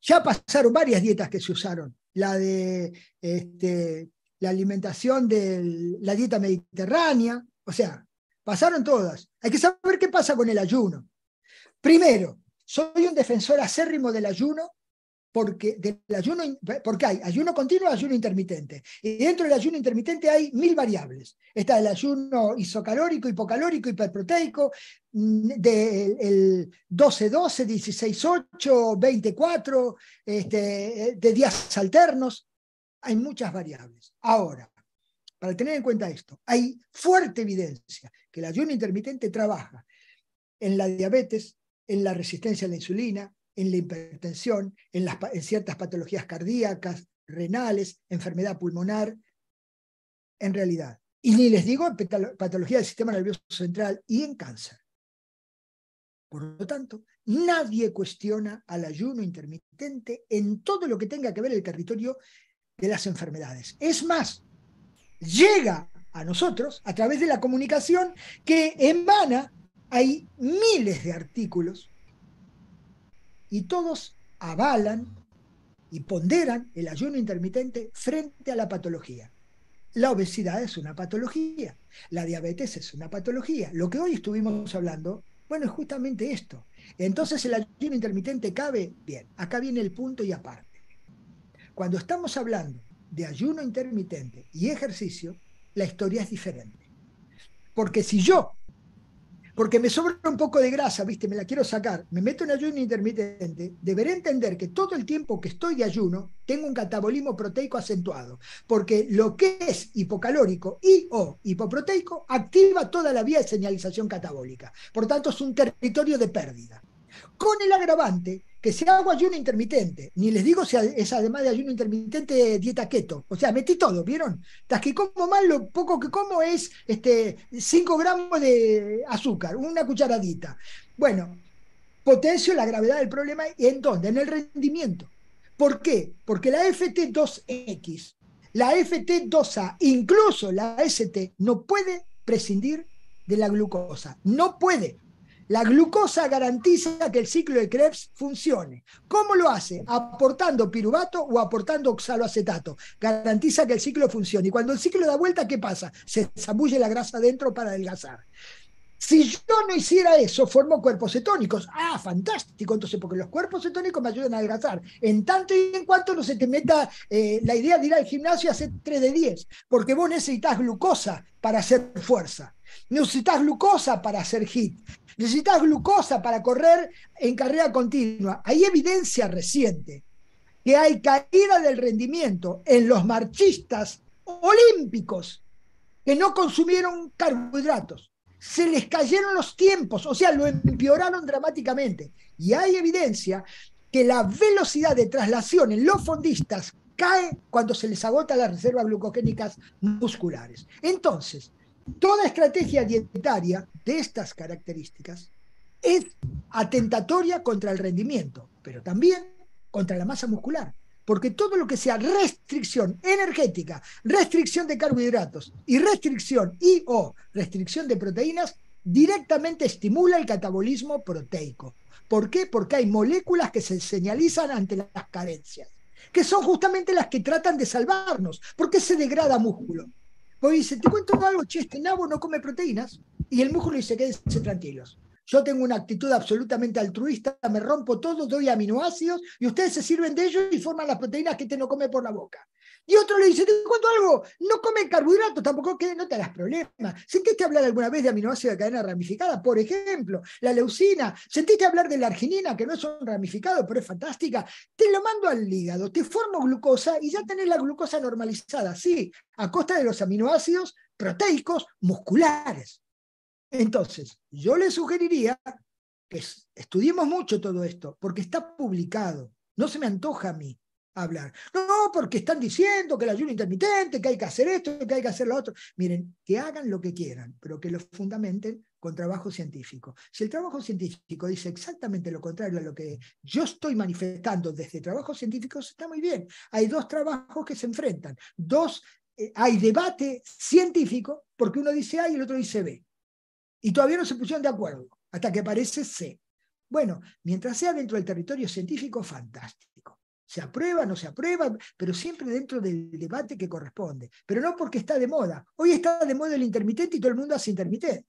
Ya pasaron varias dietas que se usaron. La de este, la alimentación de la dieta mediterránea. O sea, pasaron todas. Hay que saber qué pasa con el ayuno. Primero, soy un defensor acérrimo del ayuno porque, del ayuno, porque hay ayuno continuo y ayuno intermitente. Y dentro del ayuno intermitente hay mil variables. Está el ayuno isocalórico, hipocalórico, hiperproteico, del 12-12, 16-8, 24, de días alternos. Hay muchas variables. Ahora, para tener en cuenta esto, hay fuerte evidencia que el ayuno intermitente trabaja en la diabetes, en la resistencia a la insulina, en la hipertensión, en, las, ciertas patologías cardíacas, renales, enfermedad pulmonar, en realidad. Y ni les digo en patología del sistema nervioso central y en cáncer. Por lo tanto, nadie cuestiona al ayuno intermitente en todo lo que tenga que ver el territorio de las enfermedades. Es más, llega a nosotros a través de la comunicación que emana, hay miles de artículos y todos avalan y ponderan el ayuno intermitente frente a la patología. La obesidad es una patología, la diabetes es una patología. Lo que hoy estuvimos hablando, bueno, es justamente esto. Entonces el ayuno intermitente cabe bien. Acá viene el punto y aparte. Cuando estamos hablando de ayuno intermitente y ejercicio, la historia es diferente. Porque si yo porque me sobra un poco de grasa, ¿viste? Me la quiero sacar. Me meto en ayuno intermitente. Deberé entender que todo el tiempo que estoy de ayuno tengo un catabolismo proteico acentuado, porque lo que es hipocalórico y o hipoproteico activa toda la vía de señalización catabólica. Por tanto, es un territorio de pérdida. Con el agravante que si hago ayuno intermitente, ni les digo si es además de ayuno intermitente dieta keto, o sea, metí todo, ¿vieron? Las que como mal, lo poco que como es este, 5 gramos de azúcar, una cucharadita. Bueno, potencio la gravedad del problema y en dónde? En el rendimiento. ¿Por qué? Porque la FT2X, la FT2A, incluso la ST, no puede prescindir de la glucosa. No puede. La glucosa garantiza que el ciclo de Krebs funcione. ¿Cómo lo hace? Aportando piruvato o aportando oxaloacetato. Garantiza que el ciclo funcione. Y cuando el ciclo da vuelta, ¿qué pasa? Se zambulle la grasa dentro para adelgazar. Si yo no hiciera eso, formo cuerpos cetónicos. Ah, fantástico. Entonces, porque los cuerpos cetónicos me ayudan a adelgazar. En tanto y en cuanto no se te meta eh, la idea de ir al gimnasio y hacer 3 de 10, porque vos necesitas glucosa para hacer fuerza. Necesitas glucosa para hacer hit necesitas glucosa para correr en carrera continua. Hay evidencia reciente que hay caída del rendimiento en los marchistas olímpicos que no consumieron carbohidratos. Se les cayeron los tiempos, o sea, lo empeoraron dramáticamente. Y hay evidencia que la velocidad de traslación en los fondistas cae cuando se les agota las reservas glucogénicas musculares. Entonces, Toda estrategia dietaria de estas características es atentatoria contra el rendimiento, pero también contra la masa muscular, porque todo lo que sea restricción energética, restricción de carbohidratos y restricción y o restricción de proteínas directamente estimula el catabolismo proteico. ¿Por qué? Porque hay moléculas que se señalizan ante las carencias, que son justamente las que tratan de salvarnos, porque se degrada músculo, Hoy dice, te cuento algo, che, este nabo no come proteínas. Y el músculo dice, quédense tranquilos. Yo tengo una actitud absolutamente altruista, me rompo todo, doy aminoácidos y ustedes se sirven de ellos y forman las proteínas que este no come por la boca. Y otro le dice, te cuento algo, no come carbohidratos, tampoco que no te hagas problema. ¿Sentiste hablar alguna vez de aminoácidos de cadena ramificada? Por ejemplo, la leucina. ¿Sentiste hablar de la arginina, que no es un ramificado, pero es fantástica? Te lo mando al hígado, te formo glucosa y ya tenés la glucosa normalizada, sí, a costa de los aminoácidos proteicos musculares. Entonces, yo le sugeriría que estudiemos mucho todo esto, porque está publicado. No se me antoja a mí hablar. No, porque están diciendo que el ayuno intermitente, que hay que hacer esto, que hay que hacer lo otro. Miren, que hagan lo que quieran, pero que lo fundamenten con trabajo científico. Si el trabajo científico dice exactamente lo contrario a lo que yo estoy manifestando desde trabajo científico, está muy bien. Hay dos trabajos que se enfrentan. Dos, eh, hay debate científico porque uno dice A y el otro dice B. Y todavía no se pusieron de acuerdo hasta que aparece C. Bueno, mientras sea dentro del territorio científico, fantástico se aprueba, no se aprueba, pero siempre dentro del debate que corresponde. Pero no porque está de moda. Hoy está de moda el intermitente y todo el mundo hace intermitente.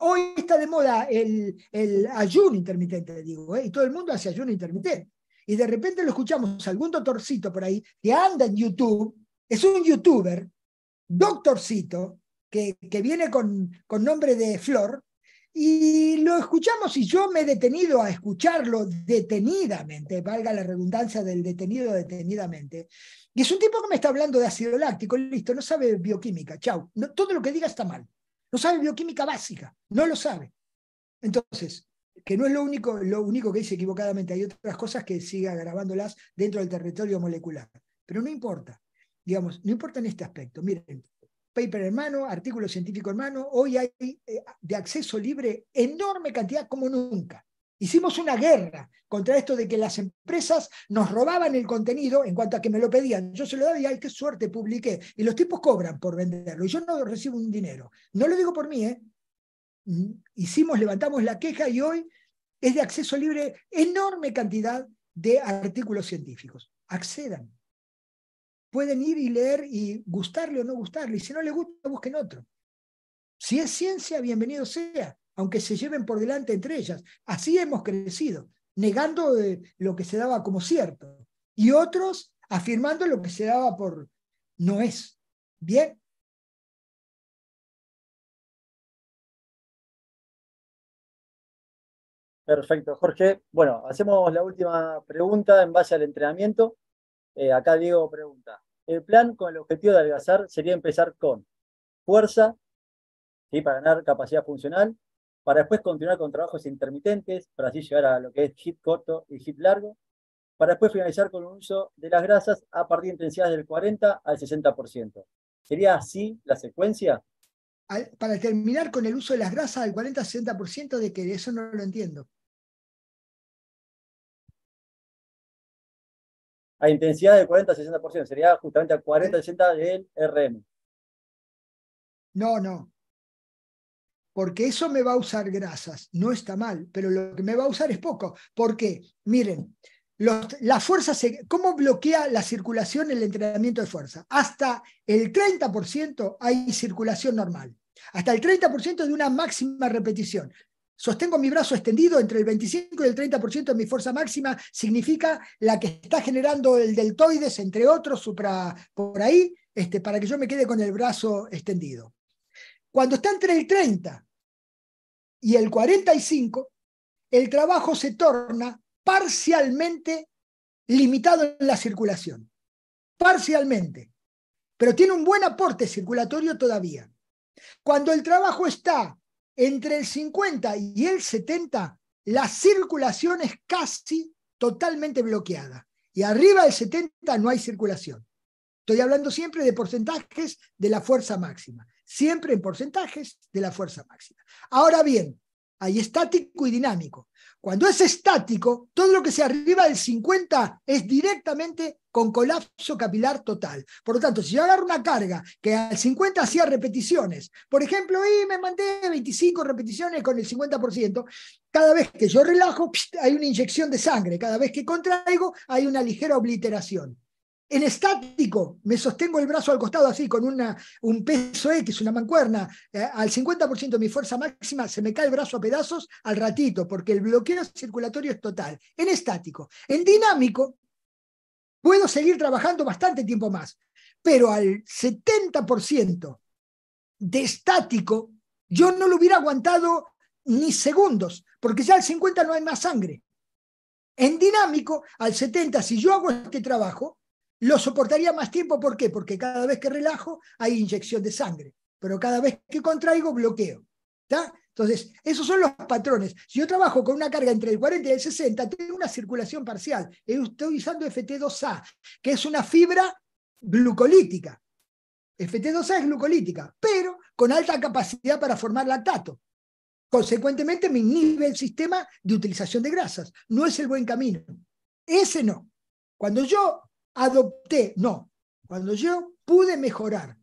Hoy está de moda el, el ayuno intermitente, digo, ¿eh? y todo el mundo hace ayuno intermitente. Y de repente lo escuchamos algún doctorcito por ahí que anda en YouTube, es un youtuber, doctorcito, que, que viene con, con nombre de Flor, y lo escuchamos y yo me he detenido a escucharlo detenidamente, valga la redundancia del detenido detenidamente. Y es un tipo que me está hablando de ácido láctico, listo, no sabe bioquímica, chao, todo lo que diga está mal. No sabe bioquímica básica, no lo sabe. Entonces, que no es lo único, lo único que dice equivocadamente, hay otras cosas que siga grabándolas dentro del territorio molecular. Pero no importa, digamos, no importa en este aspecto. Miren, paper hermano, artículo científico hermano, Hoy hay eh, de acceso libre enorme cantidad como nunca. Hicimos una guerra contra esto de que las empresas nos robaban el contenido en cuanto a que me lo pedían. Yo se lo daba y ¡ay, qué suerte! Publiqué. Y los tipos cobran por venderlo. Y yo no recibo un dinero. No lo digo por mí, ¿eh? Mm, hicimos, levantamos la queja y hoy es de acceso libre enorme cantidad de artículos científicos. Accedan pueden ir y leer y gustarle o no gustarle. Y si no les gusta, busquen otro. Si es ciencia, bienvenido sea, aunque se lleven por delante entre ellas. Así hemos crecido, negando eh, lo que se daba como cierto. Y otros afirmando lo que se daba por no es. Bien, Perfecto, Jorge. Bueno, hacemos la última pregunta en base al entrenamiento. Eh, acá Diego pregunta, el plan con el objetivo de adelgazar sería empezar con fuerza, para ganar capacidad funcional, para después continuar con trabajos intermitentes, para así llegar a lo que es hit corto y hit largo, para después finalizar con un uso de las grasas a partir de intensidades del 40 al 60%. ¿Sería así la secuencia? para terminar con el uso de las grasas al 40-60% de que eso no lo entiendo. a intensidad de 40-60%, sería justamente a 40-60 del RM. No, no. Porque eso me va a usar grasas, no está mal, pero lo que me va a usar es poco. ¿Por qué? Miren, la fuerza, ¿cómo bloquea la circulación el entrenamiento de fuerza? Hasta el 30% hay circulación normal, hasta el 30% de una máxima repetición. Sostengo mi brazo extendido entre el 25 y el 30% de mi fuerza máxima, significa la que está generando el deltoides, entre otros, supra, por ahí, este, para que yo me quede con el brazo extendido. Cuando está entre el 30 y el 45, el trabajo se torna parcialmente limitado en la circulación. Parcialmente. Pero tiene un buen aporte circulatorio todavía. Cuando el trabajo está entre el 50 y el 70, la circulación es casi totalmente bloqueada. Y arriba del 70 no hay circulación. Estoy hablando siempre de porcentajes de la fuerza máxima. Siempre en porcentajes de la fuerza máxima. Ahora bien, hay estático y dinámico. Cuando es estático, todo lo que se arriba del 50 es directamente con colapso capilar total. Por lo tanto, si yo agarro una carga que al 50 hacía repeticiones, por ejemplo, y me mandé 25 repeticiones con el 50%, cada vez que yo relajo, hay una inyección de sangre, cada vez que contraigo, hay una ligera obliteración. En estático, me sostengo el brazo al costado así, con una, un peso X, una mancuerna, eh, al 50% de mi fuerza máxima, se me cae el brazo a pedazos al ratito, porque el bloqueo circulatorio es total. En estático. En dinámico, puedo seguir trabajando bastante tiempo más, pero al 70% de estático, yo no lo hubiera aguantado ni segundos, porque ya al 50 no hay más sangre. En dinámico, al 70, si yo hago este trabajo, lo soportaría más tiempo, ¿por qué? Porque cada vez que relajo hay inyección de sangre, pero cada vez que contraigo bloqueo. Entonces, esos son los patrones. Si yo trabajo con una carga entre el 40 y el 60, tengo una circulación parcial. Eh, estoy usando FT2A, que es una fibra glucolítica. FT2A es glucolítica, pero con alta capacidad para formar lactato. Consecuentemente, me inhibe el sistema de utilización de grasas. No es el buen camino. Ese no. Cuando yo adopté, no, cuando yo pude mejorar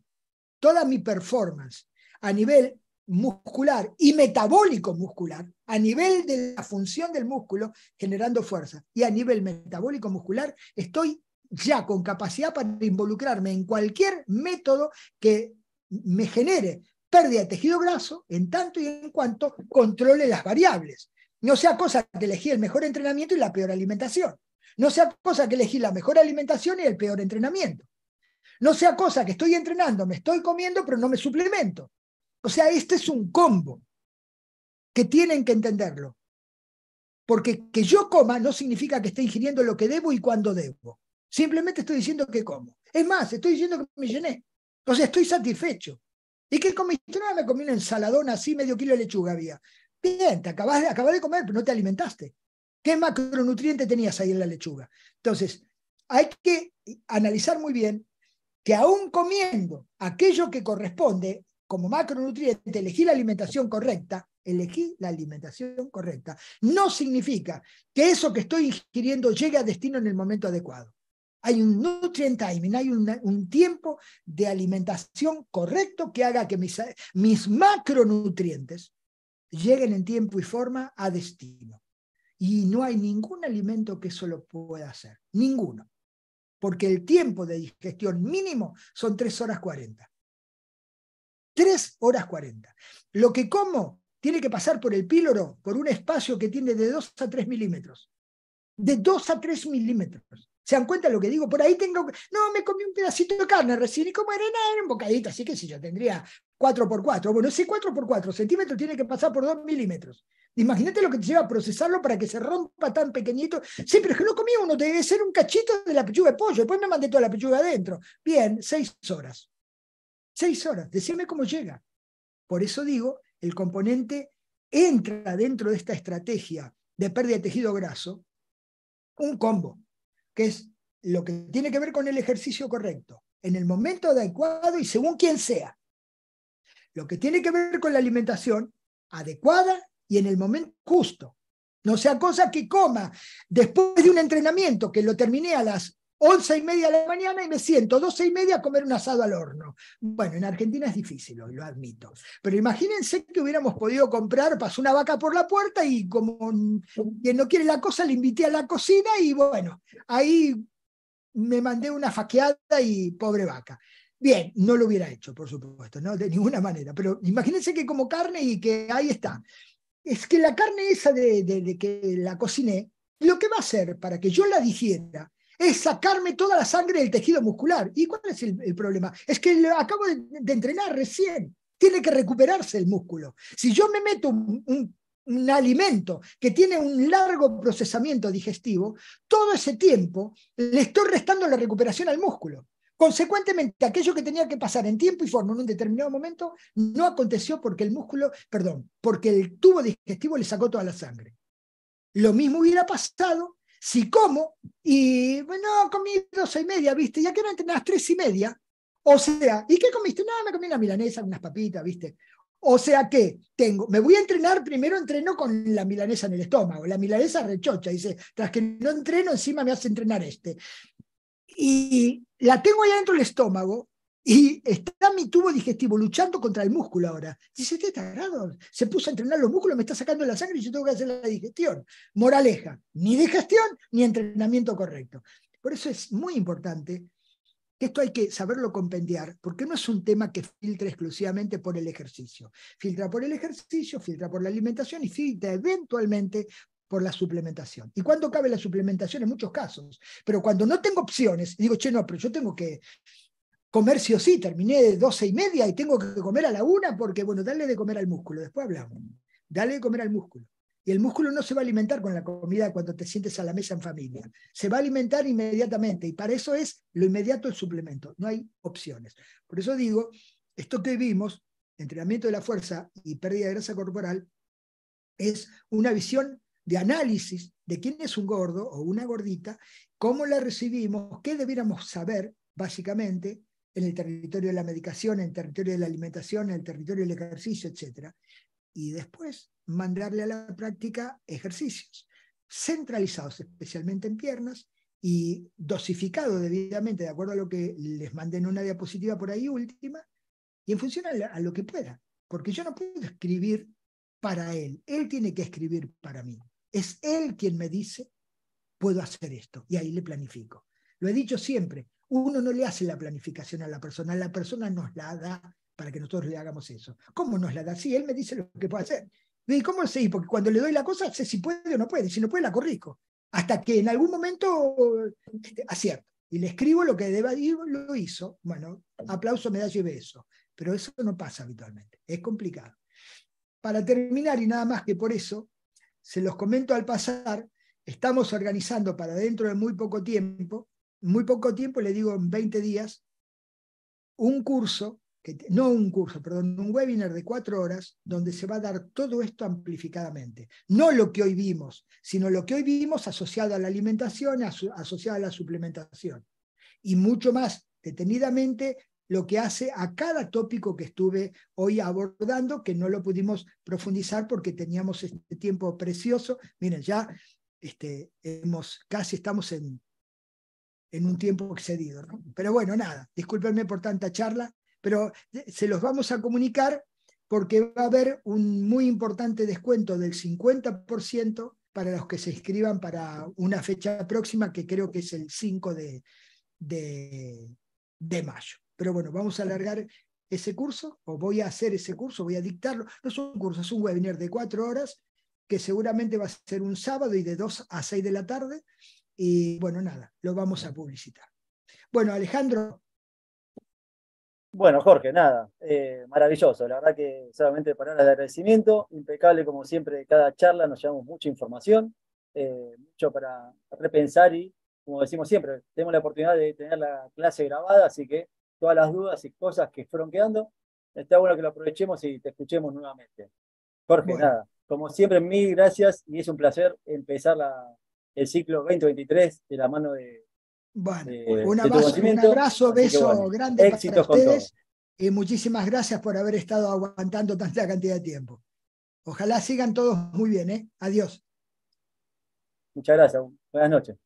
toda mi performance a nivel muscular y metabólico muscular, a nivel de la función del músculo generando fuerza y a nivel metabólico muscular, estoy ya con capacidad para involucrarme en cualquier método que me genere pérdida de tejido graso en tanto y en cuanto controle las variables. No sea cosa que elegí el mejor entrenamiento y la peor alimentación. No sea cosa que elegí la mejor alimentación y el peor entrenamiento. No sea cosa que estoy entrenando, me estoy comiendo, pero no me suplemento. O sea, este es un combo que tienen que entenderlo. Porque que yo coma no significa que esté ingiriendo lo que debo y cuando debo. Simplemente estoy diciendo que como. Es más, estoy diciendo que me llené. O sea, estoy satisfecho. ¿Y que comiste? no me comí una ensaladona así, medio kilo de lechuga había. Bien, te acabas de, acabas de comer, pero no te alimentaste. ¿Qué macronutriente tenías ahí en la lechuga? Entonces, hay que analizar muy bien que aún comiendo aquello que corresponde como macronutriente, elegí la alimentación correcta, elegí la alimentación correcta, no significa que eso que estoy ingiriendo llegue a destino en el momento adecuado. Hay un nutrient timing, hay un tiempo de alimentación correcto que haga que mis macronutrientes lleguen en tiempo y forma a destino. Y no hay ningún alimento que eso lo pueda hacer, ninguno. Porque el tiempo de digestión mínimo son 3 horas 40. 3 horas 40. Lo que como tiene que pasar por el píloro, por un espacio que tiene de 2 a 3 milímetros. De 2 a 3 milímetros. ¿Se dan cuenta de lo que digo? Por ahí tengo. No, me comí un pedacito de carne recién y como era, era un bocadito, así que si yo tendría 4 por 4. Bueno, ese 4 por 4 centímetros tiene que pasar por 2 milímetros. Imagínate lo que te lleva a procesarlo para que se rompa tan pequeñito. Sí, pero es que no comía uno, debe ser un cachito de la pechuga de pollo. Después me mandé toda la pechuga adentro. Bien, seis horas. Seis horas. Decime cómo llega. Por eso digo, el componente entra dentro de esta estrategia de pérdida de tejido graso un combo, que es lo que tiene que ver con el ejercicio correcto, en el momento adecuado y según quien sea. Lo que tiene que ver con la alimentación adecuada y en el momento justo. No sea cosa que coma después de un entrenamiento que lo terminé a las once y media de la mañana y me siento doce y media a comer un asado al horno. Bueno, en Argentina es difícil lo admito. Pero imagínense que hubiéramos podido comprar, pasó una vaca por la puerta y como quien no quiere la cosa, le invité a la cocina y bueno, ahí me mandé una faqueada y pobre vaca. Bien, no lo hubiera hecho, por supuesto, no de ninguna manera, pero imagínense que como carne y que ahí está es que la carne esa de, que la cociné, lo que va a hacer para que yo la digiera es sacarme toda la sangre del tejido muscular. ¿Y cuál es el, problema? Es que lo acabo de, entrenar recién. Tiene que recuperarse el músculo. Si yo me meto un alimento que tiene un largo procesamiento digestivo, todo ese tiempo le estoy restando la recuperación al músculo. Consecuentemente, aquello que tenía que pasar en tiempo y forma en un determinado momento no aconteció porque el músculo, perdón, porque el tubo digestivo le sacó toda la sangre. Lo mismo hubiera pasado si como y, bueno, comí dos y media, ¿viste? Ya que no entrenas tres y media. O sea, ¿y qué comiste? Nada, me comí una milanesa, unas papitas, ¿viste? O sea que tengo, me voy a entrenar, primero entreno con la milanesa en el estómago, la milanesa rechocha, dice, tras que no entreno, encima me hace entrenar este. Y la tengo ahí dentro del estómago y está mi tubo digestivo luchando contra el músculo ahora. Dice, te este se puso a entrenar los músculos, me está sacando la sangre y yo tengo que hacer la digestión. Moraleja, ni digestión ni entrenamiento correcto. Por eso es muy importante que esto hay que saberlo compendiar, porque no es un tema que filtra exclusivamente por el ejercicio. Filtra por el ejercicio, filtra por la alimentación y filtra eventualmente por la suplementación. ¿Y cuándo cabe la suplementación? En muchos casos. Pero cuando no tengo opciones, digo, che, no, pero yo tengo que comer sí o sí, terminé de doce y media y tengo que comer a la una porque, bueno, dale de comer al músculo, después hablamos, dale de comer al músculo. Y el músculo no se va a alimentar con la comida cuando te sientes a la mesa en familia, se va a alimentar inmediatamente y para eso es lo inmediato el suplemento, no hay opciones. Por eso digo, esto que vimos, entrenamiento de la fuerza y pérdida de grasa corporal, es una visión de análisis de quién es un gordo o una gordita, cómo la recibimos, qué debiéramos saber, básicamente, en el territorio de la medicación, en el territorio de la alimentación, en el territorio del ejercicio, etc. Y después mandarle a la práctica ejercicios centralizados, especialmente en piernas, y dosificados debidamente, de acuerdo a lo que les mandé en una diapositiva por ahí última, y en función a lo que pueda. Porque yo no puedo escribir para él, él tiene que escribir para mí. Es Él quien me dice, puedo hacer esto. Y ahí le planifico. Lo he dicho siempre, uno no le hace la planificación a la persona, la persona nos la da para que nosotros le hagamos eso. ¿Cómo nos la da? Sí, él me dice lo que puedo hacer. ¿Y cómo sé? Porque cuando le doy la cosa, sé si puede o no puede. Si no puede, la corrijo. Hasta que en algún momento acierto. Y le escribo lo que deba y lo hizo. Bueno, aplauso, medalla y beso. Pero eso no pasa habitualmente. Es complicado. Para terminar, y nada más que por eso, se los comento al pasar, estamos organizando para dentro de muy poco tiempo, muy poco tiempo, le digo en 20 días, un curso, que, no un curso, perdón, un webinar de cuatro horas donde se va a dar todo esto amplificadamente. No lo que hoy vimos, sino lo que hoy vimos asociado a la alimentación, asociado a la suplementación. Y mucho más detenidamente lo que hace a cada tópico que estuve hoy abordando, que no lo pudimos profundizar porque teníamos este tiempo precioso. Miren, ya este, hemos, casi estamos en, en un tiempo excedido. Pero bueno, nada, discúlpenme por tanta charla, pero eh, se los vamos a comunicar porque va a haber un muy importante descuento del 50% para los que se inscriban para una fecha próxima, que creo que es el 5 de, de mayo. Pero bueno, vamos a alargar ese curso, o voy a hacer ese curso, voy a dictarlo. No es un curso, es un webinar de cuatro horas, que seguramente va a ser un sábado y de dos a seis de la tarde. Y bueno, nada, lo vamos a publicitar. Bueno, Alejandro. Bueno, Jorge, nada, eh, maravilloso. La verdad que solamente palabras de agradecimiento, impecable como siempre cada charla, nos llevamos mucha información, eh, mucho para repensar y, como decimos siempre, tenemos la oportunidad de tener la clase grabada, así que todas las dudas y cosas que fueron quedando. Está bueno que lo aprovechemos y te escuchemos nuevamente. Jorge, nada, como siempre, mil gracias y es un placer empezar la, el ciclo 2023 de la mano de. Bueno, un, abrazo, un beso grande para ustedes y muchísimas gracias por haber estado aguantando tanta cantidad de tiempo. Ojalá sigan todos muy bien, ¿eh? Adiós. Muchas gracias. Buenas noches.